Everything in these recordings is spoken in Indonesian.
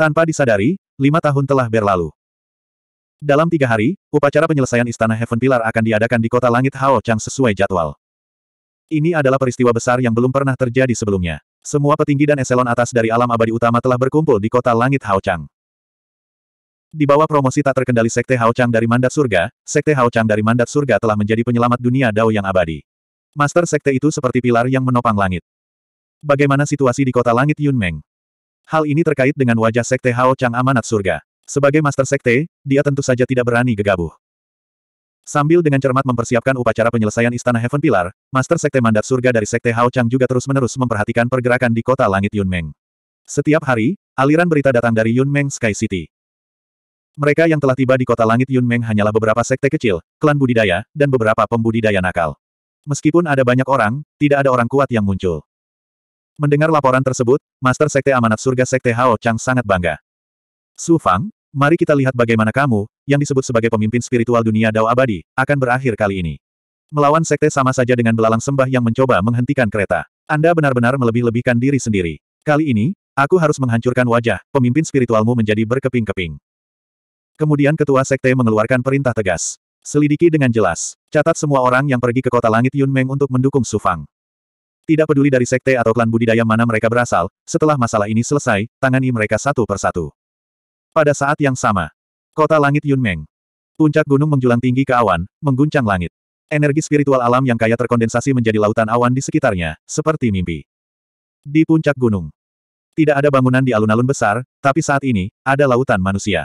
Tanpa disadari, lima tahun telah berlalu. Dalam tiga hari, upacara penyelesaian Istana Heaven Pillar akan diadakan di kota langit Hao Chang sesuai jadwal. Ini adalah peristiwa besar yang belum pernah terjadi sebelumnya. Semua petinggi dan eselon atas dari alam abadi utama telah berkumpul di kota langit Hao Chang. Di bawah promosi tak terkendali Sekte Hao Chang dari Mandat Surga, Sekte Hao Chang dari Mandat Surga telah menjadi penyelamat dunia Dao yang abadi. Master Sekte itu seperti pilar yang menopang langit. Bagaimana situasi di kota langit Yunmeng? Hal ini terkait dengan wajah Sekte Hao Chang Amanat Surga. Sebagai Master Sekte, dia tentu saja tidak berani gegabuh. Sambil dengan cermat mempersiapkan upacara penyelesaian Istana Heaven Pilar, Master Sekte Mandat Surga dari Sekte Hao Chang juga terus-menerus memperhatikan pergerakan di kota langit Yunmeng. Setiap hari, aliran berita datang dari Yunmeng Sky City. Mereka yang telah tiba di kota langit Yunmeng hanyalah beberapa sekte kecil, klan budidaya, dan beberapa pembudidaya nakal. Meskipun ada banyak orang, tidak ada orang kuat yang muncul. Mendengar laporan tersebut, Master Sekte Amanat Surga Sekte Hao Chang sangat bangga. Su Fang, mari kita lihat bagaimana kamu, yang disebut sebagai pemimpin spiritual dunia Dao Abadi, akan berakhir kali ini. Melawan sekte sama saja dengan belalang sembah yang mencoba menghentikan kereta. Anda benar-benar melebih-lebihkan diri sendiri. Kali ini, aku harus menghancurkan wajah, pemimpin spiritualmu menjadi berkeping-keping. Kemudian ketua sekte mengeluarkan perintah tegas. Selidiki dengan jelas. Catat semua orang yang pergi ke kota langit Yunmeng untuk mendukung Sufang. Tidak peduli dari sekte atau klan budidaya mana mereka berasal, setelah masalah ini selesai, tangani mereka satu persatu. Pada saat yang sama, kota langit Yunmeng. Puncak gunung menjulang tinggi ke awan, mengguncang langit. Energi spiritual alam yang kaya terkondensasi menjadi lautan awan di sekitarnya, seperti mimpi. Di puncak gunung. Tidak ada bangunan di alun-alun besar, tapi saat ini, ada lautan manusia.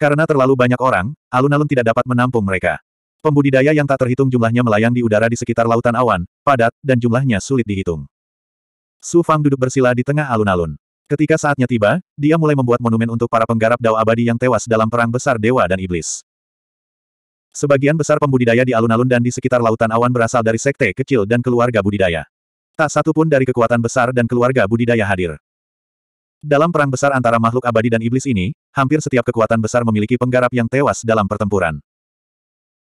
Karena terlalu banyak orang, alun-alun tidak dapat menampung mereka. Pembudidaya yang tak terhitung jumlahnya melayang di udara di sekitar lautan awan, padat, dan jumlahnya sulit dihitung. Su Fang duduk bersila di tengah alun-alun. Ketika saatnya tiba, dia mulai membuat monumen untuk para penggarap dao abadi yang tewas dalam perang besar dewa dan iblis. Sebagian besar pembudidaya di alun-alun dan di sekitar lautan awan berasal dari sekte kecil dan keluarga budidaya. Tak satu pun dari kekuatan besar dan keluarga budidaya hadir. Dalam perang besar antara makhluk abadi dan iblis ini, hampir setiap kekuatan besar memiliki penggarap yang tewas dalam pertempuran.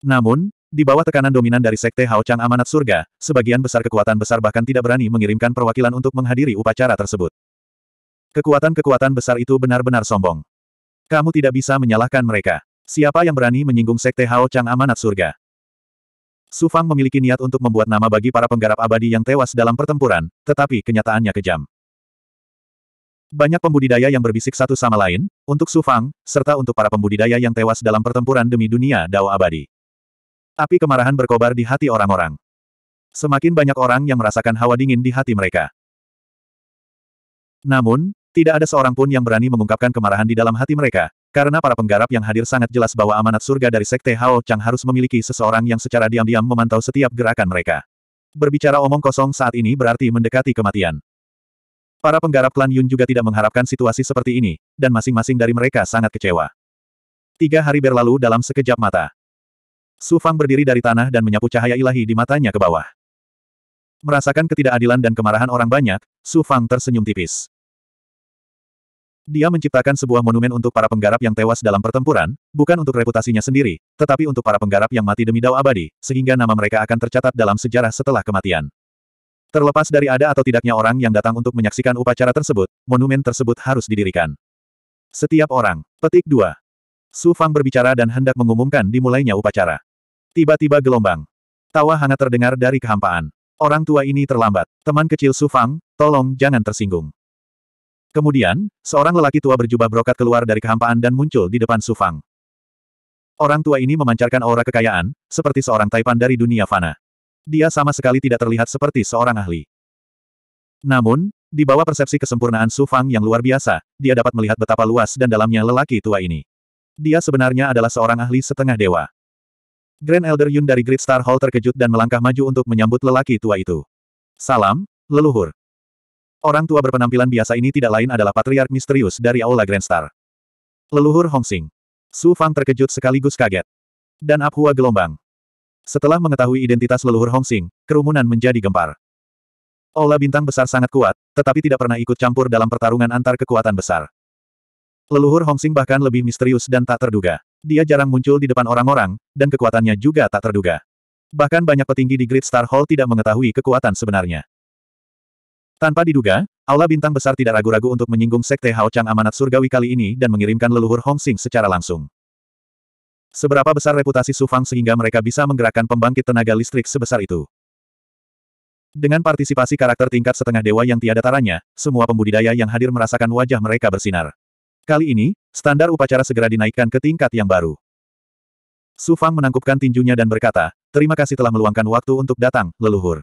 Namun, di bawah tekanan dominan dari Sekte Hao Chang Amanat Surga, sebagian besar kekuatan besar bahkan tidak berani mengirimkan perwakilan untuk menghadiri upacara tersebut. Kekuatan-kekuatan besar itu benar-benar sombong. Kamu tidak bisa menyalahkan mereka. Siapa yang berani menyinggung Sekte Hao Chang Amanat Surga? Su Fang memiliki niat untuk membuat nama bagi para penggarap abadi yang tewas dalam pertempuran, tetapi kenyataannya kejam. Banyak pembudidaya yang berbisik satu sama lain, untuk Su Fang, serta untuk para pembudidaya yang tewas dalam pertempuran demi dunia Dao abadi. Api kemarahan berkobar di hati orang-orang. Semakin banyak orang yang merasakan hawa dingin di hati mereka. Namun, tidak ada seorang pun yang berani mengungkapkan kemarahan di dalam hati mereka, karena para penggarap yang hadir sangat jelas bahwa amanat surga dari Sekte Hao Chang harus memiliki seseorang yang secara diam-diam memantau setiap gerakan mereka. Berbicara omong kosong saat ini berarti mendekati kematian. Para penggarap klan Yun juga tidak mengharapkan situasi seperti ini, dan masing-masing dari mereka sangat kecewa. Tiga hari berlalu dalam sekejap mata. Su Fang berdiri dari tanah dan menyapu cahaya ilahi di matanya ke bawah. Merasakan ketidakadilan dan kemarahan orang banyak, Su Fang tersenyum tipis. Dia menciptakan sebuah monumen untuk para penggarap yang tewas dalam pertempuran, bukan untuk reputasinya sendiri, tetapi untuk para penggarap yang mati demi dao abadi, sehingga nama mereka akan tercatat dalam sejarah setelah kematian. Terlepas dari ada atau tidaknya orang yang datang untuk menyaksikan upacara tersebut, monumen tersebut harus didirikan. Setiap orang, petik 2. Su Fang berbicara dan hendak mengumumkan dimulainya upacara. Tiba-tiba gelombang. Tawa hangat terdengar dari kehampaan. Orang tua ini terlambat. Teman kecil Su Fang, tolong jangan tersinggung. Kemudian, seorang lelaki tua berjubah brokat keluar dari kehampaan dan muncul di depan Su Fang. Orang tua ini memancarkan aura kekayaan, seperti seorang taipan dari dunia fana. Dia sama sekali tidak terlihat seperti seorang ahli. Namun, di bawah persepsi kesempurnaan Su Fang yang luar biasa, dia dapat melihat betapa luas dan dalamnya lelaki tua ini. Dia sebenarnya adalah seorang ahli setengah dewa. Grand Elder Yun dari Great Star Hall terkejut dan melangkah maju untuk menyambut lelaki tua itu. Salam, leluhur. Orang tua berpenampilan biasa ini tidak lain adalah patriark misterius dari Aula Grand Star. Leluhur Hongxing. Su Fang terkejut sekaligus kaget. Dan Hua gelombang. Setelah mengetahui identitas leluhur Hongxing, kerumunan menjadi gempar. Aula bintang besar sangat kuat, tetapi tidak pernah ikut campur dalam pertarungan antar kekuatan besar. Leluhur Hongxing bahkan lebih misterius dan tak terduga. Dia jarang muncul di depan orang-orang, dan kekuatannya juga tak terduga. Bahkan banyak petinggi di Great Star Hall tidak mengetahui kekuatan sebenarnya. Tanpa diduga, Aula Bintang Besar tidak ragu-ragu untuk menyinggung Sekte Hao Chang amanat surgawi kali ini dan mengirimkan leluhur Hong Sing secara langsung. Seberapa besar reputasi Su Fang sehingga mereka bisa menggerakkan pembangkit tenaga listrik sebesar itu? Dengan partisipasi karakter tingkat setengah dewa yang tiada taranya, semua pembudidaya yang hadir merasakan wajah mereka bersinar. Kali ini, standar upacara segera dinaikkan ke tingkat yang baru. Su Fang menangkupkan tinjunya dan berkata, terima kasih telah meluangkan waktu untuk datang, leluhur.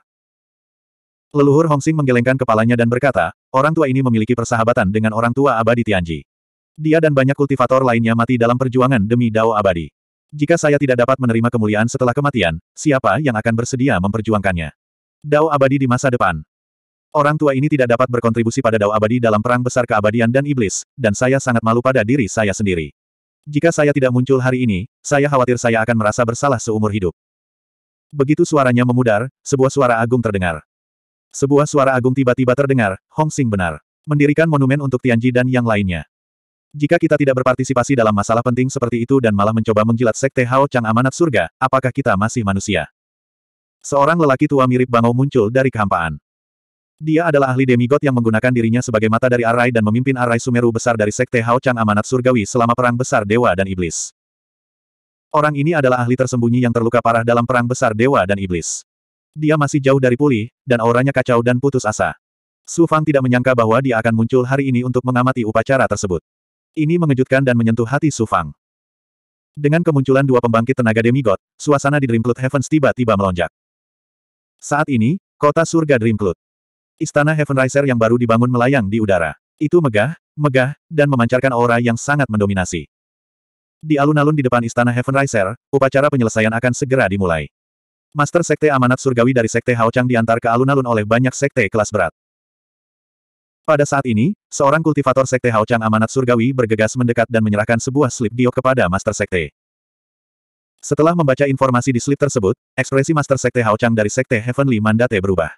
Leluhur Xing menggelengkan kepalanya dan berkata, orang tua ini memiliki persahabatan dengan orang tua abadi Tianji. Dia dan banyak kultivator lainnya mati dalam perjuangan demi Dao abadi. Jika saya tidak dapat menerima kemuliaan setelah kematian, siapa yang akan bersedia memperjuangkannya? Dao abadi di masa depan. Orang tua ini tidak dapat berkontribusi pada dao abadi dalam perang besar keabadian dan iblis, dan saya sangat malu pada diri saya sendiri. Jika saya tidak muncul hari ini, saya khawatir saya akan merasa bersalah seumur hidup. Begitu suaranya memudar, sebuah suara agung terdengar. Sebuah suara agung tiba-tiba terdengar, Hong Sing benar. Mendirikan monumen untuk Tianji dan yang lainnya. Jika kita tidak berpartisipasi dalam masalah penting seperti itu dan malah mencoba menjilat sekte Hao Chang amanat surga, apakah kita masih manusia? Seorang lelaki tua mirip Bangau muncul dari kehampaan. Dia adalah ahli demigod yang menggunakan dirinya sebagai mata dari Arai dan memimpin Arai Sumeru besar dari Sekte Hao Chang Amanat Surgawi selama Perang Besar Dewa dan Iblis. Orang ini adalah ahli tersembunyi yang terluka parah dalam Perang Besar Dewa dan Iblis. Dia masih jauh dari pulih, dan auranya kacau dan putus asa. Su Fang tidak menyangka bahwa dia akan muncul hari ini untuk mengamati upacara tersebut. Ini mengejutkan dan menyentuh hati Su Fang. Dengan kemunculan dua pembangkit tenaga demigod, suasana di Dream Cloud Heavens tiba-tiba melonjak. Saat ini, kota surga Dream Cloud. Istana Heaven Riser yang baru dibangun melayang di udara. Itu megah, megah, dan memancarkan aura yang sangat mendominasi. Di alun-alun di depan Istana Heaven Riser, upacara penyelesaian akan segera dimulai. Master Sekte Amanat Surgawi dari Sekte Haochang diantar ke alun-alun oleh banyak sekte kelas berat. Pada saat ini, seorang kultivator Sekte Haochang Amanat Surgawi bergegas mendekat dan menyerahkan sebuah slip diok kepada Master Sekte. Setelah membaca informasi di slip tersebut, ekspresi Master Sekte Haochang dari Sekte Heavenly Mandate berubah.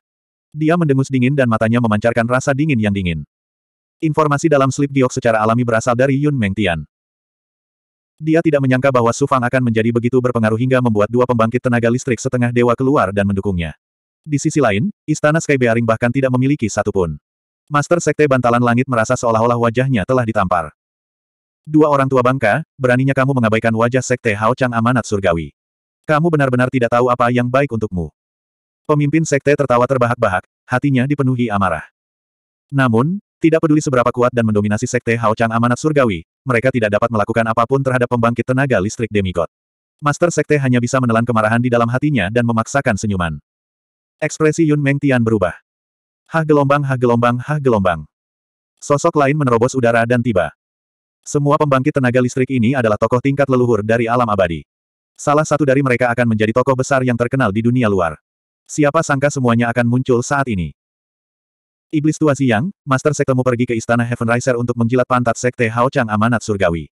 Dia mendengus dingin dan matanya memancarkan rasa dingin yang dingin. Informasi dalam slip diok secara alami berasal dari Yun Mengtian. Dia tidak menyangka bahwa Su Fang akan menjadi begitu berpengaruh hingga membuat dua pembangkit tenaga listrik setengah dewa keluar dan mendukungnya. Di sisi lain, Istana Sky Bearing bahkan tidak memiliki satupun. Master Sekte Bantalan Langit merasa seolah-olah wajahnya telah ditampar. Dua orang tua bangka, beraninya kamu mengabaikan wajah Sekte Hao Chang Amanat Surgawi. Kamu benar-benar tidak tahu apa yang baik untukmu. Pemimpin sekte tertawa terbahak-bahak, hatinya dipenuhi amarah. Namun, tidak peduli seberapa kuat dan mendominasi sekte Hao Chang amanat surgawi, mereka tidak dapat melakukan apapun terhadap pembangkit tenaga listrik demigod. Master sekte hanya bisa menelan kemarahan di dalam hatinya dan memaksakan senyuman. Ekspresi Yun Meng Tian berubah. Hah gelombang hah gelombang hah gelombang. Sosok lain menerobos udara dan tiba. Semua pembangkit tenaga listrik ini adalah tokoh tingkat leluhur dari alam abadi. Salah satu dari mereka akan menjadi tokoh besar yang terkenal di dunia luar. Siapa sangka semuanya akan muncul saat ini. Iblis tua siang, Master Sektemu pergi ke Istana Heaven Riser untuk menjilat pantat Sekte Hao Chang amanat surgawi.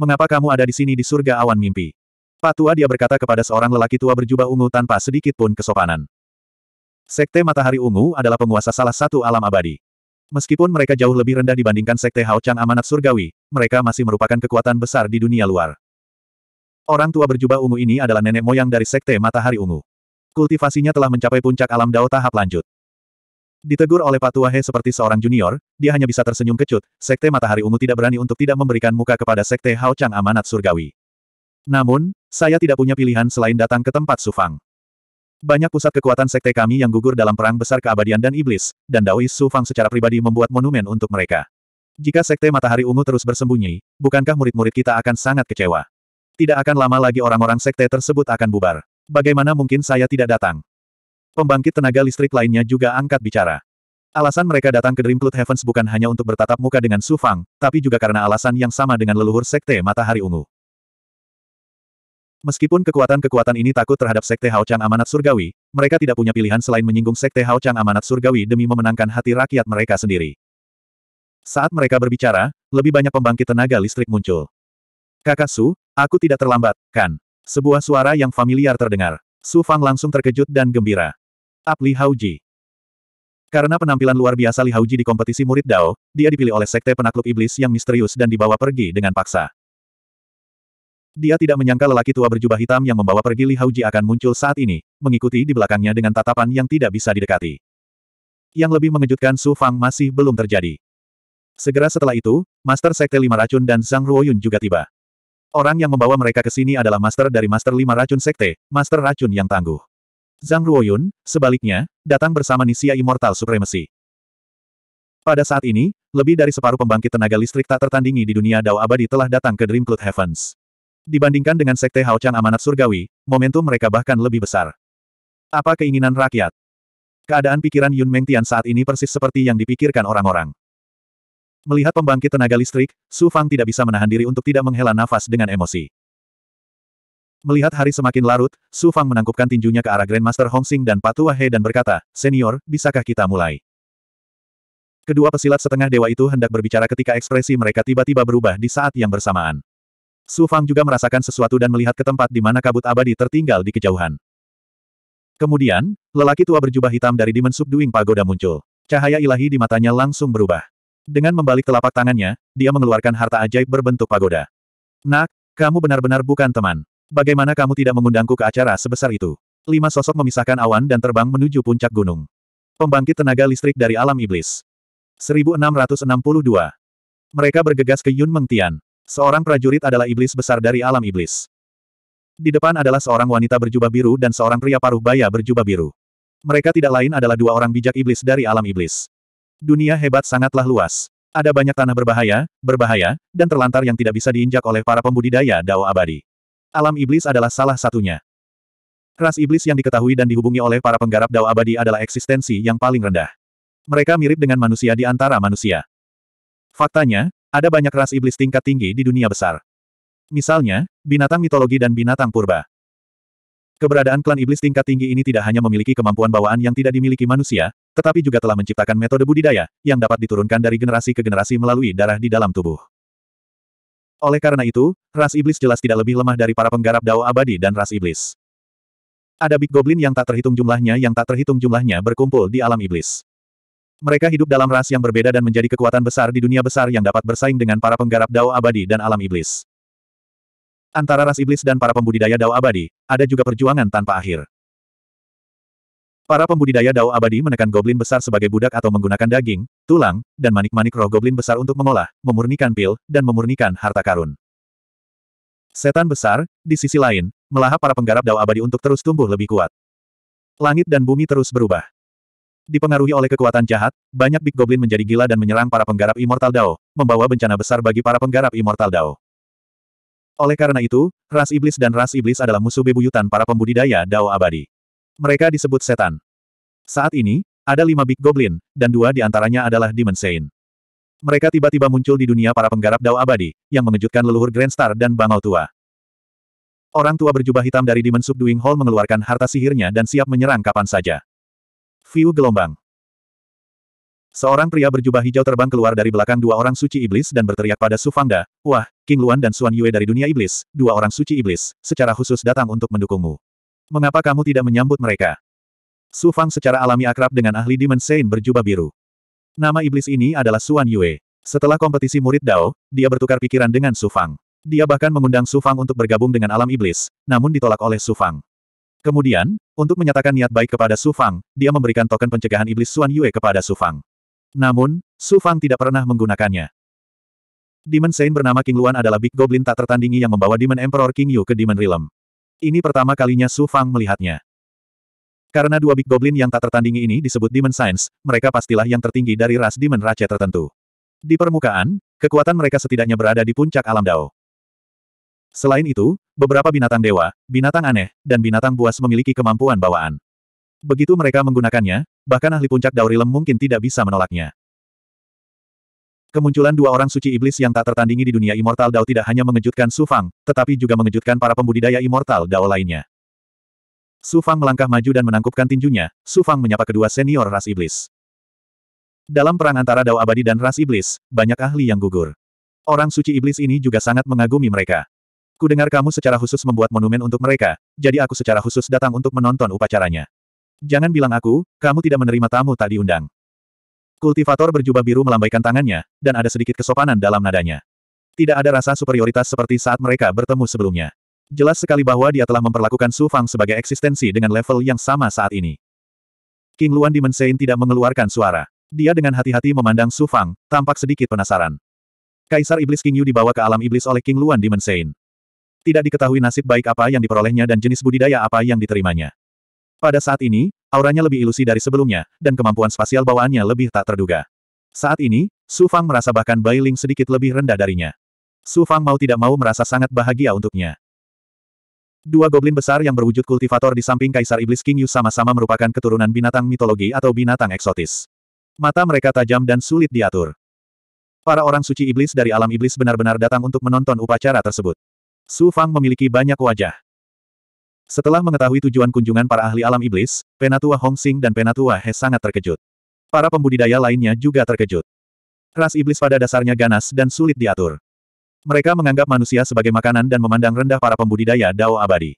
Mengapa kamu ada di sini di surga awan mimpi? Pak tua dia berkata kepada seorang lelaki tua berjubah ungu tanpa sedikit pun kesopanan. Sekte Matahari Ungu adalah penguasa salah satu alam abadi. Meskipun mereka jauh lebih rendah dibandingkan Sekte Hao Chang Amanat Surgawi, mereka masih merupakan kekuatan besar di dunia luar. Orang tua berjubah ungu ini adalah nenek moyang dari Sekte Matahari Ungu. Kultivasinya telah mencapai puncak alam dao tahap lanjut. Ditegur oleh Pak Tuahe seperti seorang junior, dia hanya bisa tersenyum kecut, Sekte Matahari Ungu tidak berani untuk tidak memberikan muka kepada Sekte Hao Chang Amanat Surgawi. Namun, saya tidak punya pilihan selain datang ke tempat Sufang. Banyak pusat kekuatan Sekte kami yang gugur dalam perang besar keabadian dan iblis, dan Daois Sufang secara pribadi membuat monumen untuk mereka. Jika Sekte Matahari Ungu terus bersembunyi, bukankah murid-murid kita akan sangat kecewa? Tidak akan lama lagi orang-orang Sekte tersebut akan bubar. Bagaimana mungkin saya tidak datang? Pembangkit tenaga listrik lainnya juga angkat bicara. Alasan mereka datang ke Dreamplut Heavens bukan hanya untuk bertatap muka dengan Su Fang, tapi juga karena alasan yang sama dengan leluhur Sekte Matahari Ungu. Meskipun kekuatan-kekuatan ini takut terhadap Sekte Haochang Amanat Surgawi, mereka tidak punya pilihan selain menyinggung Sekte Haochang Amanat Surgawi demi memenangkan hati rakyat mereka sendiri. Saat mereka berbicara, lebih banyak pembangkit tenaga listrik muncul. Kakak Su, aku tidak terlambat, kan? Sebuah suara yang familiar terdengar. Su Fang langsung terkejut dan gembira. Up Li Hauji. Karena penampilan luar biasa Li Hauji di kompetisi murid Dao, dia dipilih oleh sekte penakluk iblis yang misterius dan dibawa pergi dengan paksa. Dia tidak menyangka lelaki tua berjubah hitam yang membawa pergi Li Hauji akan muncul saat ini, mengikuti di belakangnya dengan tatapan yang tidak bisa didekati. Yang lebih mengejutkan Su Fang masih belum terjadi. Segera setelah itu, Master Sekte Lima Racun dan Zhang Ruoyun juga tiba. Orang yang membawa mereka ke sini adalah master dari Master Lima Racun Sekte, Master Racun yang tangguh. Zhang Ruoyun, sebaliknya, datang bersama Nisia Immortal Supremacy. Pada saat ini, lebih dari separuh pembangkit tenaga listrik tak tertandingi di dunia Dao Abadi telah datang ke Dream Cloud Heavens. Dibandingkan dengan Sekte Haochang Amanat Surgawi, momentum mereka bahkan lebih besar. Apa keinginan rakyat? Keadaan pikiran Yun Mengtian saat ini persis seperti yang dipikirkan orang-orang. Melihat pembangkit tenaga listrik, Su Fang tidak bisa menahan diri untuk tidak menghela nafas dengan emosi. Melihat hari semakin larut, Su Fang menangkupkan tinjunya ke arah Grandmaster Xing dan Patua He dan berkata, Senior, bisakah kita mulai? Kedua pesilat setengah dewa itu hendak berbicara ketika ekspresi mereka tiba-tiba berubah di saat yang bersamaan. Su Fang juga merasakan sesuatu dan melihat ke tempat di mana kabut abadi tertinggal di kejauhan. Kemudian, lelaki tua berjubah hitam dari Dimensup Duing Pagoda muncul. Cahaya ilahi di matanya langsung berubah. Dengan membalik telapak tangannya, dia mengeluarkan harta ajaib berbentuk pagoda. Nak, kamu benar-benar bukan teman. Bagaimana kamu tidak mengundangku ke acara sebesar itu? Lima sosok memisahkan awan dan terbang menuju puncak gunung. Pembangkit tenaga listrik dari alam iblis. 1662. Mereka bergegas ke Yun Mengtian. Seorang prajurit adalah iblis besar dari alam iblis. Di depan adalah seorang wanita berjubah biru dan seorang pria paruh baya berjubah biru. Mereka tidak lain adalah dua orang bijak iblis dari alam iblis. Dunia hebat sangatlah luas. Ada banyak tanah berbahaya, berbahaya, dan terlantar yang tidak bisa diinjak oleh para pembudidaya Dao abadi. Alam iblis adalah salah satunya. Ras iblis yang diketahui dan dihubungi oleh para penggarap Dao abadi adalah eksistensi yang paling rendah. Mereka mirip dengan manusia di antara manusia. Faktanya, ada banyak ras iblis tingkat tinggi di dunia besar. Misalnya, binatang mitologi dan binatang purba. Keberadaan klan iblis tingkat tinggi ini tidak hanya memiliki kemampuan bawaan yang tidak dimiliki manusia, tetapi juga telah menciptakan metode budidaya, yang dapat diturunkan dari generasi ke generasi melalui darah di dalam tubuh. Oleh karena itu, ras iblis jelas tidak lebih lemah dari para penggarap dao abadi dan ras iblis. Ada big goblin yang tak terhitung jumlahnya yang tak terhitung jumlahnya berkumpul di alam iblis. Mereka hidup dalam ras yang berbeda dan menjadi kekuatan besar di dunia besar yang dapat bersaing dengan para penggarap dao abadi dan alam iblis. Antara ras iblis dan para pembudidaya dao abadi, ada juga perjuangan tanpa akhir. Para pembudidaya Dao abadi menekan goblin besar sebagai budak atau menggunakan daging, tulang, dan manik-manik roh goblin besar untuk mengolah, memurnikan pil, dan memurnikan harta karun. Setan besar, di sisi lain, melahap para penggarap Dao abadi untuk terus tumbuh lebih kuat. Langit dan bumi terus berubah. Dipengaruhi oleh kekuatan jahat, banyak Big Goblin menjadi gila dan menyerang para penggarap Immortal Dao, membawa bencana besar bagi para penggarap Immortal Dao. Oleh karena itu, ras iblis dan ras iblis adalah musuh bebuyutan para pembudidaya Dao abadi. Mereka disebut setan. Saat ini, ada lima Big Goblin, dan dua di antaranya adalah Demon Saint. Mereka tiba-tiba muncul di dunia para penggarap Dao Abadi, yang mengejutkan leluhur Grand Star dan Bangau Tua. Orang tua berjubah hitam dari Demon Subduing Hall mengeluarkan harta sihirnya dan siap menyerang kapan saja. View gelombang. Seorang pria berjubah hijau terbang keluar dari belakang dua orang suci iblis dan berteriak pada Su Fangda, Wah, King Luan dan Suan Yue dari dunia iblis, dua orang suci iblis, secara khusus datang untuk mendukungmu. Mengapa kamu tidak menyambut mereka? Su Fang secara alami akrab dengan ahli Demon Saint berjubah biru. Nama iblis ini adalah Suan Yue. Setelah kompetisi murid Dao, dia bertukar pikiran dengan Su Fang. Dia bahkan mengundang Su Fang untuk bergabung dengan alam iblis, namun ditolak oleh Su Fang. Kemudian, untuk menyatakan niat baik kepada Su Fang, dia memberikan token pencegahan iblis Suan Yue kepada Su Fang. Namun, Su Fang tidak pernah menggunakannya. Demon Saint bernama King Luan adalah Big Goblin tak tertandingi yang membawa Demon Emperor King Yu ke Demon Realm. Ini pertama kalinya Su Fang melihatnya. Karena dua Big Goblin yang tak tertandingi ini disebut Demon Science, mereka pastilah yang tertinggi dari ras Demon Race tertentu. Di permukaan, kekuatan mereka setidaknya berada di puncak alam Dao. Selain itu, beberapa binatang dewa, binatang aneh, dan binatang buas memiliki kemampuan bawaan. Begitu mereka menggunakannya, bahkan ahli puncak Daurilem mungkin tidak bisa menolaknya. Kemunculan dua orang suci iblis yang tak tertandingi di dunia Immortal Dao tidak hanya mengejutkan Su Fang, tetapi juga mengejutkan para pembudidaya Immortal Dao lainnya. Su Fang melangkah maju dan menangkupkan tinjunya, Su Fang menyapa kedua senior ras iblis. Dalam perang antara Dao Abadi dan ras iblis, banyak ahli yang gugur. Orang suci iblis ini juga sangat mengagumi mereka. Ku dengar kamu secara khusus membuat monumen untuk mereka, jadi aku secara khusus datang untuk menonton upacaranya. Jangan bilang aku, kamu tidak menerima tamu tak diundang. Kultivator berjubah biru melambaikan tangannya, dan ada sedikit kesopanan dalam nadanya. Tidak ada rasa superioritas seperti saat mereka bertemu sebelumnya. Jelas sekali bahwa dia telah memperlakukan Su Fang sebagai eksistensi dengan level yang sama saat ini. King Luan Dimensein tidak mengeluarkan suara. Dia dengan hati-hati memandang Su Fang, tampak sedikit penasaran. Kaisar Iblis King Yu dibawa ke alam iblis oleh King Luan Dimensein. Tidak diketahui nasib baik apa yang diperolehnya dan jenis budidaya apa yang diterimanya. Pada saat ini, auranya lebih ilusi dari sebelumnya, dan kemampuan spasial bawaannya lebih tak terduga. Saat ini, Su Fang merasa bahkan Bai Ling sedikit lebih rendah darinya. Su Fang mau tidak mau merasa sangat bahagia untuknya. Dua goblin besar yang berwujud kultivator di samping Kaisar Iblis King Yu sama-sama merupakan keturunan binatang mitologi atau binatang eksotis. Mata mereka tajam dan sulit diatur. Para orang suci iblis dari alam iblis benar-benar datang untuk menonton upacara tersebut. Su Fang memiliki banyak wajah. Setelah mengetahui tujuan kunjungan para ahli alam iblis, Penatua Hongxing dan Penatua He sangat terkejut. Para pembudidaya lainnya juga terkejut. Ras iblis pada dasarnya ganas dan sulit diatur. Mereka menganggap manusia sebagai makanan dan memandang rendah para pembudidaya Dao abadi.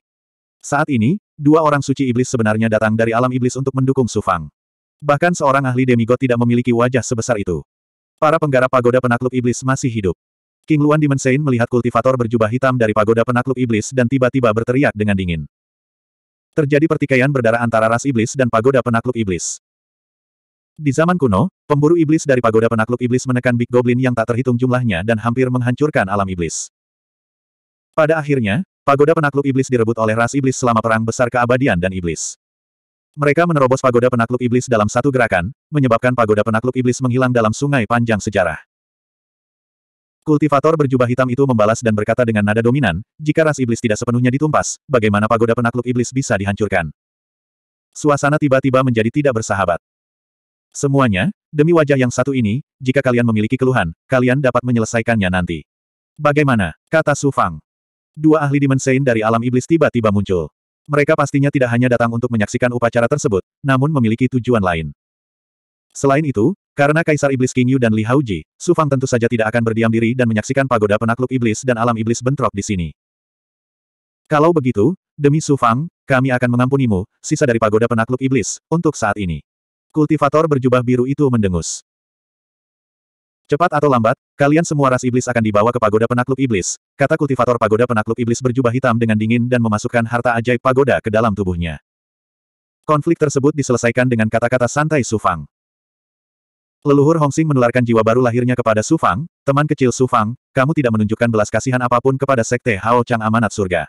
Saat ini, dua orang suci iblis sebenarnya datang dari alam iblis untuk mendukung Sufang. Bahkan seorang ahli demigod tidak memiliki wajah sebesar itu. Para penggarap pagoda penakluk iblis masih hidup. King Luan Dimensein melihat kultivator berjubah hitam dari pagoda penakluk iblis dan tiba-tiba berteriak dengan dingin. Terjadi pertikaian berdarah antara ras iblis dan pagoda penakluk iblis. Di zaman kuno, pemburu iblis dari pagoda penakluk iblis menekan Big Goblin yang tak terhitung jumlahnya dan hampir menghancurkan alam iblis. Pada akhirnya, pagoda penakluk iblis direbut oleh ras iblis selama perang besar keabadian dan iblis. Mereka menerobos pagoda penakluk iblis dalam satu gerakan, menyebabkan pagoda penakluk iblis menghilang dalam sungai panjang sejarah. Kultivator berjubah hitam itu membalas dan berkata dengan nada dominan, jika ras iblis tidak sepenuhnya ditumpas, bagaimana pagoda penakluk iblis bisa dihancurkan? Suasana tiba-tiba menjadi tidak bersahabat. Semuanya, demi wajah yang satu ini, jika kalian memiliki keluhan, kalian dapat menyelesaikannya nanti. Bagaimana? Kata Su Fang. Dua ahli dimensain dari alam iblis tiba-tiba muncul. Mereka pastinya tidak hanya datang untuk menyaksikan upacara tersebut, namun memiliki tujuan lain. Selain itu, karena Kaisar Iblis King Yu dan Li Haoji, Su Fang tentu saja tidak akan berdiam diri dan menyaksikan pagoda penakluk iblis dan alam iblis bentrok di sini. Kalau begitu, demi Su Fang, kami akan mengampunimu, sisa dari pagoda penakluk iblis, untuk saat ini. Kultivator berjubah biru itu mendengus. Cepat atau lambat, kalian semua ras iblis akan dibawa ke pagoda penakluk iblis, kata kultivator pagoda penakluk iblis berjubah hitam dengan dingin dan memasukkan harta ajaib pagoda ke dalam tubuhnya. Konflik tersebut diselesaikan dengan kata-kata santai Su Fang. Leluhur Hongxing menularkan jiwa baru lahirnya kepada Su Fang, teman kecil Su Fang, kamu tidak menunjukkan belas kasihan apapun kepada Sekte Hao Chang Amanat Surga.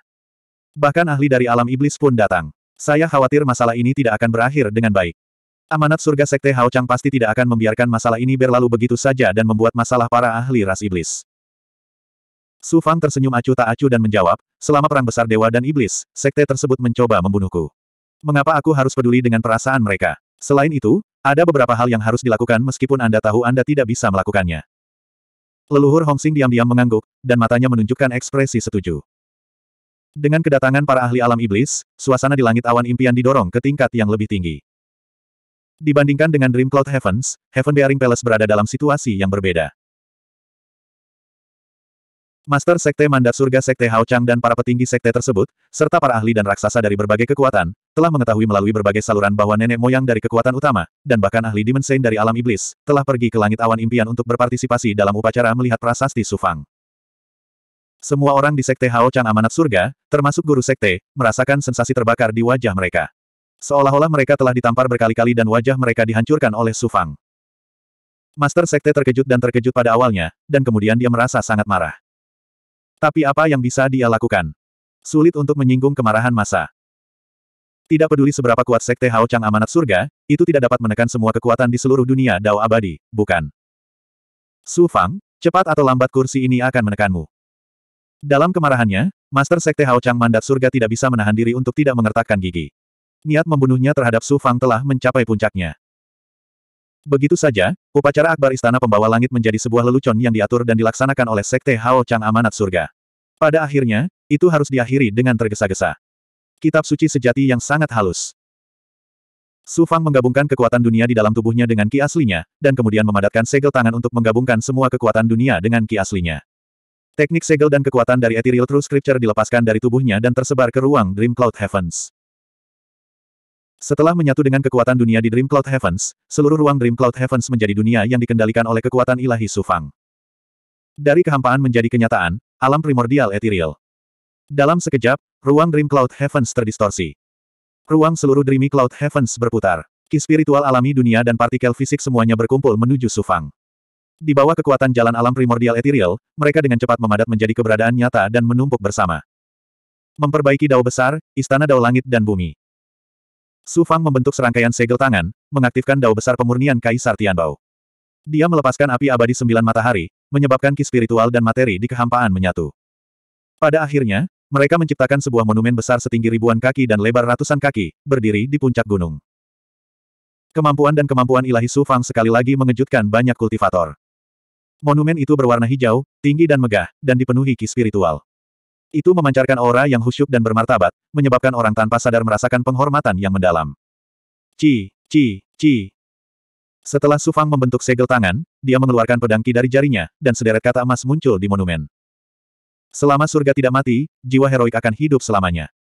Bahkan ahli dari alam iblis pun datang. Saya khawatir masalah ini tidak akan berakhir dengan baik. Amanat surga Sekte Hao Chang pasti tidak akan membiarkan masalah ini berlalu begitu saja dan membuat masalah para ahli ras iblis. Su Fang tersenyum acuh tak acuh dan menjawab, selama perang besar dewa dan iblis, sekte tersebut mencoba membunuhku. Mengapa aku harus peduli dengan perasaan mereka? Selain itu, ada beberapa hal yang harus dilakukan meskipun Anda tahu Anda tidak bisa melakukannya. Leluhur Hongxing diam-diam mengangguk, dan matanya menunjukkan ekspresi setuju. Dengan kedatangan para ahli alam iblis, suasana di langit awan impian didorong ke tingkat yang lebih tinggi. Dibandingkan dengan Dream Cloud Heavens, Heaven Bearing Palace berada dalam situasi yang berbeda. Master Sekte Mandat Surga Sekte Hao Chang dan para petinggi sekte tersebut, serta para ahli dan raksasa dari berbagai kekuatan, telah mengetahui melalui berbagai saluran bahwa nenek moyang dari kekuatan utama, dan bahkan ahli dimensi dari alam iblis, telah pergi ke langit awan impian untuk berpartisipasi dalam upacara melihat prasasti Sufang. Semua orang di Sekte Hao Chang Amanat Surga, termasuk guru sekte, merasakan sensasi terbakar di wajah mereka. Seolah-olah mereka telah ditampar berkali-kali dan wajah mereka dihancurkan oleh Sufang. Master Sekte terkejut dan terkejut pada awalnya, dan kemudian dia merasa sangat marah. Tapi apa yang bisa dia lakukan? Sulit untuk menyinggung kemarahan masa. Tidak peduli seberapa kuat Sekte Hao Chang amanat surga, itu tidak dapat menekan semua kekuatan di seluruh dunia Dao abadi, bukan? Su Fang, cepat atau lambat kursi ini akan menekanmu. Dalam kemarahannya, Master Sekte Hao Chang mandat surga tidak bisa menahan diri untuk tidak mengertakkan gigi. Niat membunuhnya terhadap Su Fang telah mencapai puncaknya. Begitu saja, upacara akbar Istana Pembawa Langit menjadi sebuah lelucon yang diatur dan dilaksanakan oleh Sekte Hao Chang amanat surga. Pada akhirnya, itu harus diakhiri dengan tergesa-gesa. Kitab suci sejati yang sangat halus. Su Fang menggabungkan kekuatan dunia di dalam tubuhnya dengan ki aslinya, dan kemudian memadatkan segel tangan untuk menggabungkan semua kekuatan dunia dengan ki aslinya. Teknik segel dan kekuatan dari Ethereal True Scripture dilepaskan dari tubuhnya dan tersebar ke ruang Dream Cloud Heavens. Setelah menyatu dengan kekuatan dunia di Dream Cloud Heavens, seluruh ruang Dream Cloud Heavens menjadi dunia yang dikendalikan oleh kekuatan ilahi Su Fang. Dari kehampaan menjadi kenyataan, alam primordial etiril. Dalam sekejap, ruang Dream Cloud Heavens terdistorsi. Ruang seluruh Dreamy Cloud Heavens berputar. Ki spiritual alami dunia dan partikel fisik semuanya berkumpul menuju Sufang. Di bawah kekuatan jalan alam primordial etiril, mereka dengan cepat memadat menjadi keberadaan nyata dan menumpuk bersama. Memperbaiki dao besar, istana dao langit dan bumi. Sufang membentuk serangkaian segel tangan, mengaktifkan dao besar pemurnian Kaisar Tianbao. Dia melepaskan api abadi sembilan matahari, menyebabkan ki spiritual dan materi di kehampaan menyatu. Pada akhirnya, mereka menciptakan sebuah monumen besar setinggi ribuan kaki dan lebar ratusan kaki, berdiri di puncak gunung. Kemampuan dan kemampuan ilahi Su Fang sekali lagi mengejutkan banyak kultivator. Monumen itu berwarna hijau, tinggi dan megah, dan dipenuhi ki spiritual. Itu memancarkan aura yang khusyuk dan bermartabat, menyebabkan orang tanpa sadar merasakan penghormatan yang mendalam. Ci, ci, ci, setelah Sufang membentuk segel tangan, dia mengeluarkan pedangki dari jarinya, dan sederet kata emas muncul di monumen. Selama surga tidak mati, jiwa heroik akan hidup selamanya.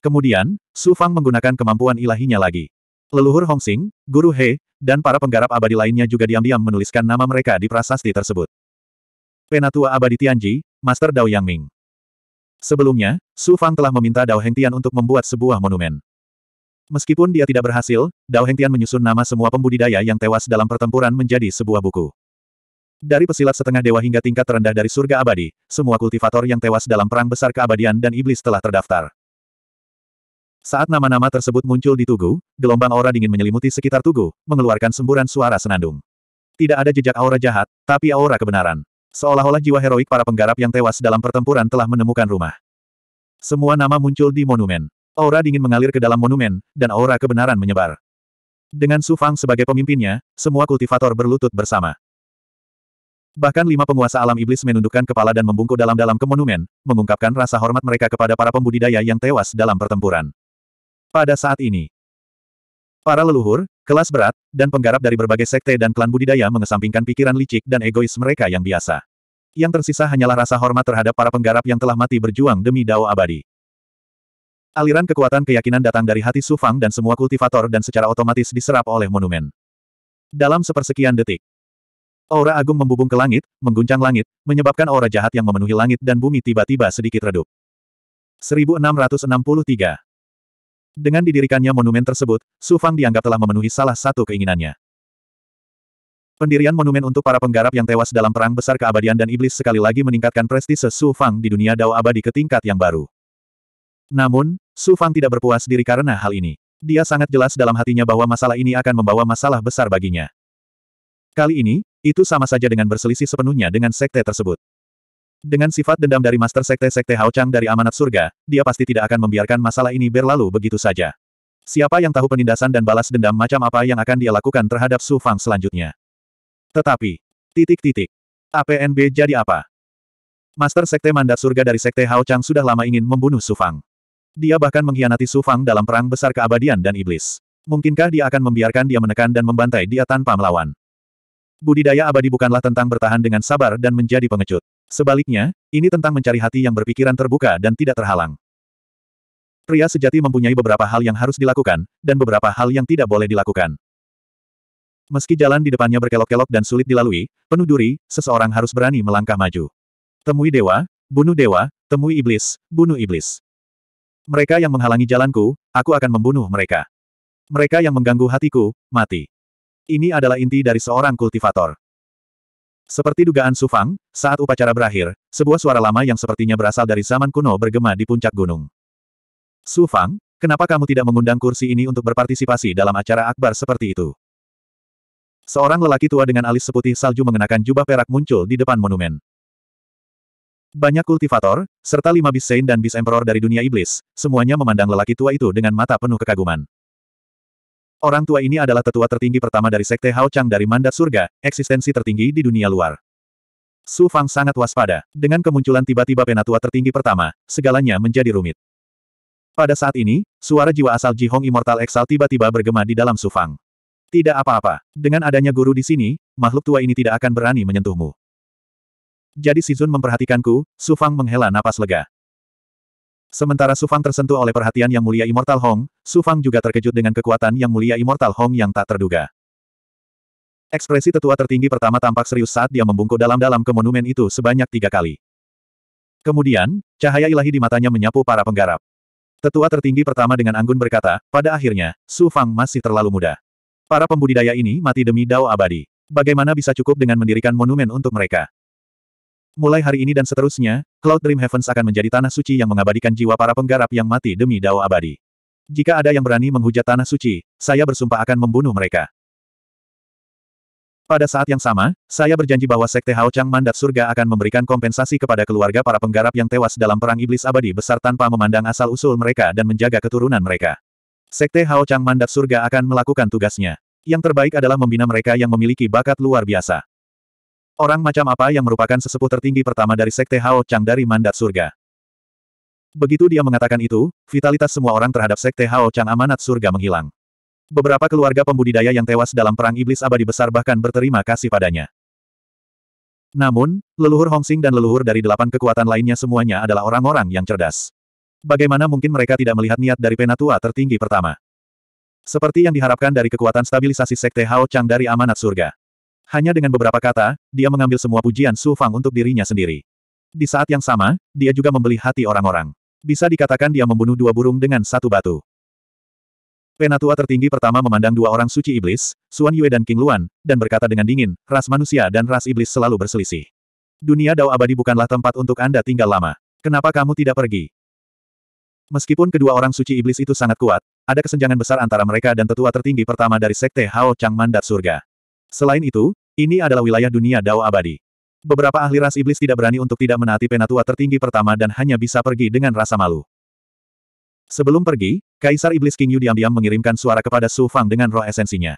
Kemudian, Sufang menggunakan kemampuan ilahinya lagi. Leluhur Sing, Guru He, dan para penggarap abadi lainnya juga diam-diam menuliskan nama mereka di prasasti tersebut. Penatua abadi Tianji, Master Dao Yang Ming. Sebelumnya, Su Fang telah meminta Dao Heng Tian untuk membuat sebuah monumen. Meskipun dia tidak berhasil, Dao Hengtian menyusun nama semua pembudidaya yang tewas dalam pertempuran menjadi sebuah buku. Dari pesilat setengah dewa hingga tingkat terendah dari surga abadi, semua kultivator yang tewas dalam perang besar keabadian dan iblis telah terdaftar. Saat nama-nama tersebut muncul di Tugu, gelombang aura dingin menyelimuti sekitar Tugu, mengeluarkan semburan suara senandung. Tidak ada jejak aura jahat, tapi aura kebenaran. Seolah-olah jiwa heroik para penggarap yang tewas dalam pertempuran telah menemukan rumah. Semua nama muncul di monumen. Aura dingin mengalir ke dalam monumen, dan aura kebenaran menyebar. Dengan Su Fang sebagai pemimpinnya, semua kultivator berlutut bersama. Bahkan lima penguasa alam iblis menundukkan kepala dan membungkuk dalam-dalam ke monumen, mengungkapkan rasa hormat mereka kepada para pembudidaya yang tewas dalam pertempuran. Pada saat ini, para leluhur, kelas berat, dan penggarap dari berbagai sekte dan klan budidaya mengesampingkan pikiran licik dan egois mereka yang biasa. Yang tersisa hanyalah rasa hormat terhadap para penggarap yang telah mati berjuang demi Dao abadi. Aliran kekuatan keyakinan datang dari hati Sufang dan semua kultivator dan secara otomatis diserap oleh monumen. Dalam sepersekian detik, aura agung membubung ke langit, mengguncang langit, menyebabkan aura jahat yang memenuhi langit dan bumi tiba-tiba sedikit redup. 1663 Dengan didirikannya monumen tersebut, Sufang dianggap telah memenuhi salah satu keinginannya. Pendirian monumen untuk para penggarap yang tewas dalam perang besar keabadian dan iblis sekali lagi meningkatkan prestise Su Fang di dunia Dao abadi ke tingkat yang baru. Namun, Su Fang tidak berpuas diri karena hal ini. Dia sangat jelas dalam hatinya bahwa masalah ini akan membawa masalah besar baginya. Kali ini, itu sama saja dengan berselisih sepenuhnya dengan sekte tersebut. Dengan sifat dendam dari Master Sekte-Sekte Hao Chang dari Amanat Surga, dia pasti tidak akan membiarkan masalah ini berlalu begitu saja. Siapa yang tahu penindasan dan balas dendam macam apa yang akan dia lakukan terhadap Su Fang selanjutnya. Tetapi, titik-titik, APNB jadi apa? Master Sekte Mandat Surga dari Sekte Hao Chang sudah lama ingin membunuh Su Fang. Dia bahkan mengkhianati Su Fang dalam perang besar keabadian dan iblis. Mungkinkah dia akan membiarkan dia menekan dan membantai dia tanpa melawan? Budidaya abadi bukanlah tentang bertahan dengan sabar dan menjadi pengecut. Sebaliknya, ini tentang mencari hati yang berpikiran terbuka dan tidak terhalang. Pria sejati mempunyai beberapa hal yang harus dilakukan, dan beberapa hal yang tidak boleh dilakukan. Meski jalan di depannya berkelok-kelok dan sulit dilalui, penuh duri, seseorang harus berani melangkah maju. Temui dewa, bunuh dewa, temui iblis, bunuh iblis. Mereka yang menghalangi jalanku, aku akan membunuh mereka. Mereka yang mengganggu hatiku, mati. Ini adalah inti dari seorang kultivator. Seperti dugaan Sufang, saat upacara berakhir, sebuah suara lama yang sepertinya berasal dari zaman kuno bergema di puncak gunung. Sufang, kenapa kamu tidak mengundang kursi ini untuk berpartisipasi dalam acara akbar seperti itu? Seorang lelaki tua dengan alis seputih salju mengenakan jubah perak muncul di depan monumen. Banyak kultivator, serta lima bis Saint dan bis Emperor dari dunia iblis, semuanya memandang lelaki tua itu dengan mata penuh kekaguman. Orang tua ini adalah tetua tertinggi pertama dari Sekte Hao Chang dari Mandat Surga, eksistensi tertinggi di dunia luar. Su Fang sangat waspada. Dengan kemunculan tiba-tiba penatua tertinggi pertama, segalanya menjadi rumit. Pada saat ini, suara jiwa asal Ji Hong Immortal Exal tiba-tiba bergema di dalam Su Fang. Tidak apa-apa. Dengan adanya guru di sini, makhluk tua ini tidak akan berani menyentuhmu. Jadi Sizun memperhatikanku, Su Fang menghela napas lega. Sementara Su Fang tersentuh oleh perhatian yang mulia Immortal Hong, Su Fang juga terkejut dengan kekuatan yang mulia Immortal Hong yang tak terduga. Ekspresi tetua tertinggi pertama tampak serius saat dia membungkuk dalam-dalam ke monumen itu sebanyak tiga kali. Kemudian, cahaya ilahi di matanya menyapu para penggarap. Tetua tertinggi pertama dengan anggun berkata, pada akhirnya, Su Fang masih terlalu muda. Para pembudidaya ini mati demi dao abadi. Bagaimana bisa cukup dengan mendirikan monumen untuk mereka? Mulai hari ini dan seterusnya, Cloud Dream Heavens akan menjadi tanah suci yang mengabadikan jiwa para penggarap yang mati demi dao abadi. Jika ada yang berani menghujat tanah suci, saya bersumpah akan membunuh mereka. Pada saat yang sama, saya berjanji bahwa Sekte Hao Chang Mandat Surga akan memberikan kompensasi kepada keluarga para penggarap yang tewas dalam Perang Iblis Abadi Besar tanpa memandang asal-usul mereka dan menjaga keturunan mereka. Sekte Hao Chang Mandat Surga akan melakukan tugasnya. Yang terbaik adalah membina mereka yang memiliki bakat luar biasa. Orang macam apa yang merupakan sesepuh tertinggi pertama dari Sekte Hao Chang dari Mandat Surga. Begitu dia mengatakan itu, vitalitas semua orang terhadap Sekte Hao Chang Amanat Surga menghilang. Beberapa keluarga pembudidaya yang tewas dalam perang iblis abadi besar bahkan berterima kasih padanya. Namun, leluhur Hongxing dan leluhur dari delapan kekuatan lainnya semuanya adalah orang-orang yang cerdas. Bagaimana mungkin mereka tidak melihat niat dari penatua tertinggi pertama? Seperti yang diharapkan dari kekuatan stabilisasi Sekte Hao Chang dari Amanat Surga. Hanya dengan beberapa kata, dia mengambil semua pujian Su Fang untuk dirinya sendiri. Di saat yang sama, dia juga membeli hati orang-orang. Bisa dikatakan dia membunuh dua burung dengan satu batu. Penatua tertinggi pertama memandang dua orang suci iblis, Suan Yue dan King Luan, dan berkata dengan dingin, ras manusia dan ras iblis selalu berselisih. Dunia dao abadi bukanlah tempat untuk Anda tinggal lama. Kenapa kamu tidak pergi? Meskipun kedua orang suci iblis itu sangat kuat, ada kesenjangan besar antara mereka dan tetua tertinggi pertama dari sekte Hao Chang Mandat Surga. Selain itu, ini adalah wilayah dunia Dao abadi. Beberapa ahli ras iblis tidak berani untuk tidak menaati penatua tertinggi pertama dan hanya bisa pergi dengan rasa malu. Sebelum pergi, Kaisar Iblis King Yu diam-diam mengirimkan suara kepada Su Fang dengan roh esensinya.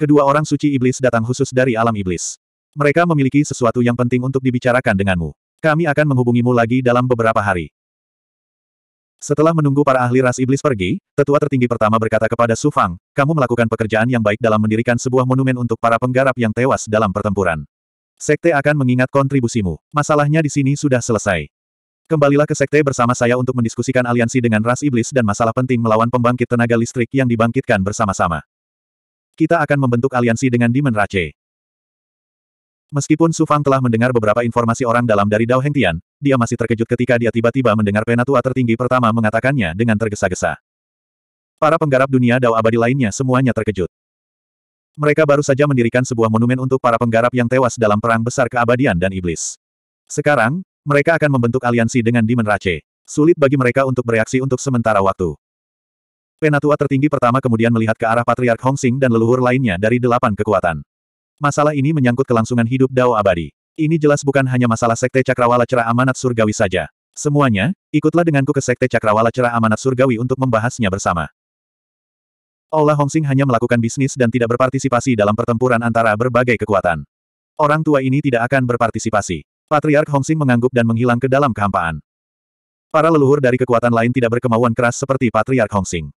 Kedua orang suci iblis datang khusus dari alam iblis. Mereka memiliki sesuatu yang penting untuk dibicarakan denganmu. Kami akan menghubungimu lagi dalam beberapa hari. Setelah menunggu para ahli ras iblis pergi, tetua tertinggi pertama berkata kepada Su Fang, kamu melakukan pekerjaan yang baik dalam mendirikan sebuah monumen untuk para penggarap yang tewas dalam pertempuran. Sekte akan mengingat kontribusimu. Masalahnya di sini sudah selesai. Kembalilah ke sekte bersama saya untuk mendiskusikan aliansi dengan ras iblis dan masalah penting melawan pembangkit tenaga listrik yang dibangkitkan bersama-sama. Kita akan membentuk aliansi dengan Demon Rache. Meskipun Su Fang telah mendengar beberapa informasi orang dalam dari Dao Hengtian, dia masih terkejut ketika dia tiba-tiba mendengar penatua tertinggi pertama mengatakannya dengan tergesa-gesa. Para penggarap dunia Dao abadi lainnya semuanya terkejut. Mereka baru saja mendirikan sebuah monumen untuk para penggarap yang tewas dalam perang besar keabadian dan iblis. Sekarang, mereka akan membentuk aliansi dengan Demon Rache. Sulit bagi mereka untuk bereaksi untuk sementara waktu. Penatua tertinggi pertama kemudian melihat ke arah Patriark Hongxing dan leluhur lainnya dari delapan kekuatan. Masalah ini menyangkut kelangsungan hidup Dao abadi. Ini jelas bukan hanya masalah Sekte Cakrawala Cerah Amanat Surgawi saja. Semuanya, ikutlah denganku ke Sekte Cakrawala Cerah Amanat Surgawi untuk membahasnya bersama. Aula Hongxing hanya melakukan bisnis dan tidak berpartisipasi dalam pertempuran antara berbagai kekuatan. Orang tua ini tidak akan berpartisipasi. Patriark Hongxing mengangguk dan menghilang ke dalam kehampaan. Para leluhur dari kekuatan lain tidak berkemauan keras seperti Patriark Hongxing.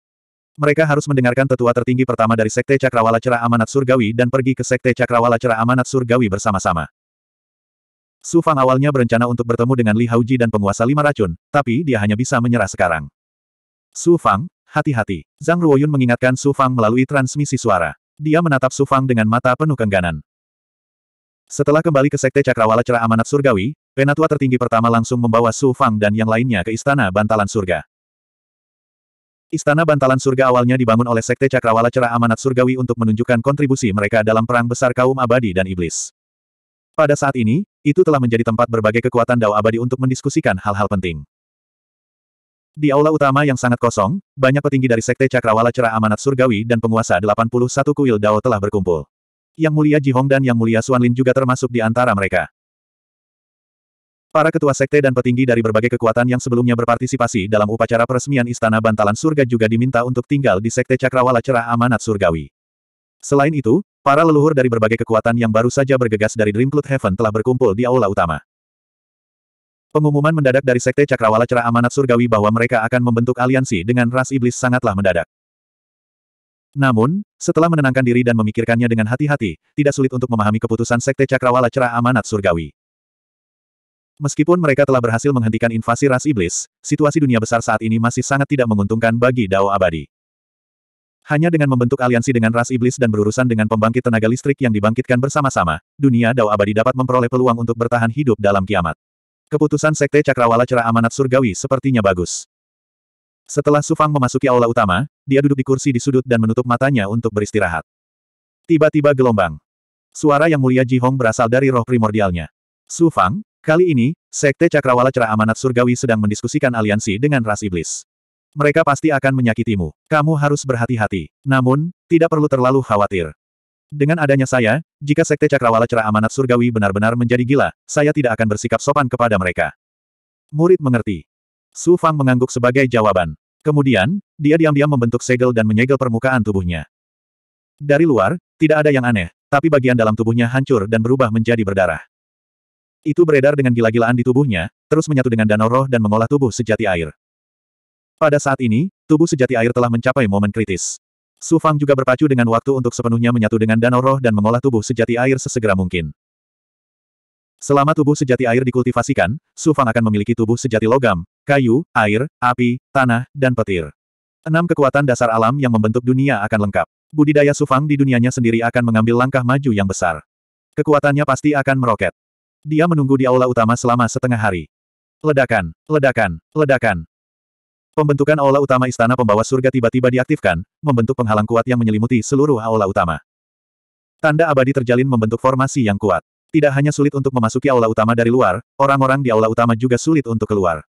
Mereka harus mendengarkan tetua tertinggi pertama dari Sekte Cakrawala Cerah Amanat Surgawi dan pergi ke Sekte Cakrawala Cerah Amanat Surgawi bersama-sama. Su Fang awalnya berencana untuk bertemu dengan Li Hauji dan penguasa lima racun, tapi dia hanya bisa menyerah sekarang. Su Fang, hati-hati. Zhang Ruoyun mengingatkan Su Fang melalui transmisi suara. Dia menatap Su Fang dengan mata penuh kengganan. Setelah kembali ke Sekte Cakrawala Cerah Amanat Surgawi, Penatua tertinggi pertama langsung membawa Su Fang dan yang lainnya ke Istana Bantalan Surga. Istana Bantalan Surga awalnya dibangun oleh Sekte Cakrawala Cerah Amanat Surgawi untuk menunjukkan kontribusi mereka dalam Perang Besar Kaum Abadi dan Iblis. Pada saat ini, itu telah menjadi tempat berbagai kekuatan Dao Abadi untuk mendiskusikan hal-hal penting. Di aula utama yang sangat kosong, banyak petinggi dari Sekte Cakrawala Cerah Amanat Surgawi dan penguasa 81 kuil Dao telah berkumpul. Yang Mulia Jihong dan Yang Mulia Suanlin juga termasuk di antara mereka. Para ketua sekte dan petinggi dari berbagai kekuatan yang sebelumnya berpartisipasi dalam upacara peresmian Istana Bantalan Surga juga diminta untuk tinggal di sekte Cakrawala Cerah Amanat Surgawi. Selain itu, para leluhur dari berbagai kekuatan yang baru saja bergegas dari Dreamcloud Heaven telah berkumpul di aula utama. Pengumuman mendadak dari sekte Cakrawala Cerah Amanat Surgawi bahwa mereka akan membentuk aliansi dengan ras iblis sangatlah mendadak. Namun, setelah menenangkan diri dan memikirkannya dengan hati-hati, tidak sulit untuk memahami keputusan sekte Cakrawala Cerah Amanat Surgawi. Meskipun mereka telah berhasil menghentikan invasi ras iblis, situasi dunia besar saat ini masih sangat tidak menguntungkan bagi Dao Abadi. Hanya dengan membentuk aliansi dengan ras iblis dan berurusan dengan pembangkit tenaga listrik yang dibangkitkan bersama-sama, dunia Dao Abadi dapat memperoleh peluang untuk bertahan hidup dalam kiamat. Keputusan Sekte Cakrawala Cerah Amanat Surgawi sepertinya bagus. Setelah Sufang memasuki aula utama, dia duduk di kursi di sudut dan menutup matanya untuk beristirahat. Tiba-tiba gelombang. Suara yang mulia Ji Hong berasal dari roh primordialnya. Sufang, Kali ini, Sekte Cakrawala Cerah Amanat Surgawi sedang mendiskusikan aliansi dengan ras iblis. Mereka pasti akan menyakitimu. Kamu harus berhati-hati. Namun, tidak perlu terlalu khawatir. Dengan adanya saya, jika Sekte Cakrawala Cerah Amanat Surgawi benar-benar menjadi gila, saya tidak akan bersikap sopan kepada mereka. Murid mengerti. Su Fang mengangguk sebagai jawaban. Kemudian, dia diam-diam membentuk segel dan menyegel permukaan tubuhnya. Dari luar, tidak ada yang aneh, tapi bagian dalam tubuhnya hancur dan berubah menjadi berdarah. Itu beredar dengan gila-gilaan di tubuhnya, terus menyatu dengan danau roh dan mengolah tubuh sejati air. Pada saat ini, tubuh sejati air telah mencapai momen kritis. Su Fang juga berpacu dengan waktu untuk sepenuhnya menyatu dengan danau roh dan mengolah tubuh sejati air sesegera mungkin. Selama tubuh sejati air dikultivasikan, Su Fang akan memiliki tubuh sejati logam, kayu, air, api, tanah, dan petir. Enam kekuatan dasar alam yang membentuk dunia akan lengkap. Budidaya Su Fang di dunianya sendiri akan mengambil langkah maju yang besar. Kekuatannya pasti akan meroket. Dia menunggu di aula utama selama setengah hari. Ledakan, ledakan, ledakan. Pembentukan aula utama istana pembawa surga tiba-tiba diaktifkan, membentuk penghalang kuat yang menyelimuti seluruh aula utama. Tanda abadi terjalin membentuk formasi yang kuat. Tidak hanya sulit untuk memasuki aula utama dari luar, orang-orang di aula utama juga sulit untuk keluar.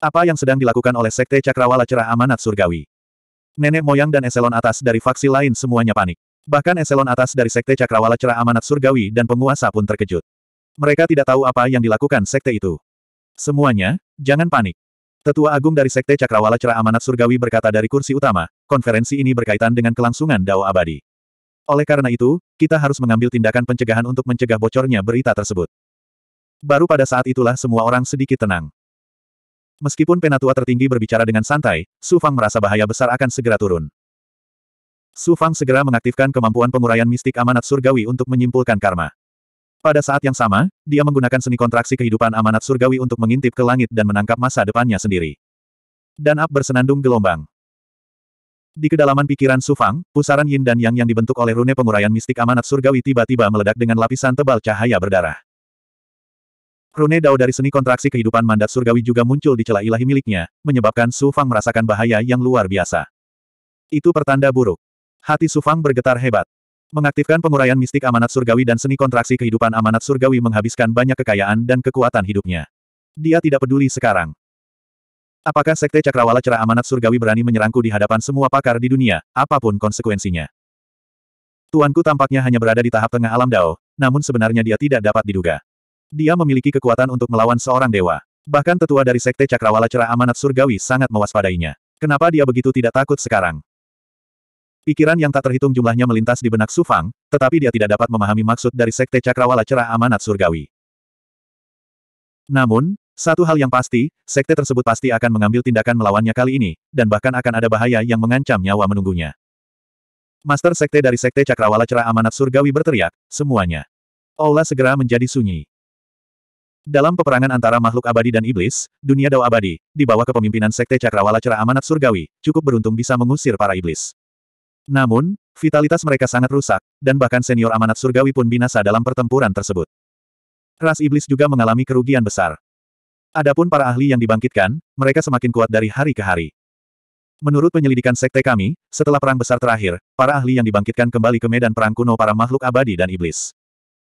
Apa yang sedang dilakukan oleh Sekte Cakrawala Cerah Amanat Surgawi? Nenek moyang dan eselon atas dari faksi lain semuanya panik. Bahkan eselon atas dari Sekte Cakrawala Cerah Amanat Surgawi dan penguasa pun terkejut. Mereka tidak tahu apa yang dilakukan sekte itu. Semuanya, jangan panik. Tetua Agung dari Sekte Cakrawala Cerah Amanat Surgawi berkata dari kursi utama, konferensi ini berkaitan dengan kelangsungan Dao Abadi. Oleh karena itu, kita harus mengambil tindakan pencegahan untuk mencegah bocornya berita tersebut. Baru pada saat itulah semua orang sedikit tenang. Meskipun penatua tertinggi berbicara dengan santai, Su Fang merasa bahaya besar akan segera turun. Su Fang segera mengaktifkan kemampuan penguraian mistik amanat surgawi untuk menyimpulkan karma. Pada saat yang sama, dia menggunakan seni kontraksi kehidupan amanat surgawi untuk mengintip ke langit dan menangkap masa depannya sendiri. Dan Up bersenandung gelombang. Di kedalaman pikiran Sufang, pusaran yin dan yang yang dibentuk oleh rune penguraian mistik amanat surgawi tiba-tiba meledak dengan lapisan tebal cahaya berdarah. Rune dao dari seni kontraksi kehidupan mandat surgawi juga muncul di celah ilahi miliknya, menyebabkan Sufang merasakan bahaya yang luar biasa. Itu pertanda buruk. Hati Sufang bergetar hebat. Mengaktifkan penguraian mistik amanat surgawi dan seni kontraksi kehidupan amanat surgawi menghabiskan banyak kekayaan dan kekuatan hidupnya. Dia tidak peduli sekarang. Apakah Sekte Cakrawala Cerah Amanat Surgawi berani menyerangku di hadapan semua pakar di dunia, apapun konsekuensinya? Tuanku tampaknya hanya berada di tahap tengah alam Dao, namun sebenarnya dia tidak dapat diduga. Dia memiliki kekuatan untuk melawan seorang dewa. Bahkan tetua dari Sekte Cakrawala Cerah Amanat Surgawi sangat mewaspadainya. Kenapa dia begitu tidak takut sekarang? Pikiran yang tak terhitung jumlahnya melintas di benak Sufang, tetapi dia tidak dapat memahami maksud dari Sekte Cakrawala Cerah Amanat Surgawi. Namun, satu hal yang pasti, sekte tersebut pasti akan mengambil tindakan melawannya kali ini, dan bahkan akan ada bahaya yang mengancam nyawa menunggunya. Master sekte dari sekte Cakrawala Cerah Amanat Surgawi berteriak, semuanya. Allah segera menjadi sunyi. Dalam peperangan antara makhluk abadi dan iblis, dunia dao abadi, di bawah kepemimpinan sekte Cakrawala Cerah Amanat Surgawi, cukup beruntung bisa mengusir para iblis. Namun, vitalitas mereka sangat rusak, dan bahkan senior amanat surgawi pun binasa dalam pertempuran tersebut. Ras iblis juga mengalami kerugian besar. Adapun para ahli yang dibangkitkan, mereka semakin kuat dari hari ke hari. Menurut penyelidikan sekte kami, setelah perang besar terakhir, para ahli yang dibangkitkan kembali ke medan perang kuno para makhluk abadi dan iblis.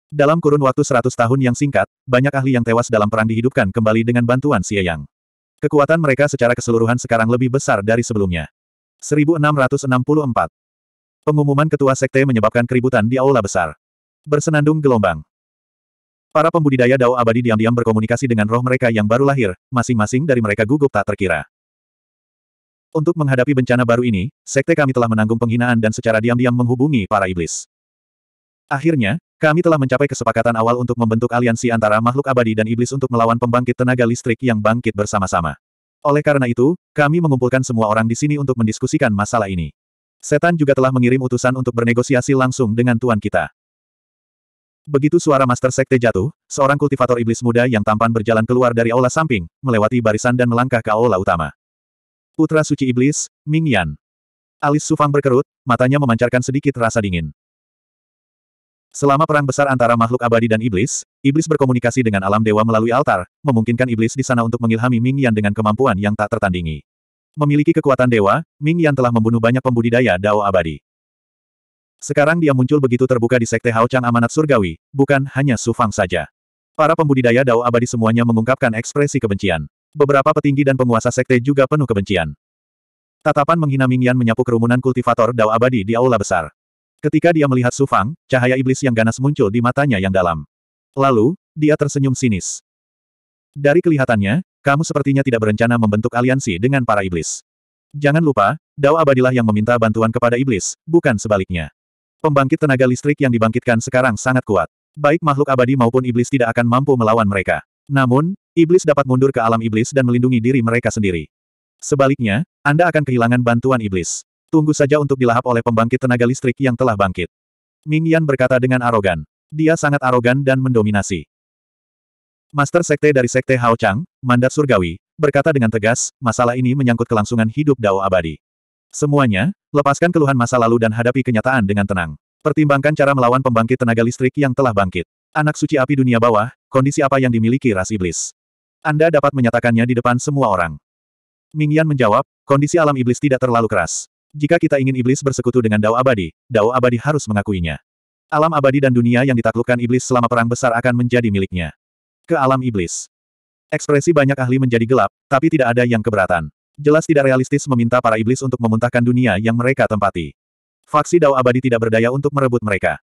Dalam kurun waktu 100 tahun yang singkat, banyak ahli yang tewas dalam perang dihidupkan kembali dengan bantuan Yang. Kekuatan mereka secara keseluruhan sekarang lebih besar dari sebelumnya. 1664 Pengumuman ketua sekte menyebabkan keributan di aula besar. Bersenandung gelombang. Para pembudidaya Dao abadi diam-diam berkomunikasi dengan roh mereka yang baru lahir, masing-masing dari mereka gugup tak terkira. Untuk menghadapi bencana baru ini, sekte kami telah menanggung penghinaan dan secara diam-diam menghubungi para iblis. Akhirnya, kami telah mencapai kesepakatan awal untuk membentuk aliansi antara makhluk abadi dan iblis untuk melawan pembangkit tenaga listrik yang bangkit bersama-sama. Oleh karena itu, kami mengumpulkan semua orang di sini untuk mendiskusikan masalah ini. Setan juga telah mengirim utusan untuk bernegosiasi langsung dengan tuan kita. Begitu suara Master Sekte jatuh, seorang kultivator iblis muda yang tampan berjalan keluar dari aula samping, melewati barisan dan melangkah ke aula utama. Putra Suci Iblis, Ming Yan. Alis Sufang berkerut, matanya memancarkan sedikit rasa dingin. Selama perang besar antara makhluk abadi dan iblis, iblis berkomunikasi dengan alam dewa melalui altar, memungkinkan iblis di sana untuk mengilhami Ming Yan dengan kemampuan yang tak tertandingi. Memiliki kekuatan dewa, Ming Yan telah membunuh banyak pembudidaya Dao abadi. Sekarang dia muncul begitu terbuka di Sekte Hao Chang Amanat Surgawi, bukan hanya Su Fang saja. Para pembudidaya Dao abadi semuanya mengungkapkan ekspresi kebencian. Beberapa petinggi dan penguasa sekte juga penuh kebencian. Tatapan menghina Ming Yan menyapu kerumunan kultivator Dao abadi di aula besar. Ketika dia melihat Su Fang, cahaya iblis yang ganas muncul di matanya yang dalam. Lalu, dia tersenyum sinis. Dari kelihatannya, kamu sepertinya tidak berencana membentuk aliansi dengan para iblis. Jangan lupa, Dao Abadilah yang meminta bantuan kepada iblis, bukan sebaliknya. Pembangkit tenaga listrik yang dibangkitkan sekarang sangat kuat. Baik makhluk abadi maupun iblis tidak akan mampu melawan mereka. Namun, iblis dapat mundur ke alam iblis dan melindungi diri mereka sendiri. Sebaliknya, Anda akan kehilangan bantuan iblis. Tunggu saja untuk dilahap oleh pembangkit tenaga listrik yang telah bangkit. Ming Yan berkata dengan arogan. Dia sangat arogan dan mendominasi. Master Sekte dari Sekte Hao Chang, Mandat Surgawi, berkata dengan tegas, masalah ini menyangkut kelangsungan hidup Dao abadi. Semuanya, lepaskan keluhan masa lalu dan hadapi kenyataan dengan tenang. Pertimbangkan cara melawan pembangkit tenaga listrik yang telah bangkit. Anak suci api dunia bawah, kondisi apa yang dimiliki ras iblis. Anda dapat menyatakannya di depan semua orang. Mingyan menjawab, kondisi alam iblis tidak terlalu keras. Jika kita ingin iblis bersekutu dengan Dao abadi, Dao abadi harus mengakuinya. Alam abadi dan dunia yang ditaklukkan iblis selama perang besar akan menjadi miliknya ke alam iblis. Ekspresi banyak ahli menjadi gelap, tapi tidak ada yang keberatan. Jelas tidak realistis meminta para iblis untuk memuntahkan dunia yang mereka tempati. Faksi Dao Abadi tidak berdaya untuk merebut mereka.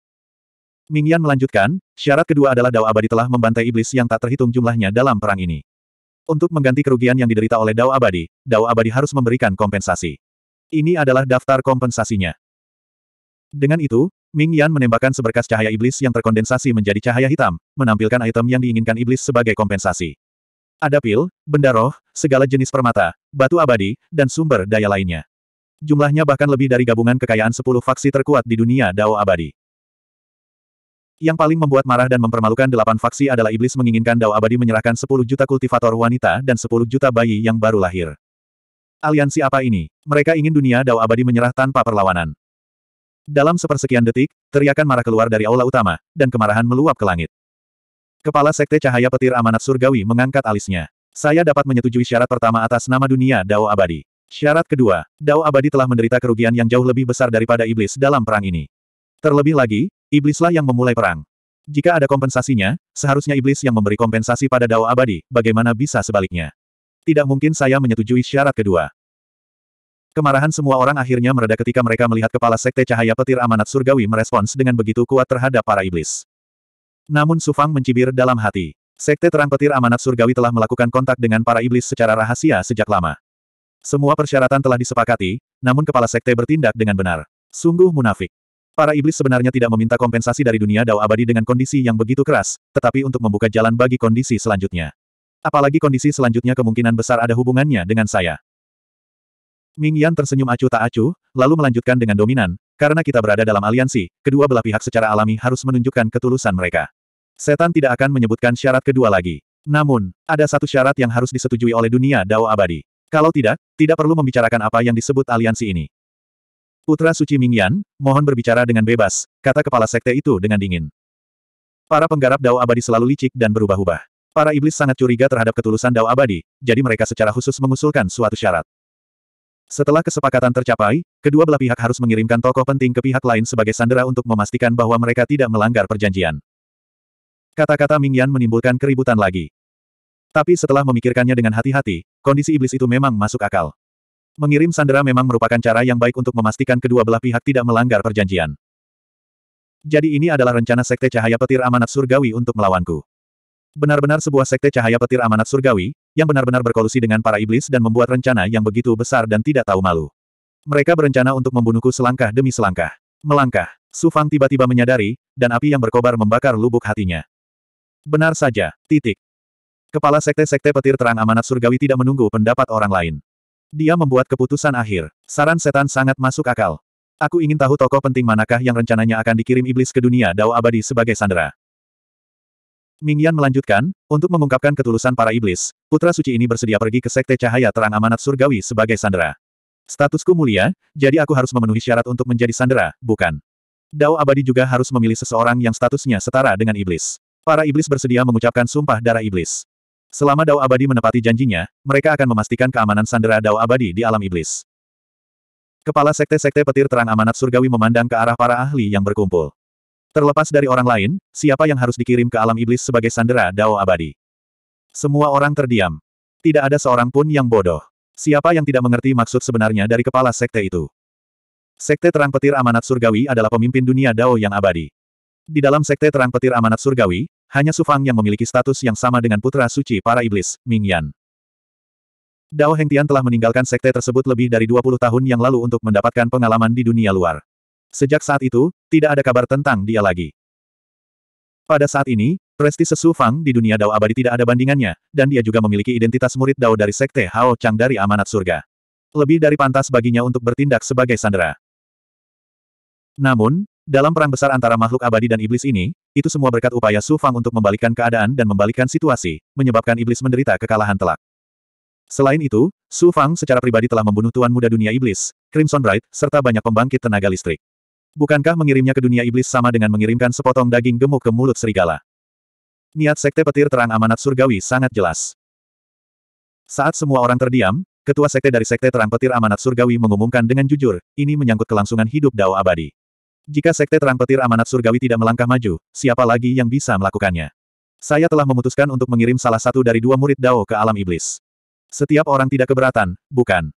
Mingyan melanjutkan, syarat kedua adalah Dao Abadi telah membantai iblis yang tak terhitung jumlahnya dalam perang ini. Untuk mengganti kerugian yang diderita oleh Dao Abadi, Dao Abadi harus memberikan kompensasi. Ini adalah daftar kompensasinya. Dengan itu, Ming Yan menembakkan seberkas cahaya iblis yang terkondensasi menjadi cahaya hitam, menampilkan item yang diinginkan iblis sebagai kompensasi. Ada pil, benda roh, segala jenis permata, batu abadi, dan sumber daya lainnya. Jumlahnya bahkan lebih dari gabungan kekayaan 10 faksi terkuat di dunia Dao Abadi. Yang paling membuat marah dan mempermalukan delapan faksi adalah iblis menginginkan Dao Abadi menyerahkan 10 juta kultivator wanita dan 10 juta bayi yang baru lahir. Aliansi apa ini? Mereka ingin dunia Dao Abadi menyerah tanpa perlawanan. Dalam sepersekian detik, teriakan marah keluar dari aula utama, dan kemarahan meluap ke langit. Kepala Sekte Cahaya Petir Amanat Surgawi mengangkat alisnya. Saya dapat menyetujui syarat pertama atas nama dunia Dao Abadi. Syarat kedua, Dao Abadi telah menderita kerugian yang jauh lebih besar daripada iblis dalam perang ini. Terlebih lagi, iblislah yang memulai perang. Jika ada kompensasinya, seharusnya iblis yang memberi kompensasi pada Dao Abadi, bagaimana bisa sebaliknya? Tidak mungkin saya menyetujui syarat kedua. Kemarahan semua orang akhirnya mereda ketika mereka melihat kepala sekte cahaya petir amanat surgawi merespons dengan begitu kuat terhadap para iblis. Namun Sufang mencibir dalam hati. Sekte Terang Petir Amanat Surgawi telah melakukan kontak dengan para iblis secara rahasia sejak lama. Semua persyaratan telah disepakati, namun kepala sekte bertindak dengan benar. Sungguh munafik. Para iblis sebenarnya tidak meminta kompensasi dari dunia dao abadi dengan kondisi yang begitu keras, tetapi untuk membuka jalan bagi kondisi selanjutnya. Apalagi kondisi selanjutnya kemungkinan besar ada hubungannya dengan saya. Ming Yan tersenyum acuh tak acuh, lalu melanjutkan dengan dominan, karena kita berada dalam aliansi, kedua belah pihak secara alami harus menunjukkan ketulusan mereka. Setan tidak akan menyebutkan syarat kedua lagi. Namun, ada satu syarat yang harus disetujui oleh dunia Dao abadi. Kalau tidak, tidak perlu membicarakan apa yang disebut aliansi ini. Putra Suci Ming Yan, mohon berbicara dengan bebas, kata kepala sekte itu dengan dingin. Para penggarap Dao abadi selalu licik dan berubah-ubah. Para iblis sangat curiga terhadap ketulusan Dao abadi, jadi mereka secara khusus mengusulkan suatu syarat. Setelah kesepakatan tercapai, kedua belah pihak harus mengirimkan tokoh penting ke pihak lain sebagai sandera untuk memastikan bahwa mereka tidak melanggar perjanjian. Kata-kata Ming Yan menimbulkan keributan lagi. Tapi setelah memikirkannya dengan hati-hati, kondisi iblis itu memang masuk akal. Mengirim sandera memang merupakan cara yang baik untuk memastikan kedua belah pihak tidak melanggar perjanjian. Jadi ini adalah rencana Sekte Cahaya Petir Amanat Surgawi untuk melawanku. Benar-benar sebuah Sekte Cahaya Petir Amanat Surgawi, yang benar-benar berkolusi dengan para iblis dan membuat rencana yang begitu besar dan tidak tahu malu. Mereka berencana untuk membunuhku selangkah demi selangkah. Melangkah, Sufang tiba-tiba menyadari, dan api yang berkobar membakar lubuk hatinya. Benar saja, titik. Kepala Sekte-Sekte Petir Terang Amanat Surgawi tidak menunggu pendapat orang lain. Dia membuat keputusan akhir. Saran setan sangat masuk akal. Aku ingin tahu tokoh penting manakah yang rencananya akan dikirim iblis ke dunia dao abadi sebagai sandera. Mingyan melanjutkan, untuk mengungkapkan ketulusan para iblis, putra suci ini bersedia pergi ke Sekte Cahaya Terang Amanat Surgawi sebagai sandera. Statusku mulia, jadi aku harus memenuhi syarat untuk menjadi sandera, bukan? Dao abadi juga harus memilih seseorang yang statusnya setara dengan iblis. Para iblis bersedia mengucapkan sumpah darah iblis. Selama Dao abadi menepati janjinya, mereka akan memastikan keamanan sandera Dao abadi di alam iblis. Kepala Sekte-Sekte Petir Terang Amanat Surgawi memandang ke arah para ahli yang berkumpul. Terlepas dari orang lain, siapa yang harus dikirim ke alam iblis sebagai sandera dao abadi? Semua orang terdiam. Tidak ada seorang pun yang bodoh. Siapa yang tidak mengerti maksud sebenarnya dari kepala sekte itu? Sekte Terang Petir Amanat Surgawi adalah pemimpin dunia dao yang abadi. Di dalam Sekte Terang Petir Amanat Surgawi, hanya Sufang yang memiliki status yang sama dengan putra suci para iblis, Ming Yan. Dao Hengtian telah meninggalkan sekte tersebut lebih dari 20 tahun yang lalu untuk mendapatkan pengalaman di dunia luar. Sejak saat itu, tidak ada kabar tentang dia lagi. Pada saat ini, prestise Su Fang di dunia Dao abadi tidak ada bandingannya, dan dia juga memiliki identitas murid Dao dari Sekte Hao Chang dari Amanat Surga. Lebih dari pantas baginya untuk bertindak sebagai sandera. Namun, dalam perang besar antara makhluk abadi dan iblis ini, itu semua berkat upaya Su Fang untuk membalikkan keadaan dan membalikkan situasi, menyebabkan iblis menderita kekalahan telak. Selain itu, Su Fang secara pribadi telah membunuh tuan muda dunia iblis, Crimson Bright, serta banyak pembangkit tenaga listrik bukankah mengirimnya ke dunia iblis sama dengan mengirimkan sepotong daging gemuk ke mulut serigala? Niat Sekte Petir Terang Amanat Surgawi sangat jelas. Saat semua orang terdiam, Ketua Sekte dari Sekte Terang Petir Amanat Surgawi mengumumkan dengan jujur, ini menyangkut kelangsungan hidup Dao Abadi. Jika Sekte Terang Petir Amanat Surgawi tidak melangkah maju, siapa lagi yang bisa melakukannya? Saya telah memutuskan untuk mengirim salah satu dari dua murid Dao ke alam iblis. Setiap orang tidak keberatan, bukan?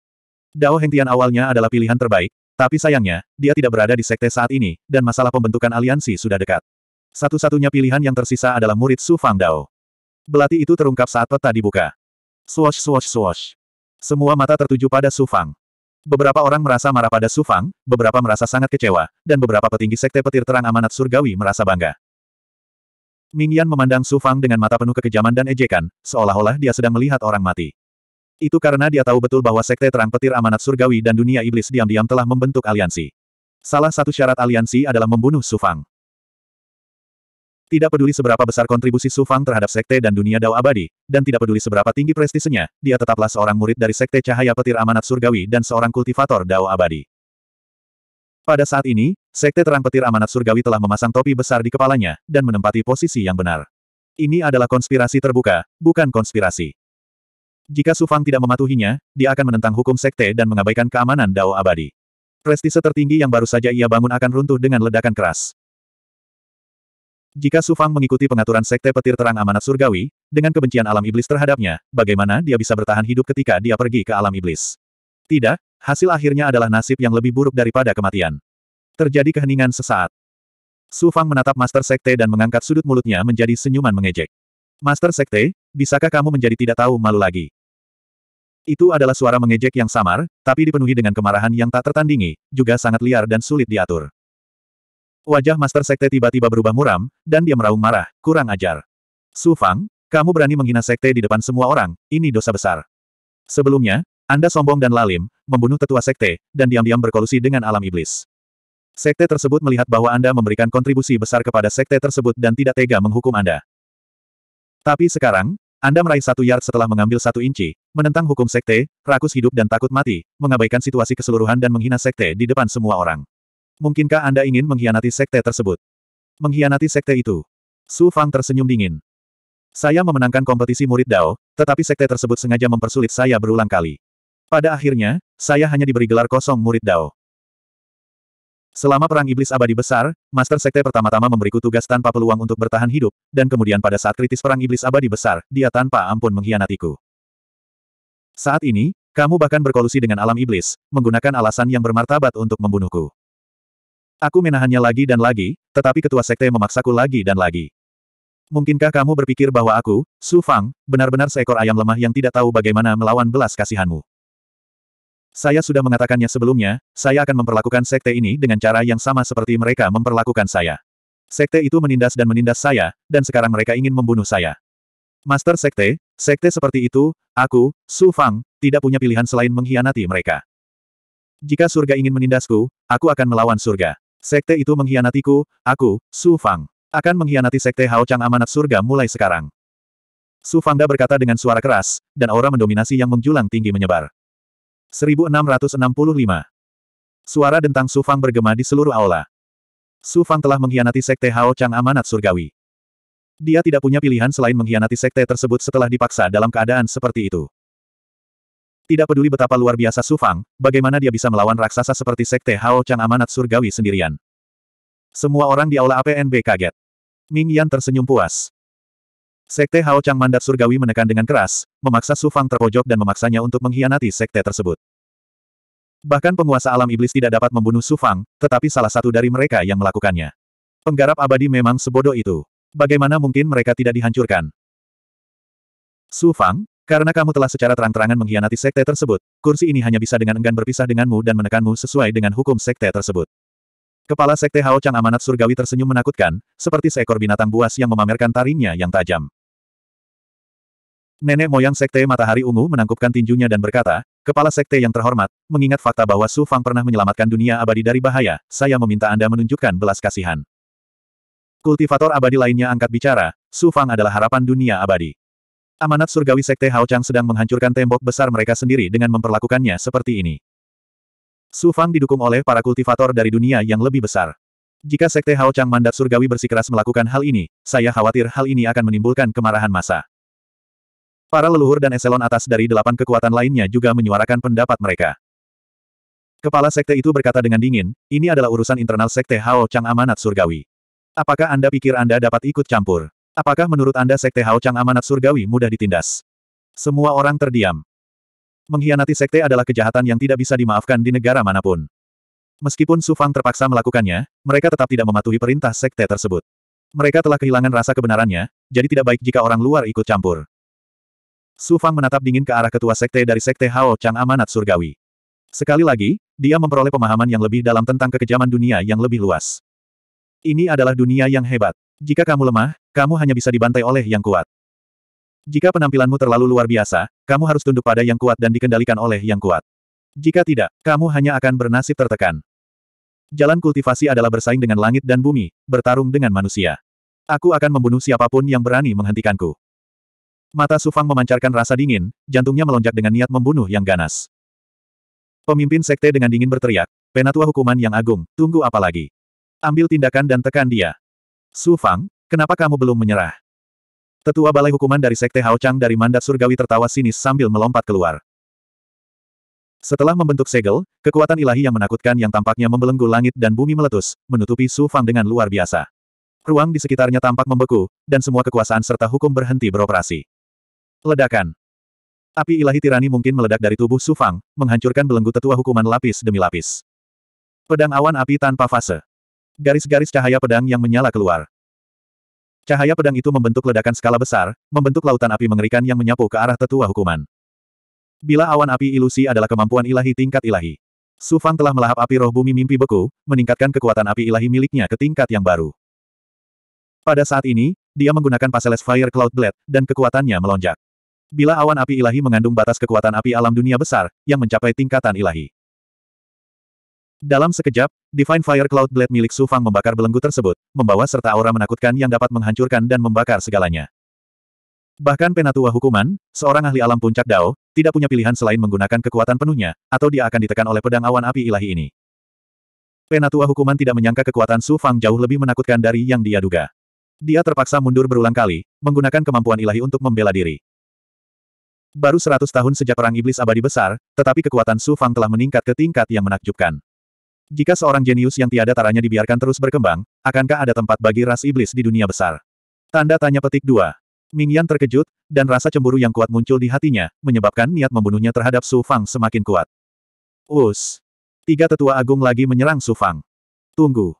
Dao Hengtian awalnya adalah pilihan terbaik, tapi sayangnya, dia tidak berada di sekte saat ini, dan masalah pembentukan aliansi sudah dekat. Satu-satunya pilihan yang tersisa adalah murid Su Fang Dao. Belati itu terungkap saat peta dibuka. Swash swash swash. Semua mata tertuju pada Su Fang. Beberapa orang merasa marah pada Su Fang, beberapa merasa sangat kecewa, dan beberapa petinggi sekte petir terang amanat surgawi merasa bangga. Ming Yan memandang Su Fang dengan mata penuh kekejaman dan ejekan, seolah-olah dia sedang melihat orang mati. Itu karena dia tahu betul bahwa Sekte Terang Petir Amanat Surgawi dan Dunia Iblis diam-diam telah membentuk aliansi. Salah satu syarat aliansi adalah membunuh Sufang. Tidak peduli seberapa besar kontribusi Sufang terhadap sekte dan dunia Dao abadi, dan tidak peduli seberapa tinggi prestisenya, dia tetaplah seorang murid dari sekte cahaya petir amanat surgawi dan seorang kultivator Dao abadi. Pada saat ini, sekte terang petir amanat surgawi telah memasang topi besar di kepalanya, dan menempati posisi yang benar. Ini adalah konspirasi terbuka, bukan konspirasi. Jika Su Fang tidak mematuhinya, dia akan menentang hukum sekte dan mengabaikan keamanan Dao abadi. Prestise tertinggi yang baru saja ia bangun akan runtuh dengan ledakan keras. Jika Su Fang mengikuti pengaturan sekte petir terang amanat surgawi, dengan kebencian alam iblis terhadapnya, bagaimana dia bisa bertahan hidup ketika dia pergi ke alam iblis? Tidak, hasil akhirnya adalah nasib yang lebih buruk daripada kematian. Terjadi keheningan sesaat. Su Fang menatap Master Sekte dan mengangkat sudut mulutnya menjadi senyuman mengejek. Master Sekte, bisakah kamu menjadi tidak tahu malu lagi? Itu adalah suara mengejek yang samar, tapi dipenuhi dengan kemarahan yang tak tertandingi, juga sangat liar dan sulit diatur. Wajah Master Sekte tiba-tiba berubah muram, dan dia meraung marah, kurang ajar. Su Fang, kamu berani menghina Sekte di depan semua orang, ini dosa besar. Sebelumnya, Anda sombong dan lalim, membunuh tetua Sekte, dan diam-diam berkolusi dengan alam iblis. Sekte tersebut melihat bahwa Anda memberikan kontribusi besar kepada sekte tersebut dan tidak tega menghukum Anda. Tapi sekarang, anda meraih satu yard setelah mengambil satu inci, menentang hukum sekte, rakus hidup dan takut mati, mengabaikan situasi keseluruhan dan menghina sekte di depan semua orang. Mungkinkah Anda ingin mengkhianati sekte tersebut? Mengkhianati sekte itu. Su Fang tersenyum dingin. Saya memenangkan kompetisi murid Dao, tetapi sekte tersebut sengaja mempersulit saya berulang kali. Pada akhirnya, saya hanya diberi gelar kosong murid Dao. Selama Perang Iblis Abadi Besar, Master Sekte pertama-tama memberiku tugas tanpa peluang untuk bertahan hidup, dan kemudian pada saat kritis Perang Iblis Abadi Besar, dia tanpa ampun mengkhianatiku. Saat ini, kamu bahkan berkolusi dengan alam iblis, menggunakan alasan yang bermartabat untuk membunuhku. Aku menahannya lagi dan lagi, tetapi ketua sekte memaksaku lagi dan lagi. Mungkinkah kamu berpikir bahwa aku, Su Fang, benar-benar seekor ayam lemah yang tidak tahu bagaimana melawan belas kasihanmu? Saya sudah mengatakannya sebelumnya, saya akan memperlakukan sekte ini dengan cara yang sama seperti mereka memperlakukan saya. Sekte itu menindas dan menindas saya, dan sekarang mereka ingin membunuh saya. Master Sekte, sekte seperti itu, aku, Su Fang, tidak punya pilihan selain mengkhianati mereka. Jika surga ingin menindasku, aku akan melawan surga. Sekte itu mengkhianatiku, aku, Su Fang, akan mengkhianati Sekte Hao Chang amanat surga mulai sekarang. Su Fangda berkata dengan suara keras, dan aura mendominasi yang menjulang tinggi menyebar. 1665. Suara dentang Fang bergema di seluruh aula. Fang telah mengkhianati Sekte Hao Chang Amanat Surgawi. Dia tidak punya pilihan selain mengkhianati Sekte tersebut setelah dipaksa dalam keadaan seperti itu. Tidak peduli betapa luar biasa Su Fang, bagaimana dia bisa melawan raksasa seperti Sekte Hao Chang Amanat Surgawi sendirian. Semua orang di aula APNB kaget. Ming Yan tersenyum puas. Sekte Hao Chang Mandat Surgawi menekan dengan keras, memaksa Su Fang terpojok dan memaksanya untuk mengkhianati sekte tersebut. Bahkan penguasa alam iblis tidak dapat membunuh Su Fang, tetapi salah satu dari mereka yang melakukannya. Penggarap abadi memang sebodoh itu. Bagaimana mungkin mereka tidak dihancurkan? Su Fang, karena kamu telah secara terang-terangan mengkhianati sekte tersebut, kursi ini hanya bisa dengan enggan berpisah denganmu dan menekanmu sesuai dengan hukum sekte tersebut. Kepala Sekte Hao Chang Amanat Surgawi tersenyum menakutkan, seperti seekor binatang buas yang memamerkan taringnya yang tajam. Nenek moyang Sekte Matahari Ungu menangkupkan tinjunya dan berkata, Kepala Sekte yang terhormat, mengingat fakta bahwa Su Fang pernah menyelamatkan dunia abadi dari bahaya, saya meminta Anda menunjukkan belas kasihan. Kultivator abadi lainnya angkat bicara, Su Fang adalah harapan dunia abadi. Amanat surgawi Sekte Hao Chang sedang menghancurkan tembok besar mereka sendiri dengan memperlakukannya seperti ini. Su Fang didukung oleh para kultivator dari dunia yang lebih besar. Jika Sekte Hao Chang mandat surgawi bersikeras melakukan hal ini, saya khawatir hal ini akan menimbulkan kemarahan massa. Para leluhur dan eselon atas dari delapan kekuatan lainnya juga menyuarakan pendapat mereka. Kepala sekte itu berkata dengan dingin, ini adalah urusan internal sekte Hao Chang Amanat Surgawi. Apakah Anda pikir Anda dapat ikut campur? Apakah menurut Anda sekte Hao Chang Amanat Surgawi mudah ditindas? Semua orang terdiam. Mengkhianati sekte adalah kejahatan yang tidak bisa dimaafkan di negara manapun. Meskipun Su Fang terpaksa melakukannya, mereka tetap tidak mematuhi perintah sekte tersebut. Mereka telah kehilangan rasa kebenarannya, jadi tidak baik jika orang luar ikut campur. Su Fang menatap dingin ke arah ketua sekte dari sekte Hao Chang Amanat Surgawi. Sekali lagi, dia memperoleh pemahaman yang lebih dalam tentang kekejaman dunia yang lebih luas. Ini adalah dunia yang hebat. Jika kamu lemah, kamu hanya bisa dibantai oleh yang kuat. Jika penampilanmu terlalu luar biasa, kamu harus tunduk pada yang kuat dan dikendalikan oleh yang kuat. Jika tidak, kamu hanya akan bernasib tertekan. Jalan kultivasi adalah bersaing dengan langit dan bumi, bertarung dengan manusia. Aku akan membunuh siapapun yang berani menghentikanku. Mata Sufang memancarkan rasa dingin, jantungnya melonjak dengan niat membunuh yang ganas. Pemimpin sekte dengan dingin berteriak, penatua hukuman yang agung, tunggu apa lagi? Ambil tindakan dan tekan dia. Sufang, kenapa kamu belum menyerah? Tetua Balai Hukuman dari Sekte Hao Chang dari Mandat Surgawi tertawa sinis sambil melompat keluar. Setelah membentuk segel, kekuatan ilahi yang menakutkan yang tampaknya membelenggu langit dan bumi meletus, menutupi Su Fang dengan luar biasa. Ruang di sekitarnya tampak membeku, dan semua kekuasaan serta hukum berhenti beroperasi. Ledakan. Api ilahi tirani mungkin meledak dari tubuh Sufang, menghancurkan belenggu tetua hukuman lapis demi lapis. Pedang awan api tanpa fase. Garis-garis cahaya pedang yang menyala keluar. Cahaya pedang itu membentuk ledakan skala besar, membentuk lautan api mengerikan yang menyapu ke arah tetua hukuman. Bila awan api ilusi adalah kemampuan ilahi tingkat ilahi. Sufang telah melahap api roh bumi mimpi beku, meningkatkan kekuatan api ilahi miliknya ke tingkat yang baru. Pada saat ini, dia menggunakan Paseles Fire Cloud Blade, dan kekuatannya melonjak bila awan api ilahi mengandung batas kekuatan api alam dunia besar, yang mencapai tingkatan ilahi. Dalam sekejap, Divine Fire Cloud Blade milik Su Fang membakar belenggu tersebut, membawa serta aura menakutkan yang dapat menghancurkan dan membakar segalanya. Bahkan penatua hukuman, seorang ahli alam puncak Dao, tidak punya pilihan selain menggunakan kekuatan penuhnya, atau dia akan ditekan oleh pedang awan api ilahi ini. Penatua hukuman tidak menyangka kekuatan Su Fang jauh lebih menakutkan dari yang dia duga. Dia terpaksa mundur berulang kali, menggunakan kemampuan ilahi untuk membela diri. Baru seratus tahun sejak perang iblis abadi besar, tetapi kekuatan Su Fang telah meningkat ke tingkat yang menakjubkan. Jika seorang jenius yang tiada taranya dibiarkan terus berkembang, akankah ada tempat bagi ras iblis di dunia besar? Tanda tanya petik 2. Mingyan terkejut, dan rasa cemburu yang kuat muncul di hatinya, menyebabkan niat membunuhnya terhadap Su Fang semakin kuat. Us. Tiga tetua agung lagi menyerang Su Fang. Tunggu.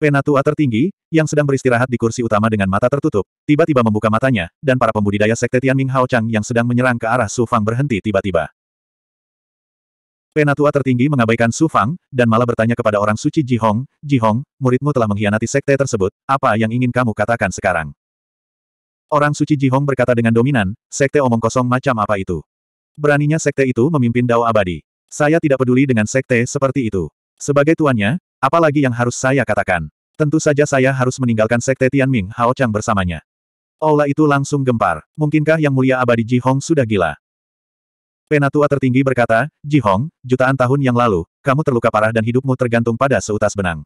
Penatua tertinggi, yang sedang beristirahat di kursi utama dengan mata tertutup, tiba-tiba membuka matanya, dan para pembudidaya sekte Tianming Hao Chang yang sedang menyerang ke arah Su Fang berhenti tiba-tiba. Penatua tertinggi mengabaikan Su Fang, dan malah bertanya kepada orang suci Ji Hong, Ji Hong, muridmu telah mengkhianati sekte tersebut, apa yang ingin kamu katakan sekarang? Orang suci Ji Hong berkata dengan dominan, sekte omong kosong macam apa itu? Beraninya sekte itu memimpin Dao Abadi. Saya tidak peduli dengan sekte seperti itu. Sebagai tuannya, Apalagi yang harus saya katakan? Tentu saja saya harus meninggalkan Sekte Tianming Hao Chang bersamanya. Aula itu langsung gempar. Mungkinkah Yang Mulia Abadi Ji Hong sudah gila? Penatua tertinggi berkata, Ji Hong, jutaan tahun yang lalu, kamu terluka parah dan hidupmu tergantung pada seutas benang.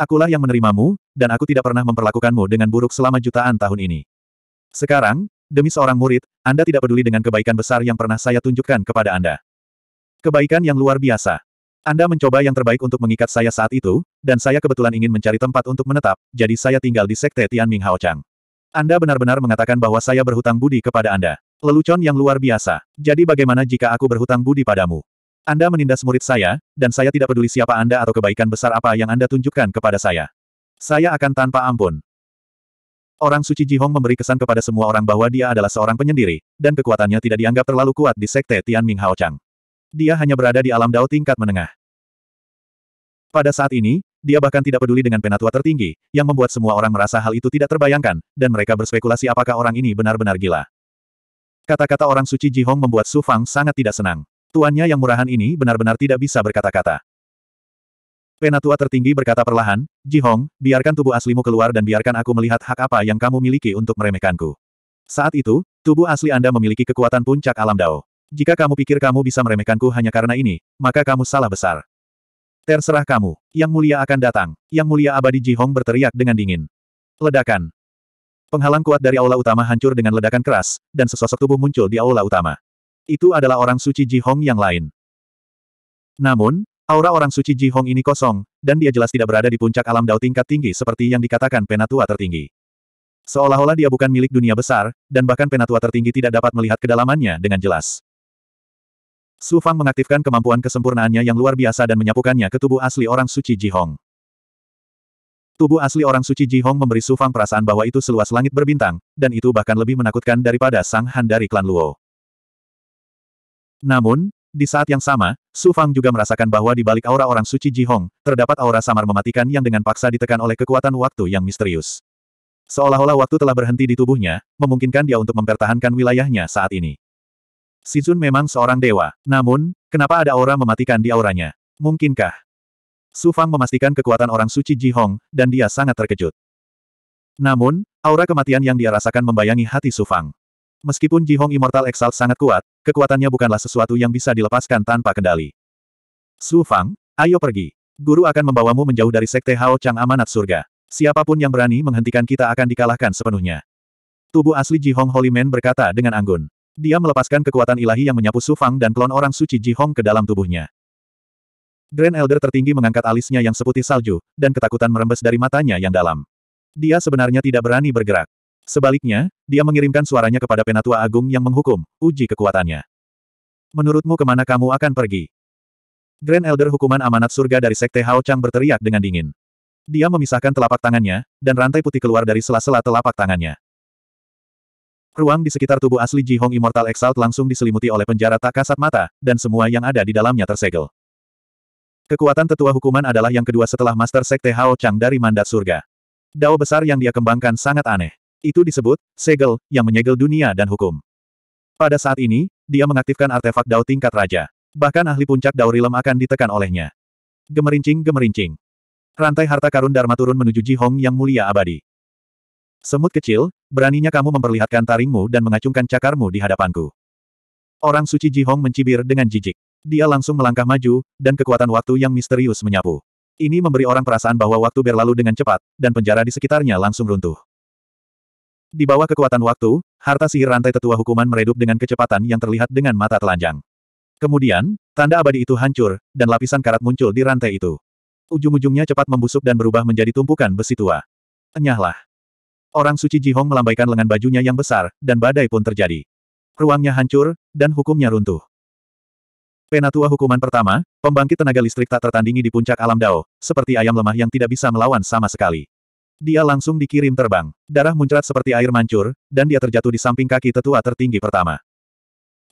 Akulah yang menerimamu, dan aku tidak pernah memperlakukanmu dengan buruk selama jutaan tahun ini. Sekarang, demi seorang murid, Anda tidak peduli dengan kebaikan besar yang pernah saya tunjukkan kepada Anda. Kebaikan yang luar biasa. Anda mencoba yang terbaik untuk mengikat saya saat itu, dan saya kebetulan ingin mencari tempat untuk menetap, jadi saya tinggal di sekte Tianming Haochang. Anda benar-benar mengatakan bahwa saya berhutang budi kepada Anda. Lelucon yang luar biasa. Jadi bagaimana jika aku berhutang budi padamu? Anda menindas murid saya, dan saya tidak peduli siapa Anda atau kebaikan besar apa yang Anda tunjukkan kepada saya. Saya akan tanpa ampun. Orang suci Jihong memberi kesan kepada semua orang bahwa dia adalah seorang penyendiri, dan kekuatannya tidak dianggap terlalu kuat di sekte Tianming Haochang. Dia hanya berada di alam dao tingkat menengah. Pada saat ini, dia bahkan tidak peduli dengan penatua tertinggi, yang membuat semua orang merasa hal itu tidak terbayangkan, dan mereka berspekulasi apakah orang ini benar-benar gila. Kata-kata orang suci Ji Hong membuat Su Fang sangat tidak senang. Tuannya yang murahan ini benar-benar tidak bisa berkata-kata. Penatua tertinggi berkata perlahan, Ji Hong, biarkan tubuh aslimu keluar dan biarkan aku melihat hak apa yang kamu miliki untuk meremehkanku. Saat itu, tubuh asli Anda memiliki kekuatan puncak alam dao. Jika kamu pikir kamu bisa meremehkanku hanya karena ini, maka kamu salah besar. Terserah kamu. Yang mulia akan datang. Yang mulia abadi Ji Hong berteriak dengan dingin. Ledakan. Penghalang kuat dari aula utama hancur dengan ledakan keras, dan sesosok tubuh muncul di aula utama. Itu adalah orang suci Ji Hong yang lain. Namun, aura orang suci Ji Hong ini kosong, dan dia jelas tidak berada di puncak alam dao tingkat tinggi seperti yang dikatakan penatua tertinggi. Seolah-olah dia bukan milik dunia besar, dan bahkan penatua tertinggi tidak dapat melihat kedalamannya dengan jelas. Su Fang mengaktifkan kemampuan kesempurnaannya yang luar biasa dan menyapukannya ke tubuh asli orang suci Ji Hong. Tubuh asli orang suci Ji Hong memberi Su Fang perasaan bahwa itu seluas langit berbintang, dan itu bahkan lebih menakutkan daripada Sang Han dari klan Luo. Namun, di saat yang sama, Su Fang juga merasakan bahwa di balik aura orang suci Ji Hong terdapat aura samar mematikan yang dengan paksa ditekan oleh kekuatan waktu yang misterius. Seolah-olah waktu telah berhenti di tubuhnya, memungkinkan dia untuk mempertahankan wilayahnya saat ini. Sizun memang seorang dewa, namun, kenapa ada aura mematikan di auranya? Mungkinkah? Su Fang memastikan kekuatan orang suci Ji Hong, dan dia sangat terkejut. Namun, aura kematian yang dia rasakan membayangi hati Su Fang. Meskipun Ji Hong Immortal Exalt sangat kuat, kekuatannya bukanlah sesuatu yang bisa dilepaskan tanpa kendali. Su Fang, ayo pergi. Guru akan membawamu menjauh dari Sekte Hao Chang Amanat Surga. Siapapun yang berani menghentikan kita akan dikalahkan sepenuhnya. Tubuh asli Ji Hong Holy Man berkata dengan anggun. Dia melepaskan kekuatan ilahi yang menyapu Su Fang dan klon orang suci Ji Hong ke dalam tubuhnya. Grand Elder tertinggi mengangkat alisnya yang seputih salju, dan ketakutan merembes dari matanya yang dalam. Dia sebenarnya tidak berani bergerak. Sebaliknya, dia mengirimkan suaranya kepada Penatua Agung yang menghukum, uji kekuatannya. Menurutmu kemana kamu akan pergi? Grand Elder hukuman amanat surga dari Sekte Hao Chang berteriak dengan dingin. Dia memisahkan telapak tangannya, dan rantai putih keluar dari sela-sela telapak tangannya. Ruang di sekitar tubuh asli Ji Hong Immortal Exalt langsung diselimuti oleh penjara tak kasat mata, dan semua yang ada di dalamnya tersegel. Kekuatan tetua hukuman adalah yang kedua setelah Master Sekte Hao Chang dari Mandat Surga. Dao besar yang dia kembangkan sangat aneh. Itu disebut, segel, yang menyegel dunia dan hukum. Pada saat ini, dia mengaktifkan artefak Dao tingkat raja. Bahkan ahli puncak Dao Rilem akan ditekan olehnya. Gemerincing-gemerincing. Rantai harta karun Dharma turun menuju Ji Hong yang mulia abadi. Semut kecil, beraninya kamu memperlihatkan taringmu dan mengacungkan cakarmu di hadapanku. Orang suci Ji Hong mencibir dengan jijik. Dia langsung melangkah maju, dan kekuatan waktu yang misterius menyapu. Ini memberi orang perasaan bahwa waktu berlalu dengan cepat, dan penjara di sekitarnya langsung runtuh. Di bawah kekuatan waktu, harta sihir rantai tetua hukuman meredup dengan kecepatan yang terlihat dengan mata telanjang. Kemudian, tanda abadi itu hancur, dan lapisan karat muncul di rantai itu. Ujung-ujungnya cepat membusuk dan berubah menjadi tumpukan besi tua. Enyahlah. Orang suci Ji Hong melambaikan lengan bajunya yang besar, dan badai pun terjadi. Ruangnya hancur, dan hukumnya runtuh. Penatua hukuman pertama, pembangkit tenaga listrik tak tertandingi di puncak alam Dao, seperti ayam lemah yang tidak bisa melawan sama sekali. Dia langsung dikirim terbang. Darah muncrat seperti air mancur, dan dia terjatuh di samping kaki tetua tertinggi pertama.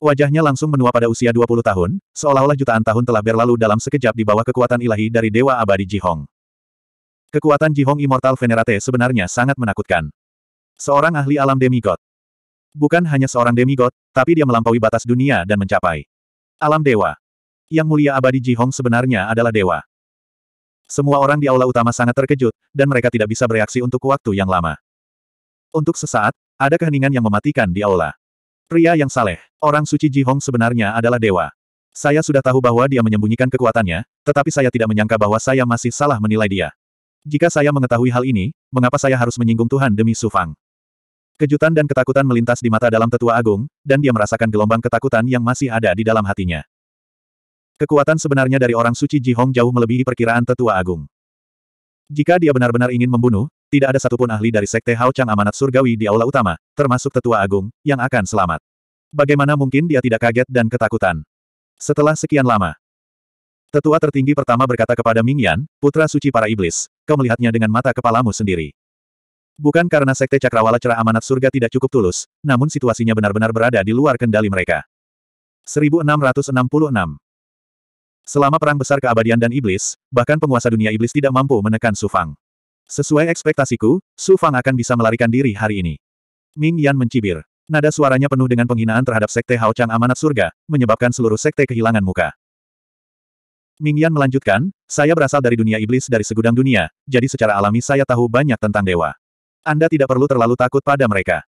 Wajahnya langsung menua pada usia 20 tahun, seolah-olah jutaan tahun telah berlalu dalam sekejap di bawah kekuatan ilahi dari Dewa Abadi Ji Hong. Kekuatan Jihong Immortal Venerate sebenarnya sangat menakutkan. Seorang ahli alam demigod. Bukan hanya seorang demigod, tapi dia melampaui batas dunia dan mencapai alam dewa. Yang mulia abadi Jihong sebenarnya adalah dewa. Semua orang di aula utama sangat terkejut, dan mereka tidak bisa bereaksi untuk waktu yang lama. Untuk sesaat, ada keheningan yang mematikan di aula. Pria yang saleh, orang suci Jihong sebenarnya adalah dewa. Saya sudah tahu bahwa dia menyembunyikan kekuatannya, tetapi saya tidak menyangka bahwa saya masih salah menilai dia. Jika saya mengetahui hal ini, mengapa saya harus menyinggung Tuhan demi Sufang? Kejutan dan ketakutan melintas di mata dalam tetua agung, dan dia merasakan gelombang ketakutan yang masih ada di dalam hatinya. Kekuatan sebenarnya dari orang suci Ji Hong jauh melebihi perkiraan tetua agung. Jika dia benar-benar ingin membunuh, tidak ada satupun ahli dari Sekte Hao Chang Amanat Surgawi di aula utama, termasuk Tetua Agung, yang akan selamat. Bagaimana mungkin dia tidak kaget dan ketakutan? Setelah sekian lama, Tetua tertinggi pertama berkata kepada Ming Yan, putra suci para iblis, kau melihatnya dengan mata kepalamu sendiri. Bukan karena Sekte Cakrawala cerah amanat surga tidak cukup tulus, namun situasinya benar-benar berada di luar kendali mereka. 1666 Selama Perang Besar Keabadian dan Iblis, bahkan penguasa dunia iblis tidak mampu menekan Sufang. Sesuai ekspektasiku, Sufang akan bisa melarikan diri hari ini. Ming Yan mencibir. Nada suaranya penuh dengan penghinaan terhadap Sekte Hao Chang Amanat Surga, menyebabkan seluruh Sekte kehilangan muka. Mingyan melanjutkan, saya berasal dari dunia iblis dari segudang dunia, jadi secara alami saya tahu banyak tentang dewa. Anda tidak perlu terlalu takut pada mereka.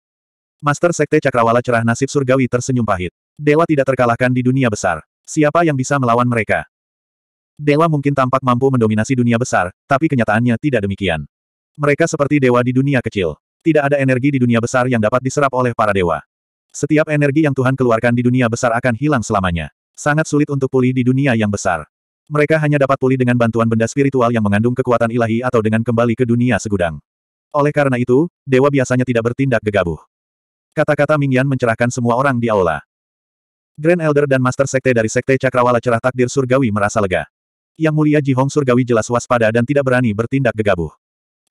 Master Sekte Cakrawala cerah nasib surgawi tersenyum pahit. Dewa tidak terkalahkan di dunia besar. Siapa yang bisa melawan mereka? Dewa mungkin tampak mampu mendominasi dunia besar, tapi kenyataannya tidak demikian. Mereka seperti dewa di dunia kecil. Tidak ada energi di dunia besar yang dapat diserap oleh para dewa. Setiap energi yang Tuhan keluarkan di dunia besar akan hilang selamanya. Sangat sulit untuk pulih di dunia yang besar. Mereka hanya dapat pulih dengan bantuan benda spiritual yang mengandung kekuatan ilahi atau dengan kembali ke dunia segudang. Oleh karena itu, dewa biasanya tidak bertindak gegabah. Kata-kata Mingyan mencerahkan semua orang di aula. Grand Elder dan Master Sekte dari Sekte Cakrawala Cerah Takdir Surgawi merasa lega. Yang mulia Ji Hong Surgawi jelas waspada dan tidak berani bertindak gegabah.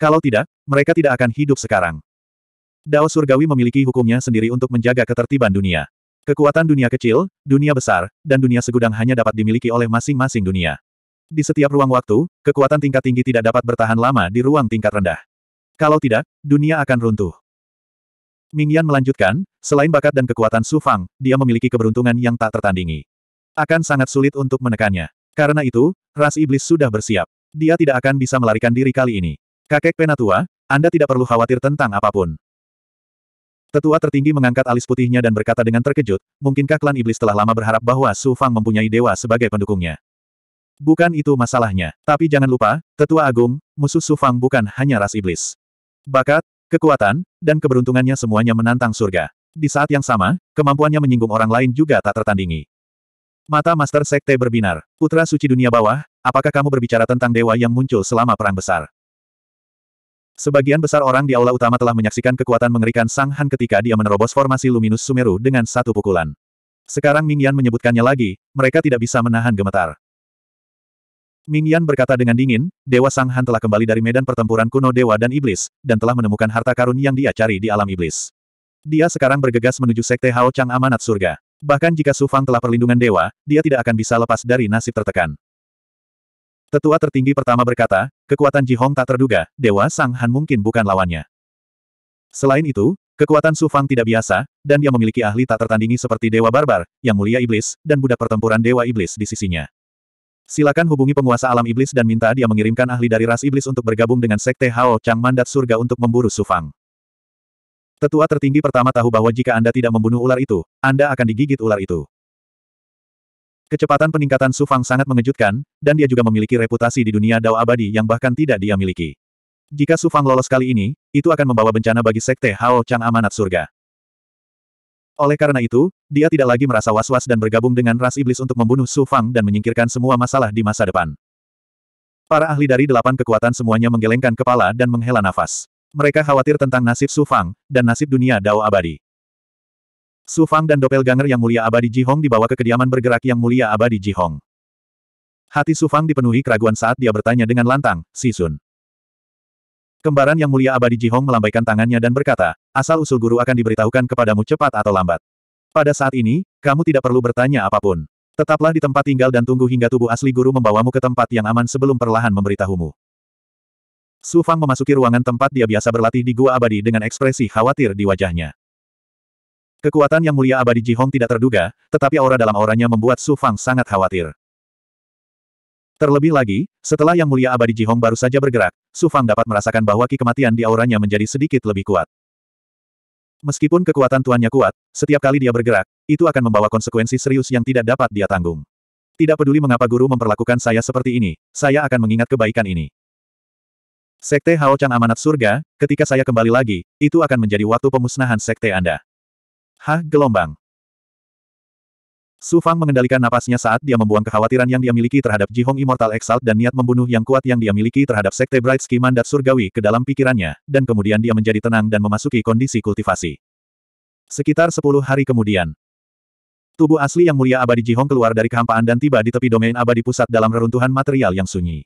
Kalau tidak, mereka tidak akan hidup sekarang. Dao Surgawi memiliki hukumnya sendiri untuk menjaga ketertiban dunia. Kekuatan dunia kecil, dunia besar, dan dunia segudang hanya dapat dimiliki oleh masing-masing dunia. Di setiap ruang waktu, kekuatan tingkat tinggi tidak dapat bertahan lama di ruang tingkat rendah. Kalau tidak, dunia akan runtuh. Mingyan melanjutkan, selain bakat dan kekuatan Su Fang, dia memiliki keberuntungan yang tak tertandingi. Akan sangat sulit untuk menekannya. Karena itu, ras iblis sudah bersiap. Dia tidak akan bisa melarikan diri kali ini. Kakek Penatua, Anda tidak perlu khawatir tentang apapun. Tetua tertinggi mengangkat alis putihnya dan berkata dengan terkejut, mungkinkah klan iblis telah lama berharap bahwa Su Fang mempunyai dewa sebagai pendukungnya? Bukan itu masalahnya, tapi jangan lupa, tetua agung, musuh Su Fang bukan hanya ras iblis. Bakat, kekuatan, dan keberuntungannya semuanya menantang surga. Di saat yang sama, kemampuannya menyinggung orang lain juga tak tertandingi. Mata Master Sekte berbinar. Putra Suci Dunia Bawah, apakah kamu berbicara tentang dewa yang muncul selama Perang Besar? Sebagian besar orang di aula utama telah menyaksikan kekuatan mengerikan Sang Han ketika dia menerobos formasi Luminus Sumeru dengan satu pukulan. Sekarang Ming Yan menyebutkannya lagi, mereka tidak bisa menahan gemetar. Ming Yan berkata dengan dingin, Dewa Sang Han telah kembali dari medan pertempuran kuno Dewa dan Iblis, dan telah menemukan harta karun yang dia cari di alam iblis. Dia sekarang bergegas menuju Sekte Hao Chang Amanat Surga. Bahkan jika Su Fang telah perlindungan dewa, dia tidak akan bisa lepas dari nasib tertekan. Tetua tertinggi pertama berkata, kekuatan Ji Hong tak terduga, Dewa Sang Han mungkin bukan lawannya. Selain itu, kekuatan Su Fang tidak biasa, dan dia memiliki ahli tak tertandingi seperti Dewa Barbar, yang mulia iblis, dan budak pertempuran Dewa Iblis di sisinya. Silakan hubungi penguasa alam iblis dan minta dia mengirimkan ahli dari ras iblis untuk bergabung dengan sekte Hao Chang Mandat Surga untuk memburu Su Fang. Tetua tertinggi pertama tahu bahwa jika Anda tidak membunuh ular itu, Anda akan digigit ular itu. Kecepatan peningkatan Su Fang sangat mengejutkan, dan dia juga memiliki reputasi di dunia Dao abadi yang bahkan tidak dia miliki. Jika Su Fang lolos kali ini, itu akan membawa bencana bagi Sekte Hao Chang Amanat Surga. Oleh karena itu, dia tidak lagi merasa was-was dan bergabung dengan ras iblis untuk membunuh Su Fang dan menyingkirkan semua masalah di masa depan. Para ahli dari delapan kekuatan semuanya menggelengkan kepala dan menghela nafas. Mereka khawatir tentang nasib Su Fang, dan nasib dunia Dao abadi. Su Fang dan doppelganger yang mulia abadi Ji Hong dibawa ke kediaman bergerak yang mulia abadi Ji Hong. Hati Su Fang dipenuhi keraguan saat dia bertanya dengan lantang, Si Sun. Kembaran yang mulia abadi Ji Hong melambaikan tangannya dan berkata, asal-usul guru akan diberitahukan kepadamu cepat atau lambat. Pada saat ini, kamu tidak perlu bertanya apapun. Tetaplah di tempat tinggal dan tunggu hingga tubuh asli guru membawamu ke tempat yang aman sebelum perlahan memberitahumu. Su Fang memasuki ruangan tempat dia biasa berlatih di Gua Abadi dengan ekspresi khawatir di wajahnya. Kekuatan yang mulia abadi Ji Hong tidak terduga, tetapi aura dalam auranya membuat Su Fang sangat khawatir. Terlebih lagi, setelah yang mulia abadi Ji Hong baru saja bergerak, Su Fang dapat merasakan bahwa ki kematian di auranya menjadi sedikit lebih kuat. Meskipun kekuatan tuannya kuat, setiap kali dia bergerak, itu akan membawa konsekuensi serius yang tidak dapat dia tanggung. Tidak peduli mengapa guru memperlakukan saya seperti ini, saya akan mengingat kebaikan ini. Sekte Hao Chang Amanat Surga, ketika saya kembali lagi, itu akan menjadi waktu pemusnahan sekte Anda. Hah gelombang. Su Fang mengendalikan napasnya saat dia membuang kekhawatiran yang dia miliki terhadap Jihong Immortal Exalt dan niat membunuh yang kuat yang dia miliki terhadap Sekte Bright Ski Mandat Surgawi ke dalam pikirannya, dan kemudian dia menjadi tenang dan memasuki kondisi kultivasi. Sekitar sepuluh hari kemudian, tubuh asli yang mulia abadi Jihong keluar dari kehampaan dan tiba di tepi domain abadi pusat dalam reruntuhan material yang sunyi.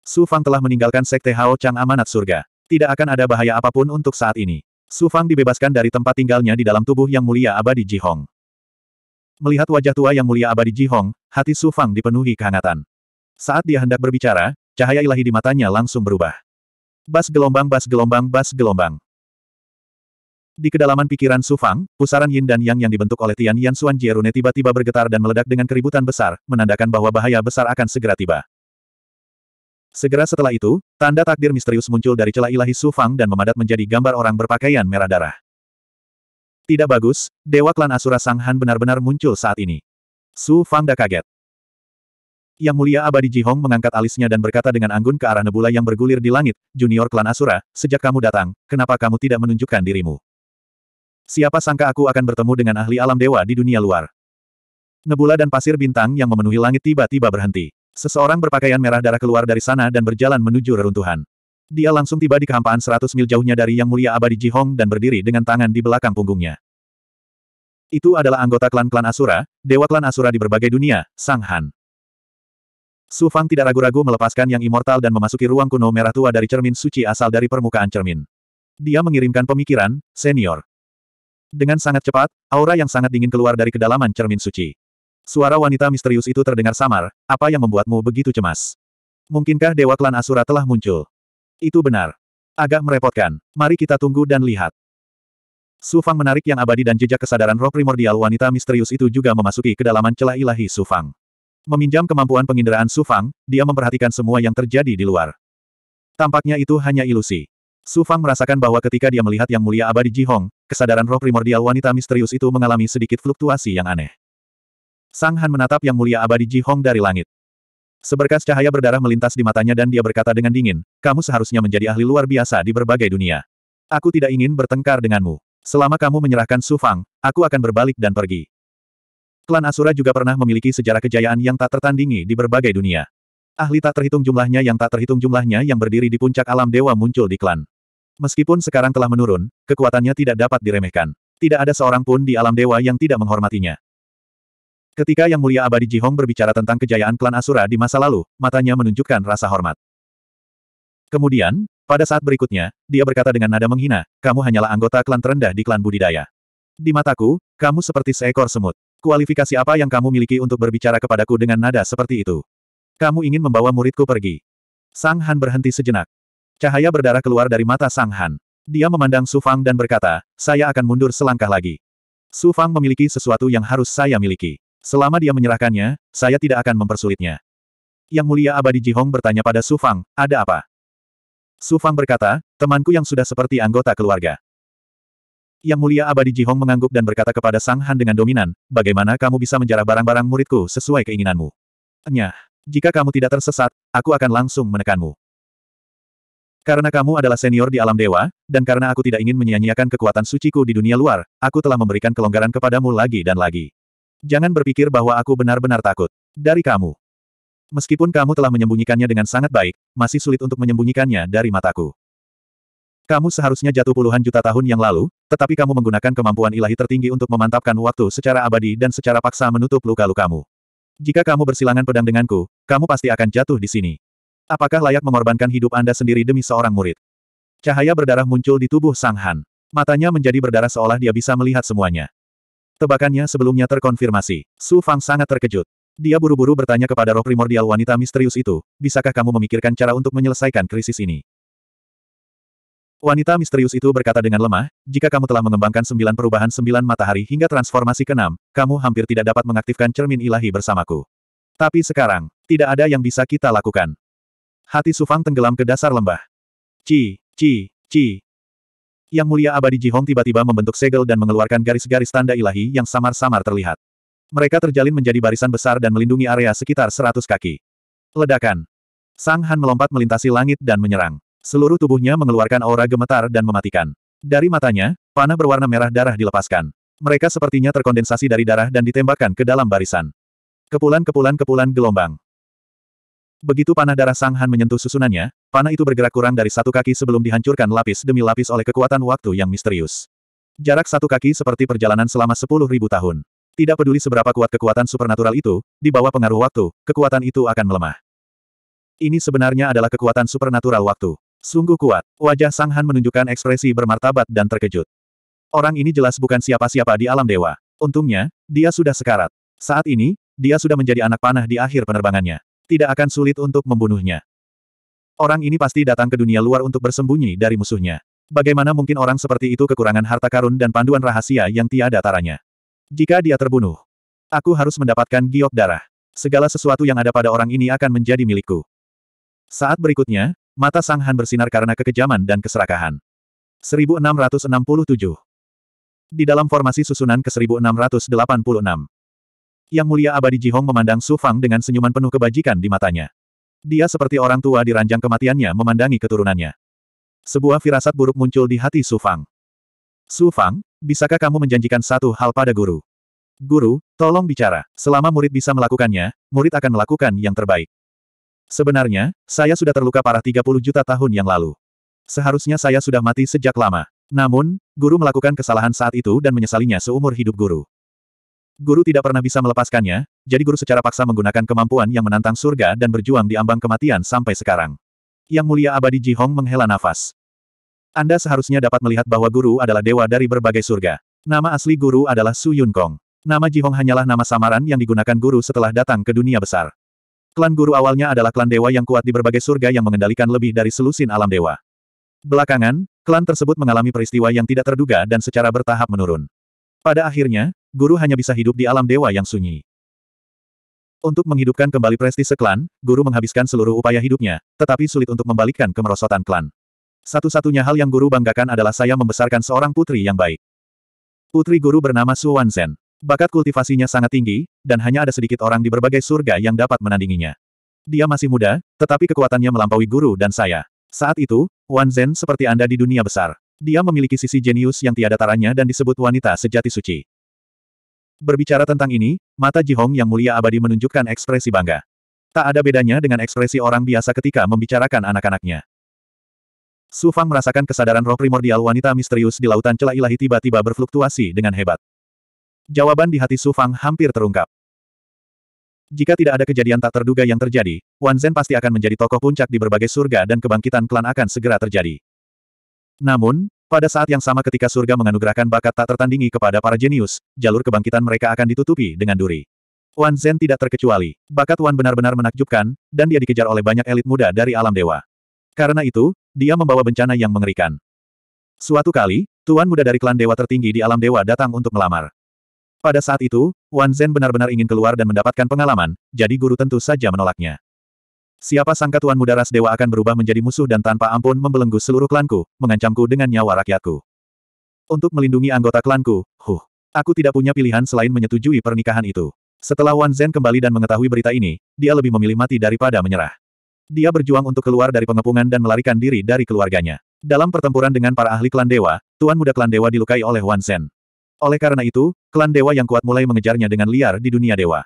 Su Fang telah meninggalkan Sekte Hao Chang Amanat Surga. Tidak akan ada bahaya apapun untuk saat ini. Su Fang dibebaskan dari tempat tinggalnya di dalam tubuh yang mulia abadi Ji Hong. Melihat wajah tua yang mulia abadi Ji Hong, hati Su Fang dipenuhi kehangatan. Saat dia hendak berbicara, cahaya ilahi di matanya langsung berubah. Bas gelombang bas gelombang bas gelombang. Di kedalaman pikiran Su Fang, pusaran yin dan yang yang dibentuk oleh Tian Yan Xuan Jierune tiba-tiba bergetar dan meledak dengan keributan besar, menandakan bahwa bahaya besar akan segera tiba. Segera setelah itu, tanda takdir misterius muncul dari celah ilahi Sufang dan memadat menjadi gambar orang berpakaian merah darah. Tidak bagus, Dewa Klan Asura Sang Han benar-benar muncul saat ini. Su Fangda kaget. Yang mulia abadi Ji Hong mengangkat alisnya dan berkata dengan anggun ke arah nebula yang bergulir di langit, Junior Klan Asura, sejak kamu datang, kenapa kamu tidak menunjukkan dirimu? Siapa sangka aku akan bertemu dengan ahli alam dewa di dunia luar? Nebula dan pasir bintang yang memenuhi langit tiba-tiba berhenti. Seseorang berpakaian merah darah keluar dari sana dan berjalan menuju reruntuhan. Dia langsung tiba di kehampaan seratus mil jauhnya dari Yang Mulia Abadi Ji Hong dan berdiri dengan tangan di belakang punggungnya. Itu adalah anggota klan-klan Asura, dewa klan Asura di berbagai dunia, Sang Han. Su Fang tidak ragu-ragu melepaskan yang immortal dan memasuki ruang kuno merah tua dari cermin suci asal dari permukaan cermin. Dia mengirimkan pemikiran, senior. Dengan sangat cepat, aura yang sangat dingin keluar dari kedalaman cermin suci. Suara wanita misterius itu terdengar samar, apa yang membuatmu begitu cemas? Mungkinkah Dewa Klan Asura telah muncul? Itu benar. Agak merepotkan, mari kita tunggu dan lihat. Sufang menarik yang abadi dan jejak kesadaran roh primordial wanita misterius itu juga memasuki kedalaman celah ilahi Sufang. Meminjam kemampuan penginderaan Sufang, dia memperhatikan semua yang terjadi di luar. Tampaknya itu hanya ilusi. Sufang merasakan bahwa ketika dia melihat yang mulia abadi Jihong, kesadaran roh primordial wanita misterius itu mengalami sedikit fluktuasi yang aneh. Sang Han menatap yang mulia abadi Ji Hong dari langit. Seberkas cahaya berdarah melintas di matanya dan dia berkata dengan dingin, kamu seharusnya menjadi ahli luar biasa di berbagai dunia. Aku tidak ingin bertengkar denganmu. Selama kamu menyerahkan Su Fang, aku akan berbalik dan pergi. Klan Asura juga pernah memiliki sejarah kejayaan yang tak tertandingi di berbagai dunia. Ahli tak terhitung jumlahnya yang tak terhitung jumlahnya yang berdiri di puncak alam dewa muncul di klan. Meskipun sekarang telah menurun, kekuatannya tidak dapat diremehkan. Tidak ada seorang pun di alam dewa yang tidak menghormatinya. Ketika Yang Mulia Abadi Jihong berbicara tentang kejayaan klan Asura di masa lalu, matanya menunjukkan rasa hormat. Kemudian, pada saat berikutnya, dia berkata dengan nada menghina, kamu hanyalah anggota klan terendah di klan budidaya. Di mataku, kamu seperti seekor semut. Kualifikasi apa yang kamu miliki untuk berbicara kepadaku dengan nada seperti itu? Kamu ingin membawa muridku pergi. Sang Han berhenti sejenak. Cahaya berdarah keluar dari mata Sang Han. Dia memandang Su Fang dan berkata, saya akan mundur selangkah lagi. Su Fang memiliki sesuatu yang harus saya miliki. Selama dia menyerahkannya, saya tidak akan mempersulitnya. Yang mulia abadi Jihong bertanya pada Su Fang, ada apa? Su Fang berkata, temanku yang sudah seperti anggota keluarga. Yang mulia abadi Jihong mengangguk dan berkata kepada Sang Han dengan dominan, bagaimana kamu bisa menjarah barang-barang muridku sesuai keinginanmu? Nyah, jika kamu tidak tersesat, aku akan langsung menekanmu. Karena kamu adalah senior di alam dewa, dan karena aku tidak ingin menyia-nyiakan kekuatan suciku di dunia luar, aku telah memberikan kelonggaran kepadamu lagi dan lagi. Jangan berpikir bahwa aku benar-benar takut. Dari kamu. Meskipun kamu telah menyembunyikannya dengan sangat baik, masih sulit untuk menyembunyikannya dari mataku. Kamu seharusnya jatuh puluhan juta tahun yang lalu, tetapi kamu menggunakan kemampuan ilahi tertinggi untuk memantapkan waktu secara abadi dan secara paksa menutup luka-lukamu. Jika kamu bersilangan pedang denganku, kamu pasti akan jatuh di sini. Apakah layak mengorbankan hidup Anda sendiri demi seorang murid? Cahaya berdarah muncul di tubuh Sang Han. Matanya menjadi berdarah seolah dia bisa melihat semuanya. Tebakannya sebelumnya terkonfirmasi. Su Fang sangat terkejut. Dia buru-buru bertanya kepada roh primordial wanita misterius itu, bisakah kamu memikirkan cara untuk menyelesaikan krisis ini? Wanita misterius itu berkata dengan lemah, jika kamu telah mengembangkan sembilan perubahan sembilan matahari hingga transformasi keenam, kamu hampir tidak dapat mengaktifkan cermin ilahi bersamaku. Tapi sekarang, tidak ada yang bisa kita lakukan. Hati Sufang tenggelam ke dasar lembah. Ci, ci, ci, yang mulia abadi Jihong tiba-tiba membentuk segel dan mengeluarkan garis-garis tanda ilahi yang samar-samar terlihat. Mereka terjalin menjadi barisan besar dan melindungi area sekitar seratus kaki. Ledakan. Sang Han melompat melintasi langit dan menyerang. Seluruh tubuhnya mengeluarkan aura gemetar dan mematikan. Dari matanya, panah berwarna merah darah dilepaskan. Mereka sepertinya terkondensasi dari darah dan ditembakkan ke dalam barisan. Kepulan-kepulan-kepulan gelombang. Begitu panah darah Sang Han menyentuh susunannya, panah itu bergerak kurang dari satu kaki sebelum dihancurkan lapis demi lapis oleh kekuatan waktu yang misterius. Jarak satu kaki seperti perjalanan selama sepuluh ribu tahun. Tidak peduli seberapa kuat kekuatan supernatural itu, di bawah pengaruh waktu, kekuatan itu akan melemah. Ini sebenarnya adalah kekuatan supernatural waktu. Sungguh kuat, wajah Sang Han menunjukkan ekspresi bermartabat dan terkejut. Orang ini jelas bukan siapa-siapa di alam dewa. Untungnya, dia sudah sekarat. Saat ini, dia sudah menjadi anak panah di akhir penerbangannya tidak akan sulit untuk membunuhnya. Orang ini pasti datang ke dunia luar untuk bersembunyi dari musuhnya. Bagaimana mungkin orang seperti itu kekurangan harta karun dan panduan rahasia yang tiada taranya? Jika dia terbunuh, aku harus mendapatkan giok darah. Segala sesuatu yang ada pada orang ini akan menjadi milikku. Saat berikutnya, mata Sang Han bersinar karena kekejaman dan keserakahan. 1667 Di dalam formasi susunan ke-1686 yang mulia abadi Jihong memandang Su Fang dengan senyuman penuh kebajikan di matanya. Dia seperti orang tua di ranjang kematiannya memandangi keturunannya. Sebuah firasat buruk muncul di hati Su Fang. Su Fang, bisakah kamu menjanjikan satu hal pada guru? Guru, tolong bicara. Selama murid bisa melakukannya, murid akan melakukan yang terbaik. Sebenarnya, saya sudah terluka parah 30 juta tahun yang lalu. Seharusnya saya sudah mati sejak lama. Namun, guru melakukan kesalahan saat itu dan menyesalinya seumur hidup guru. Guru tidak pernah bisa melepaskannya, jadi guru secara paksa menggunakan kemampuan yang menantang surga dan berjuang di ambang kematian sampai sekarang. Yang mulia abadi Ji Hong menghela nafas. Anda seharusnya dapat melihat bahwa guru adalah dewa dari berbagai surga. Nama asli guru adalah Su Yun Kong. Nama Ji Hong hanyalah nama samaran yang digunakan guru setelah datang ke dunia besar. Klan guru awalnya adalah klan dewa yang kuat di berbagai surga yang mengendalikan lebih dari selusin alam dewa. Belakangan, klan tersebut mengalami peristiwa yang tidak terduga dan secara bertahap menurun. Pada akhirnya, guru hanya bisa hidup di alam dewa yang sunyi. Untuk menghidupkan kembali prestise klan, guru menghabiskan seluruh upaya hidupnya, tetapi sulit untuk membalikkan kemerosotan klan. Satu-satunya hal yang guru banggakan adalah saya membesarkan seorang putri yang baik. Putri guru bernama Su Wanzhen. Bakat kultivasinya sangat tinggi, dan hanya ada sedikit orang di berbagai surga yang dapat menandinginya. Dia masih muda, tetapi kekuatannya melampaui guru dan saya. Saat itu, Wan Zhen seperti Anda di dunia besar. Dia memiliki sisi jenius yang tiada taranya dan disebut wanita sejati suci. Berbicara tentang ini, mata Jihong yang mulia abadi menunjukkan ekspresi bangga. Tak ada bedanya dengan ekspresi orang biasa ketika membicarakan anak-anaknya. Su Fang merasakan kesadaran roh primordial wanita misterius di lautan celah ilahi tiba-tiba berfluktuasi dengan hebat. Jawaban di hati Su Fang hampir terungkap. Jika tidak ada kejadian tak terduga yang terjadi, Wan Zhen pasti akan menjadi tokoh puncak di berbagai surga dan kebangkitan klan akan segera terjadi. Namun, pada saat yang sama ketika surga menganugerahkan bakat tak tertandingi kepada para jenius, jalur kebangkitan mereka akan ditutupi dengan duri. Wan Zen tidak terkecuali. Bakat Wan benar-benar menakjubkan, dan dia dikejar oleh banyak elit muda dari alam dewa. Karena itu, dia membawa bencana yang mengerikan. Suatu kali, tuan muda dari klan dewa tertinggi di alam dewa datang untuk melamar. Pada saat itu, Wan Zen benar-benar ingin keluar dan mendapatkan pengalaman, jadi guru tentu saja menolaknya. Siapa sangka Tuan Muda Ras Dewa akan berubah menjadi musuh dan tanpa ampun membelenggu seluruh klanku, mengancamku dengan nyawa rakyatku. Untuk melindungi anggota klanku, huh, aku tidak punya pilihan selain menyetujui pernikahan itu. Setelah Wan Zhen kembali dan mengetahui berita ini, dia lebih memilih mati daripada menyerah. Dia berjuang untuk keluar dari pengepungan dan melarikan diri dari keluarganya. Dalam pertempuran dengan para ahli klan dewa, Tuan Muda Klan Dewa dilukai oleh Wan Zhen. Oleh karena itu, klan dewa yang kuat mulai mengejarnya dengan liar di dunia dewa.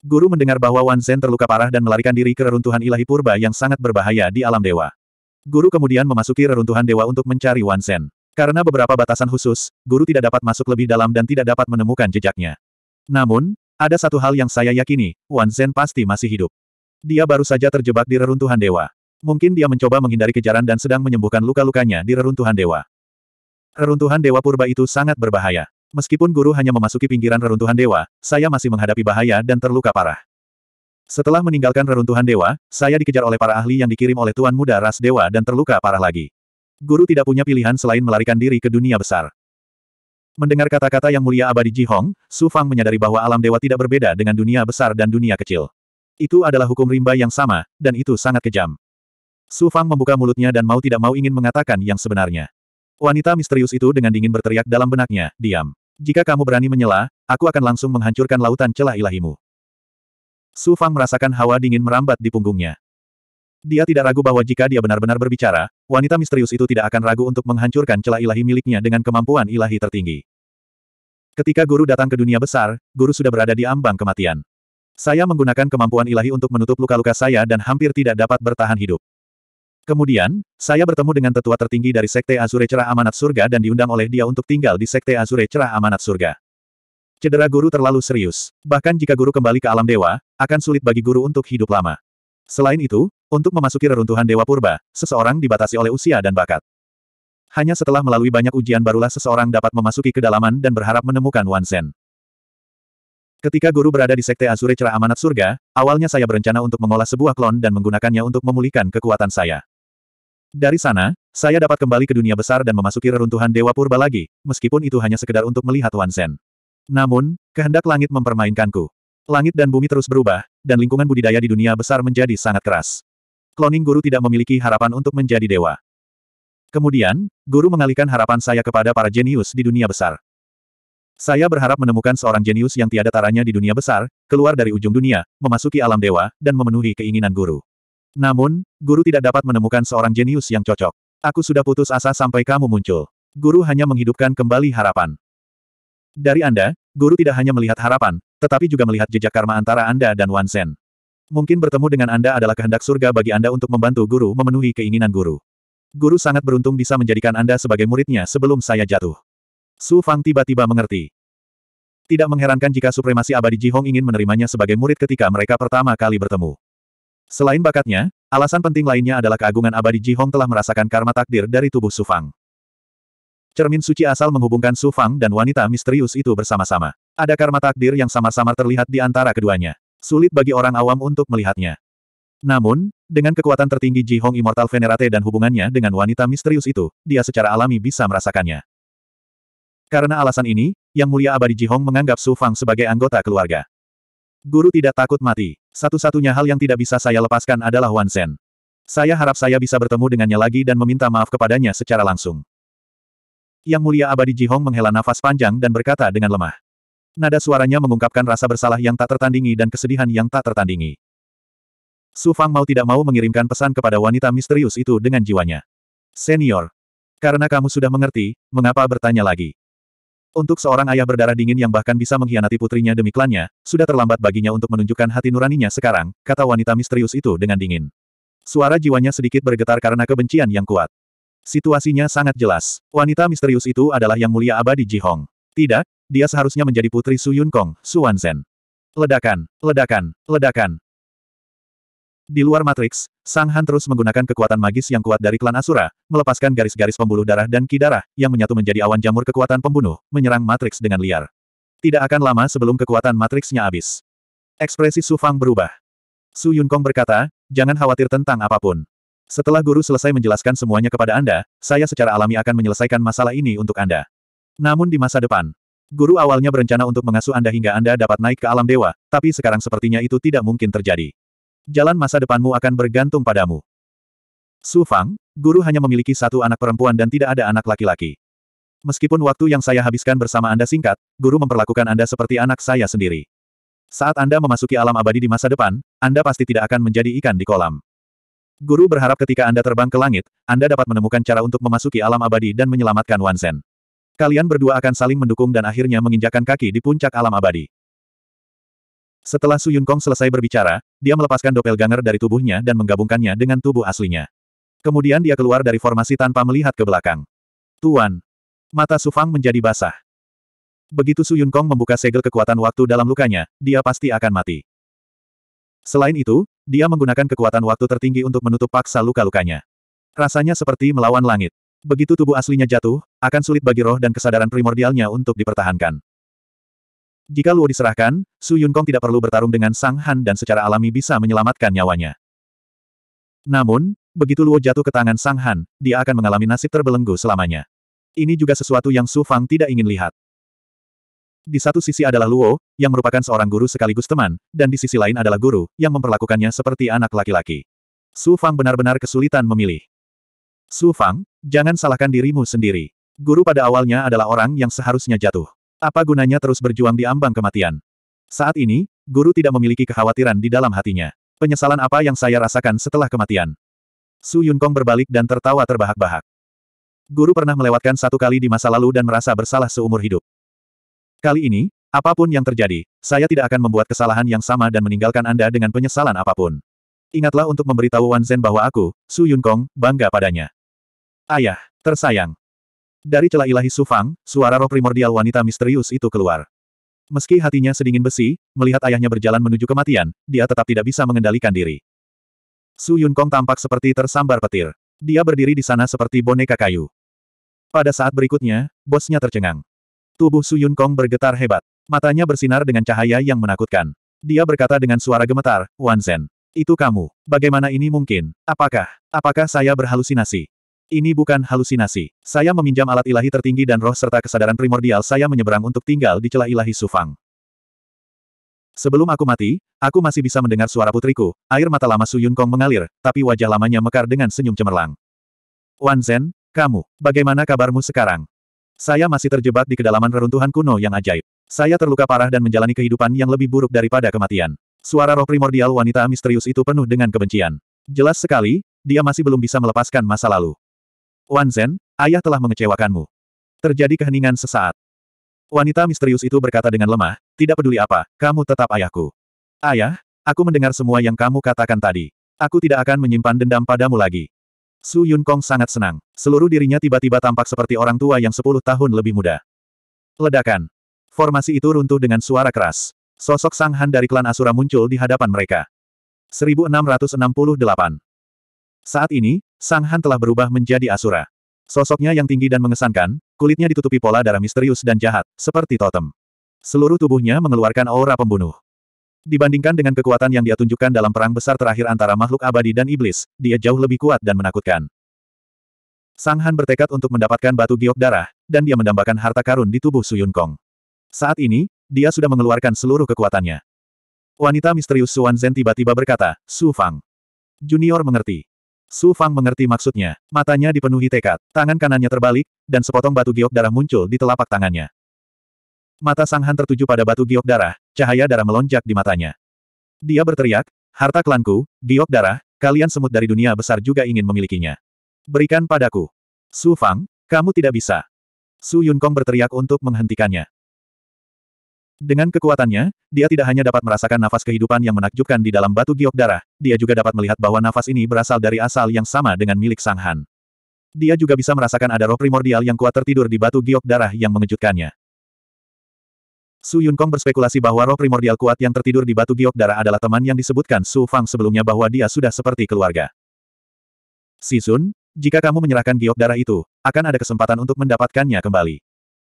Guru mendengar bahwa Wan Zhen terluka parah dan melarikan diri ke reruntuhan ilahi purba yang sangat berbahaya di alam dewa. Guru kemudian memasuki reruntuhan dewa untuk mencari Wan Zhen. Karena beberapa batasan khusus, guru tidak dapat masuk lebih dalam dan tidak dapat menemukan jejaknya. Namun, ada satu hal yang saya yakini, Wan Zhen pasti masih hidup. Dia baru saja terjebak di reruntuhan dewa. Mungkin dia mencoba menghindari kejaran dan sedang menyembuhkan luka-lukanya di reruntuhan dewa. Reruntuhan dewa purba itu sangat berbahaya. Meskipun guru hanya memasuki pinggiran reruntuhan dewa, saya masih menghadapi bahaya dan terluka parah. Setelah meninggalkan reruntuhan dewa, saya dikejar oleh para ahli yang dikirim oleh Tuan Muda Ras Dewa dan terluka parah lagi. Guru tidak punya pilihan selain melarikan diri ke dunia besar. Mendengar kata-kata yang mulia abadi Ji Hong, Su Fang menyadari bahwa alam dewa tidak berbeda dengan dunia besar dan dunia kecil. Itu adalah hukum rimba yang sama, dan itu sangat kejam. Su Fang membuka mulutnya dan mau tidak mau ingin mengatakan yang sebenarnya. Wanita misterius itu dengan dingin berteriak dalam benaknya, diam. Jika kamu berani menyela, aku akan langsung menghancurkan lautan celah ilahimu. Su Fang merasakan hawa dingin merambat di punggungnya. Dia tidak ragu bahwa jika dia benar-benar berbicara, wanita misterius itu tidak akan ragu untuk menghancurkan celah ilahi miliknya dengan kemampuan ilahi tertinggi. Ketika guru datang ke dunia besar, guru sudah berada di ambang kematian. Saya menggunakan kemampuan ilahi untuk menutup luka-luka saya dan hampir tidak dapat bertahan hidup. Kemudian, saya bertemu dengan tetua tertinggi dari Sekte Azure Cerah Amanat Surga dan diundang oleh dia untuk tinggal di Sekte Azure Cerah Amanat Surga. Cedera guru terlalu serius. Bahkan jika guru kembali ke alam dewa, akan sulit bagi guru untuk hidup lama. Selain itu, untuk memasuki reruntuhan Dewa Purba, seseorang dibatasi oleh usia dan bakat. Hanya setelah melalui banyak ujian barulah seseorang dapat memasuki kedalaman dan berharap menemukan Wan Wansen. Ketika guru berada di Sekte Azure Cerah Amanat Surga, awalnya saya berencana untuk mengolah sebuah klon dan menggunakannya untuk memulihkan kekuatan saya. Dari sana, saya dapat kembali ke dunia besar dan memasuki reruntuhan Dewa Purba lagi, meskipun itu hanya sekedar untuk melihat Wan Sen. Namun, kehendak langit mempermainkanku. Langit dan bumi terus berubah, dan lingkungan budidaya di dunia besar menjadi sangat keras. Kloning guru tidak memiliki harapan untuk menjadi dewa. Kemudian, guru mengalihkan harapan saya kepada para jenius di dunia besar. Saya berharap menemukan seorang jenius yang tiada taranya di dunia besar, keluar dari ujung dunia, memasuki alam dewa, dan memenuhi keinginan guru. Namun, guru tidak dapat menemukan seorang jenius yang cocok. Aku sudah putus asa sampai kamu muncul. Guru hanya menghidupkan kembali harapan. Dari Anda, guru tidak hanya melihat harapan, tetapi juga melihat jejak karma antara Anda dan Wan Sen. Mungkin bertemu dengan Anda adalah kehendak surga bagi Anda untuk membantu guru memenuhi keinginan guru. Guru sangat beruntung bisa menjadikan Anda sebagai muridnya sebelum saya jatuh. Su Fang tiba-tiba mengerti. Tidak mengherankan jika supremasi abadi Ji Hong ingin menerimanya sebagai murid ketika mereka pertama kali bertemu. Selain bakatnya, alasan penting lainnya adalah keagungan abadi Ji Hong telah merasakan karma takdir dari tubuh Su Fang. Cermin suci asal menghubungkan Su Fang dan wanita misterius itu bersama-sama. Ada karma takdir yang samar-samar terlihat di antara keduanya. Sulit bagi orang awam untuk melihatnya. Namun, dengan kekuatan tertinggi Ji Hong Immortal Venerate dan hubungannya dengan wanita misterius itu, dia secara alami bisa merasakannya. Karena alasan ini, Yang Mulia Abadi Ji Hong menganggap Su Fang sebagai anggota keluarga. Guru tidak takut mati. Satu-satunya hal yang tidak bisa saya lepaskan adalah Wan Sen. Saya harap saya bisa bertemu dengannya lagi dan meminta maaf kepadanya secara langsung. Yang mulia abadi Ji Hong menghela nafas panjang dan berkata dengan lemah. Nada suaranya mengungkapkan rasa bersalah yang tak tertandingi dan kesedihan yang tak tertandingi. Su Fang mau tidak mau mengirimkan pesan kepada wanita misterius itu dengan jiwanya. Senior, karena kamu sudah mengerti, mengapa bertanya lagi? Untuk seorang ayah berdarah dingin yang bahkan bisa mengkhianati putrinya demi klannya, sudah terlambat baginya untuk menunjukkan hati nuraninya sekarang, kata wanita misterius itu dengan dingin. Suara jiwanya sedikit bergetar karena kebencian yang kuat. Situasinya sangat jelas. Wanita misterius itu adalah yang mulia abadi Ji Hong. Tidak, dia seharusnya menjadi putri Su Yun Kong, Su Wan Zen. Ledakan, ledakan, ledakan. Di luar Matrix, Sang Han terus menggunakan kekuatan magis yang kuat dari klan Asura, melepaskan garis-garis pembuluh darah dan ki darah, yang menyatu menjadi awan jamur kekuatan pembunuh, menyerang Matrix dengan liar. Tidak akan lama sebelum kekuatan Matrixnya habis. Ekspresi Su Fang berubah. Su Yun Kong berkata, jangan khawatir tentang apapun. Setelah guru selesai menjelaskan semuanya kepada Anda, saya secara alami akan menyelesaikan masalah ini untuk Anda. Namun di masa depan, guru awalnya berencana untuk mengasuh Anda hingga Anda dapat naik ke alam dewa, tapi sekarang sepertinya itu tidak mungkin terjadi jalan masa depanmu akan bergantung padamu. Su Fang, guru hanya memiliki satu anak perempuan dan tidak ada anak laki-laki. Meskipun waktu yang saya habiskan bersama Anda singkat, guru memperlakukan Anda seperti anak saya sendiri. Saat Anda memasuki alam abadi di masa depan, Anda pasti tidak akan menjadi ikan di kolam. Guru berharap ketika Anda terbang ke langit, Anda dapat menemukan cara untuk memasuki alam abadi dan menyelamatkan Wansen. Kalian berdua akan saling mendukung dan akhirnya menginjakan kaki di puncak alam abadi. Setelah Su Yun Kong selesai berbicara, dia melepaskan doppelganger dari tubuhnya dan menggabungkannya dengan tubuh aslinya. Kemudian dia keluar dari formasi tanpa melihat ke belakang. Tuan. Mata Su Fang menjadi basah. Begitu Su Yun Kong membuka segel kekuatan waktu dalam lukanya, dia pasti akan mati. Selain itu, dia menggunakan kekuatan waktu tertinggi untuk menutup paksa luka-lukanya. Rasanya seperti melawan langit. Begitu tubuh aslinya jatuh, akan sulit bagi roh dan kesadaran primordialnya untuk dipertahankan. Jika Luo diserahkan, Su Yunkong tidak perlu bertarung dengan Sang Han dan secara alami bisa menyelamatkan nyawanya. Namun, begitu Luo jatuh ke tangan Sang Han, dia akan mengalami nasib terbelenggu selamanya. Ini juga sesuatu yang Su Fang tidak ingin lihat. Di satu sisi adalah Luo, yang merupakan seorang guru sekaligus teman, dan di sisi lain adalah guru, yang memperlakukannya seperti anak laki-laki. Su Fang benar-benar kesulitan memilih. Su Fang, jangan salahkan dirimu sendiri. Guru pada awalnya adalah orang yang seharusnya jatuh. Apa gunanya terus berjuang di ambang kematian? Saat ini, guru tidak memiliki kekhawatiran di dalam hatinya. Penyesalan apa yang saya rasakan setelah kematian? Su Yun Kong berbalik dan tertawa terbahak-bahak. Guru pernah melewatkan satu kali di masa lalu dan merasa bersalah seumur hidup. Kali ini, apapun yang terjadi, saya tidak akan membuat kesalahan yang sama dan meninggalkan Anda dengan penyesalan apapun. Ingatlah untuk memberitahu Wan Zhen bahwa aku, Su Yun Kong, bangga padanya. Ayah, tersayang, dari celah ilahi Sufang, suara roh primordial wanita misterius itu keluar. Meski hatinya sedingin besi, melihat ayahnya berjalan menuju kematian, dia tetap tidak bisa mengendalikan diri. Su Yun Kong tampak seperti tersambar petir. Dia berdiri di sana seperti boneka kayu. Pada saat berikutnya, bosnya tercengang. Tubuh Su Yun Kong bergetar hebat. Matanya bersinar dengan cahaya yang menakutkan. Dia berkata dengan suara gemetar, Wan Zhen. Itu kamu. Bagaimana ini mungkin? Apakah, apakah saya berhalusinasi? Ini bukan halusinasi. Saya meminjam alat ilahi tertinggi dan roh serta kesadaran primordial saya menyeberang untuk tinggal di celah ilahi Sufang. Sebelum aku mati, aku masih bisa mendengar suara putriku, air mata lama Su Yun Kong mengalir, tapi wajah lamanya mekar dengan senyum cemerlang. Wan Zhen, kamu, bagaimana kabarmu sekarang? Saya masih terjebak di kedalaman reruntuhan kuno yang ajaib. Saya terluka parah dan menjalani kehidupan yang lebih buruk daripada kematian. Suara roh primordial wanita misterius itu penuh dengan kebencian. Jelas sekali, dia masih belum bisa melepaskan masa lalu. Wan Zen, ayah telah mengecewakanmu. Terjadi keheningan sesaat. Wanita misterius itu berkata dengan lemah, tidak peduli apa, kamu tetap ayahku. Ayah, aku mendengar semua yang kamu katakan tadi. Aku tidak akan menyimpan dendam padamu lagi. Su Yun Kong sangat senang. Seluruh dirinya tiba-tiba tampak seperti orang tua yang sepuluh tahun lebih muda. Ledakan. Formasi itu runtuh dengan suara keras. Sosok Sang Han dari klan Asura muncul di hadapan mereka. 1668 saat ini, Sang Han telah berubah menjadi Asura. Sosoknya yang tinggi dan mengesankan, kulitnya ditutupi pola darah misterius dan jahat, seperti totem. Seluruh tubuhnya mengeluarkan aura pembunuh. Dibandingkan dengan kekuatan yang dia tunjukkan dalam perang besar terakhir antara makhluk abadi dan iblis, dia jauh lebih kuat dan menakutkan. Sang Han bertekad untuk mendapatkan batu giok darah, dan dia mendambakan harta karun di tubuh Suyun Kong. Saat ini, dia sudah mengeluarkan seluruh kekuatannya. Wanita misterius Suan Zhen tiba-tiba berkata, Su Fang. Junior mengerti. Su Fang mengerti maksudnya, matanya dipenuhi tekad, tangan kanannya terbalik, dan sepotong batu giok darah muncul di telapak tangannya. Mata Sang Han tertuju pada batu giok darah, cahaya darah melonjak di matanya. Dia berteriak, harta klanku, giok darah, kalian semut dari dunia besar juga ingin memilikinya. Berikan padaku. Su Fang, kamu tidak bisa. Su Yunkong berteriak untuk menghentikannya. Dengan kekuatannya, dia tidak hanya dapat merasakan nafas kehidupan yang menakjubkan di dalam batu giok darah, dia juga dapat melihat bahwa nafas ini berasal dari asal yang sama dengan milik Sang Han. Dia juga bisa merasakan ada roh primordial yang kuat tertidur di batu giok darah yang mengejutkannya. Su Yun Kong berspekulasi bahwa roh primordial kuat yang tertidur di batu giok darah adalah teman yang disebutkan Su Fang sebelumnya bahwa dia sudah seperti keluarga. Si Sun, jika kamu menyerahkan giok darah itu, akan ada kesempatan untuk mendapatkannya kembali.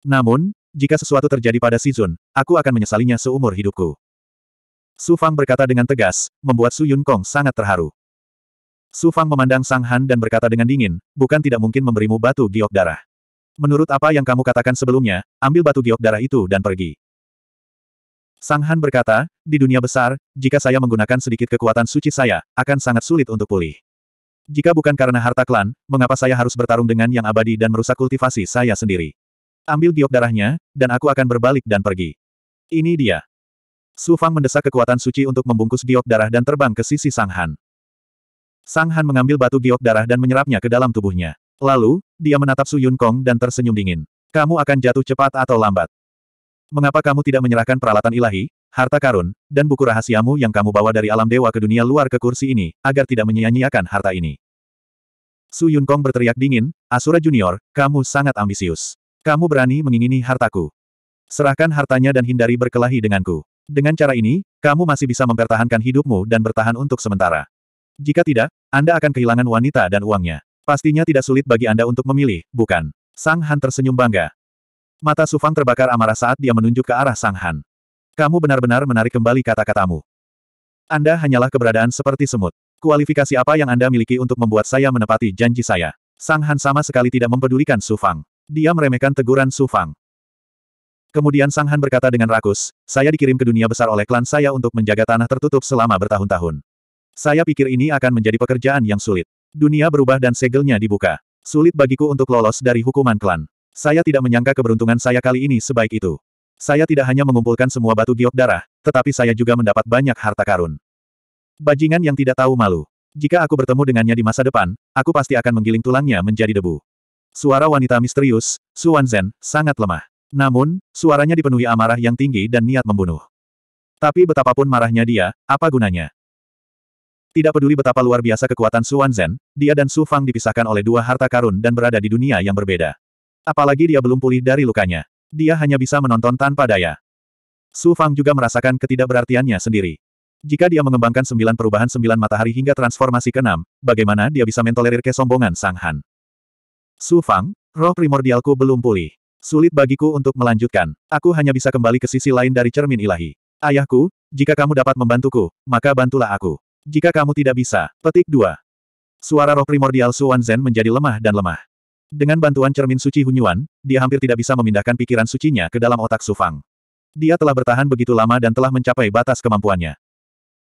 Namun, jika sesuatu terjadi pada Si Zun, aku akan menyesalinya seumur hidupku. Su Fang berkata dengan tegas, membuat Su Yun Kong sangat terharu. Su Fang memandang Sang Han dan berkata dengan dingin, bukan tidak mungkin memberimu batu giok darah. Menurut apa yang kamu katakan sebelumnya, ambil batu giok darah itu dan pergi. Sang Han berkata, di dunia besar, jika saya menggunakan sedikit kekuatan suci saya, akan sangat sulit untuk pulih. Jika bukan karena harta klan, mengapa saya harus bertarung dengan yang abadi dan merusak kultivasi saya sendiri? Ambil giok darahnya, dan aku akan berbalik dan pergi. Ini dia. Su Fang mendesak kekuatan suci untuk membungkus giok darah dan terbang ke sisi Sang Han. Sang Han mengambil batu giok darah dan menyerapnya ke dalam tubuhnya. Lalu, dia menatap Su Yun Kong dan tersenyum dingin. Kamu akan jatuh cepat atau lambat. Mengapa kamu tidak menyerahkan peralatan ilahi, harta karun, dan buku rahasiamu yang kamu bawa dari alam dewa ke dunia luar ke kursi ini, agar tidak menyia-nyiakan harta ini. Su Yun Kong berteriak dingin, Asura Junior, kamu sangat ambisius. Kamu berani mengingini hartaku. Serahkan hartanya dan hindari berkelahi denganku. Dengan cara ini, kamu masih bisa mempertahankan hidupmu dan bertahan untuk sementara. Jika tidak, Anda akan kehilangan wanita dan uangnya. Pastinya tidak sulit bagi Anda untuk memilih, bukan? Sang Han tersenyum bangga. Mata Sufang terbakar amarah saat dia menunjuk ke arah Sang Han. Kamu benar-benar menarik kembali kata-katamu. Anda hanyalah keberadaan seperti semut. Kualifikasi apa yang Anda miliki untuk membuat saya menepati janji saya? Sang Han sama sekali tidak mempedulikan Sufang. Dia meremehkan teguran Su Fang. Kemudian Sang Han berkata dengan rakus, saya dikirim ke dunia besar oleh klan saya untuk menjaga tanah tertutup selama bertahun-tahun. Saya pikir ini akan menjadi pekerjaan yang sulit. Dunia berubah dan segelnya dibuka. Sulit bagiku untuk lolos dari hukuman klan. Saya tidak menyangka keberuntungan saya kali ini sebaik itu. Saya tidak hanya mengumpulkan semua batu giok darah, tetapi saya juga mendapat banyak harta karun. Bajingan yang tidak tahu malu. Jika aku bertemu dengannya di masa depan, aku pasti akan menggiling tulangnya menjadi debu. Suara wanita misterius, Suan sangat lemah. Namun, suaranya dipenuhi amarah yang tinggi dan niat membunuh. Tapi betapapun marahnya dia, apa gunanya? Tidak peduli betapa luar biasa kekuatan Suan dia dan Su Fang dipisahkan oleh dua harta karun dan berada di dunia yang berbeda. Apalagi dia belum pulih dari lukanya. Dia hanya bisa menonton tanpa daya. Su Fang juga merasakan ketidakberartiannya sendiri. Jika dia mengembangkan sembilan perubahan sembilan matahari hingga transformasi keenam, bagaimana dia bisa mentolerir kesombongan Sang Han? Su Fang, roh primordialku belum pulih. Sulit bagiku untuk melanjutkan. Aku hanya bisa kembali ke sisi lain dari cermin ilahi. Ayahku, jika kamu dapat membantuku, maka bantulah aku. Jika kamu tidak bisa, petik dua. Suara roh primordial Suan Zen menjadi lemah dan lemah. Dengan bantuan cermin suci Hunyuan, dia hampir tidak bisa memindahkan pikiran sucinya ke dalam otak Sufang. Dia telah bertahan begitu lama dan telah mencapai batas kemampuannya.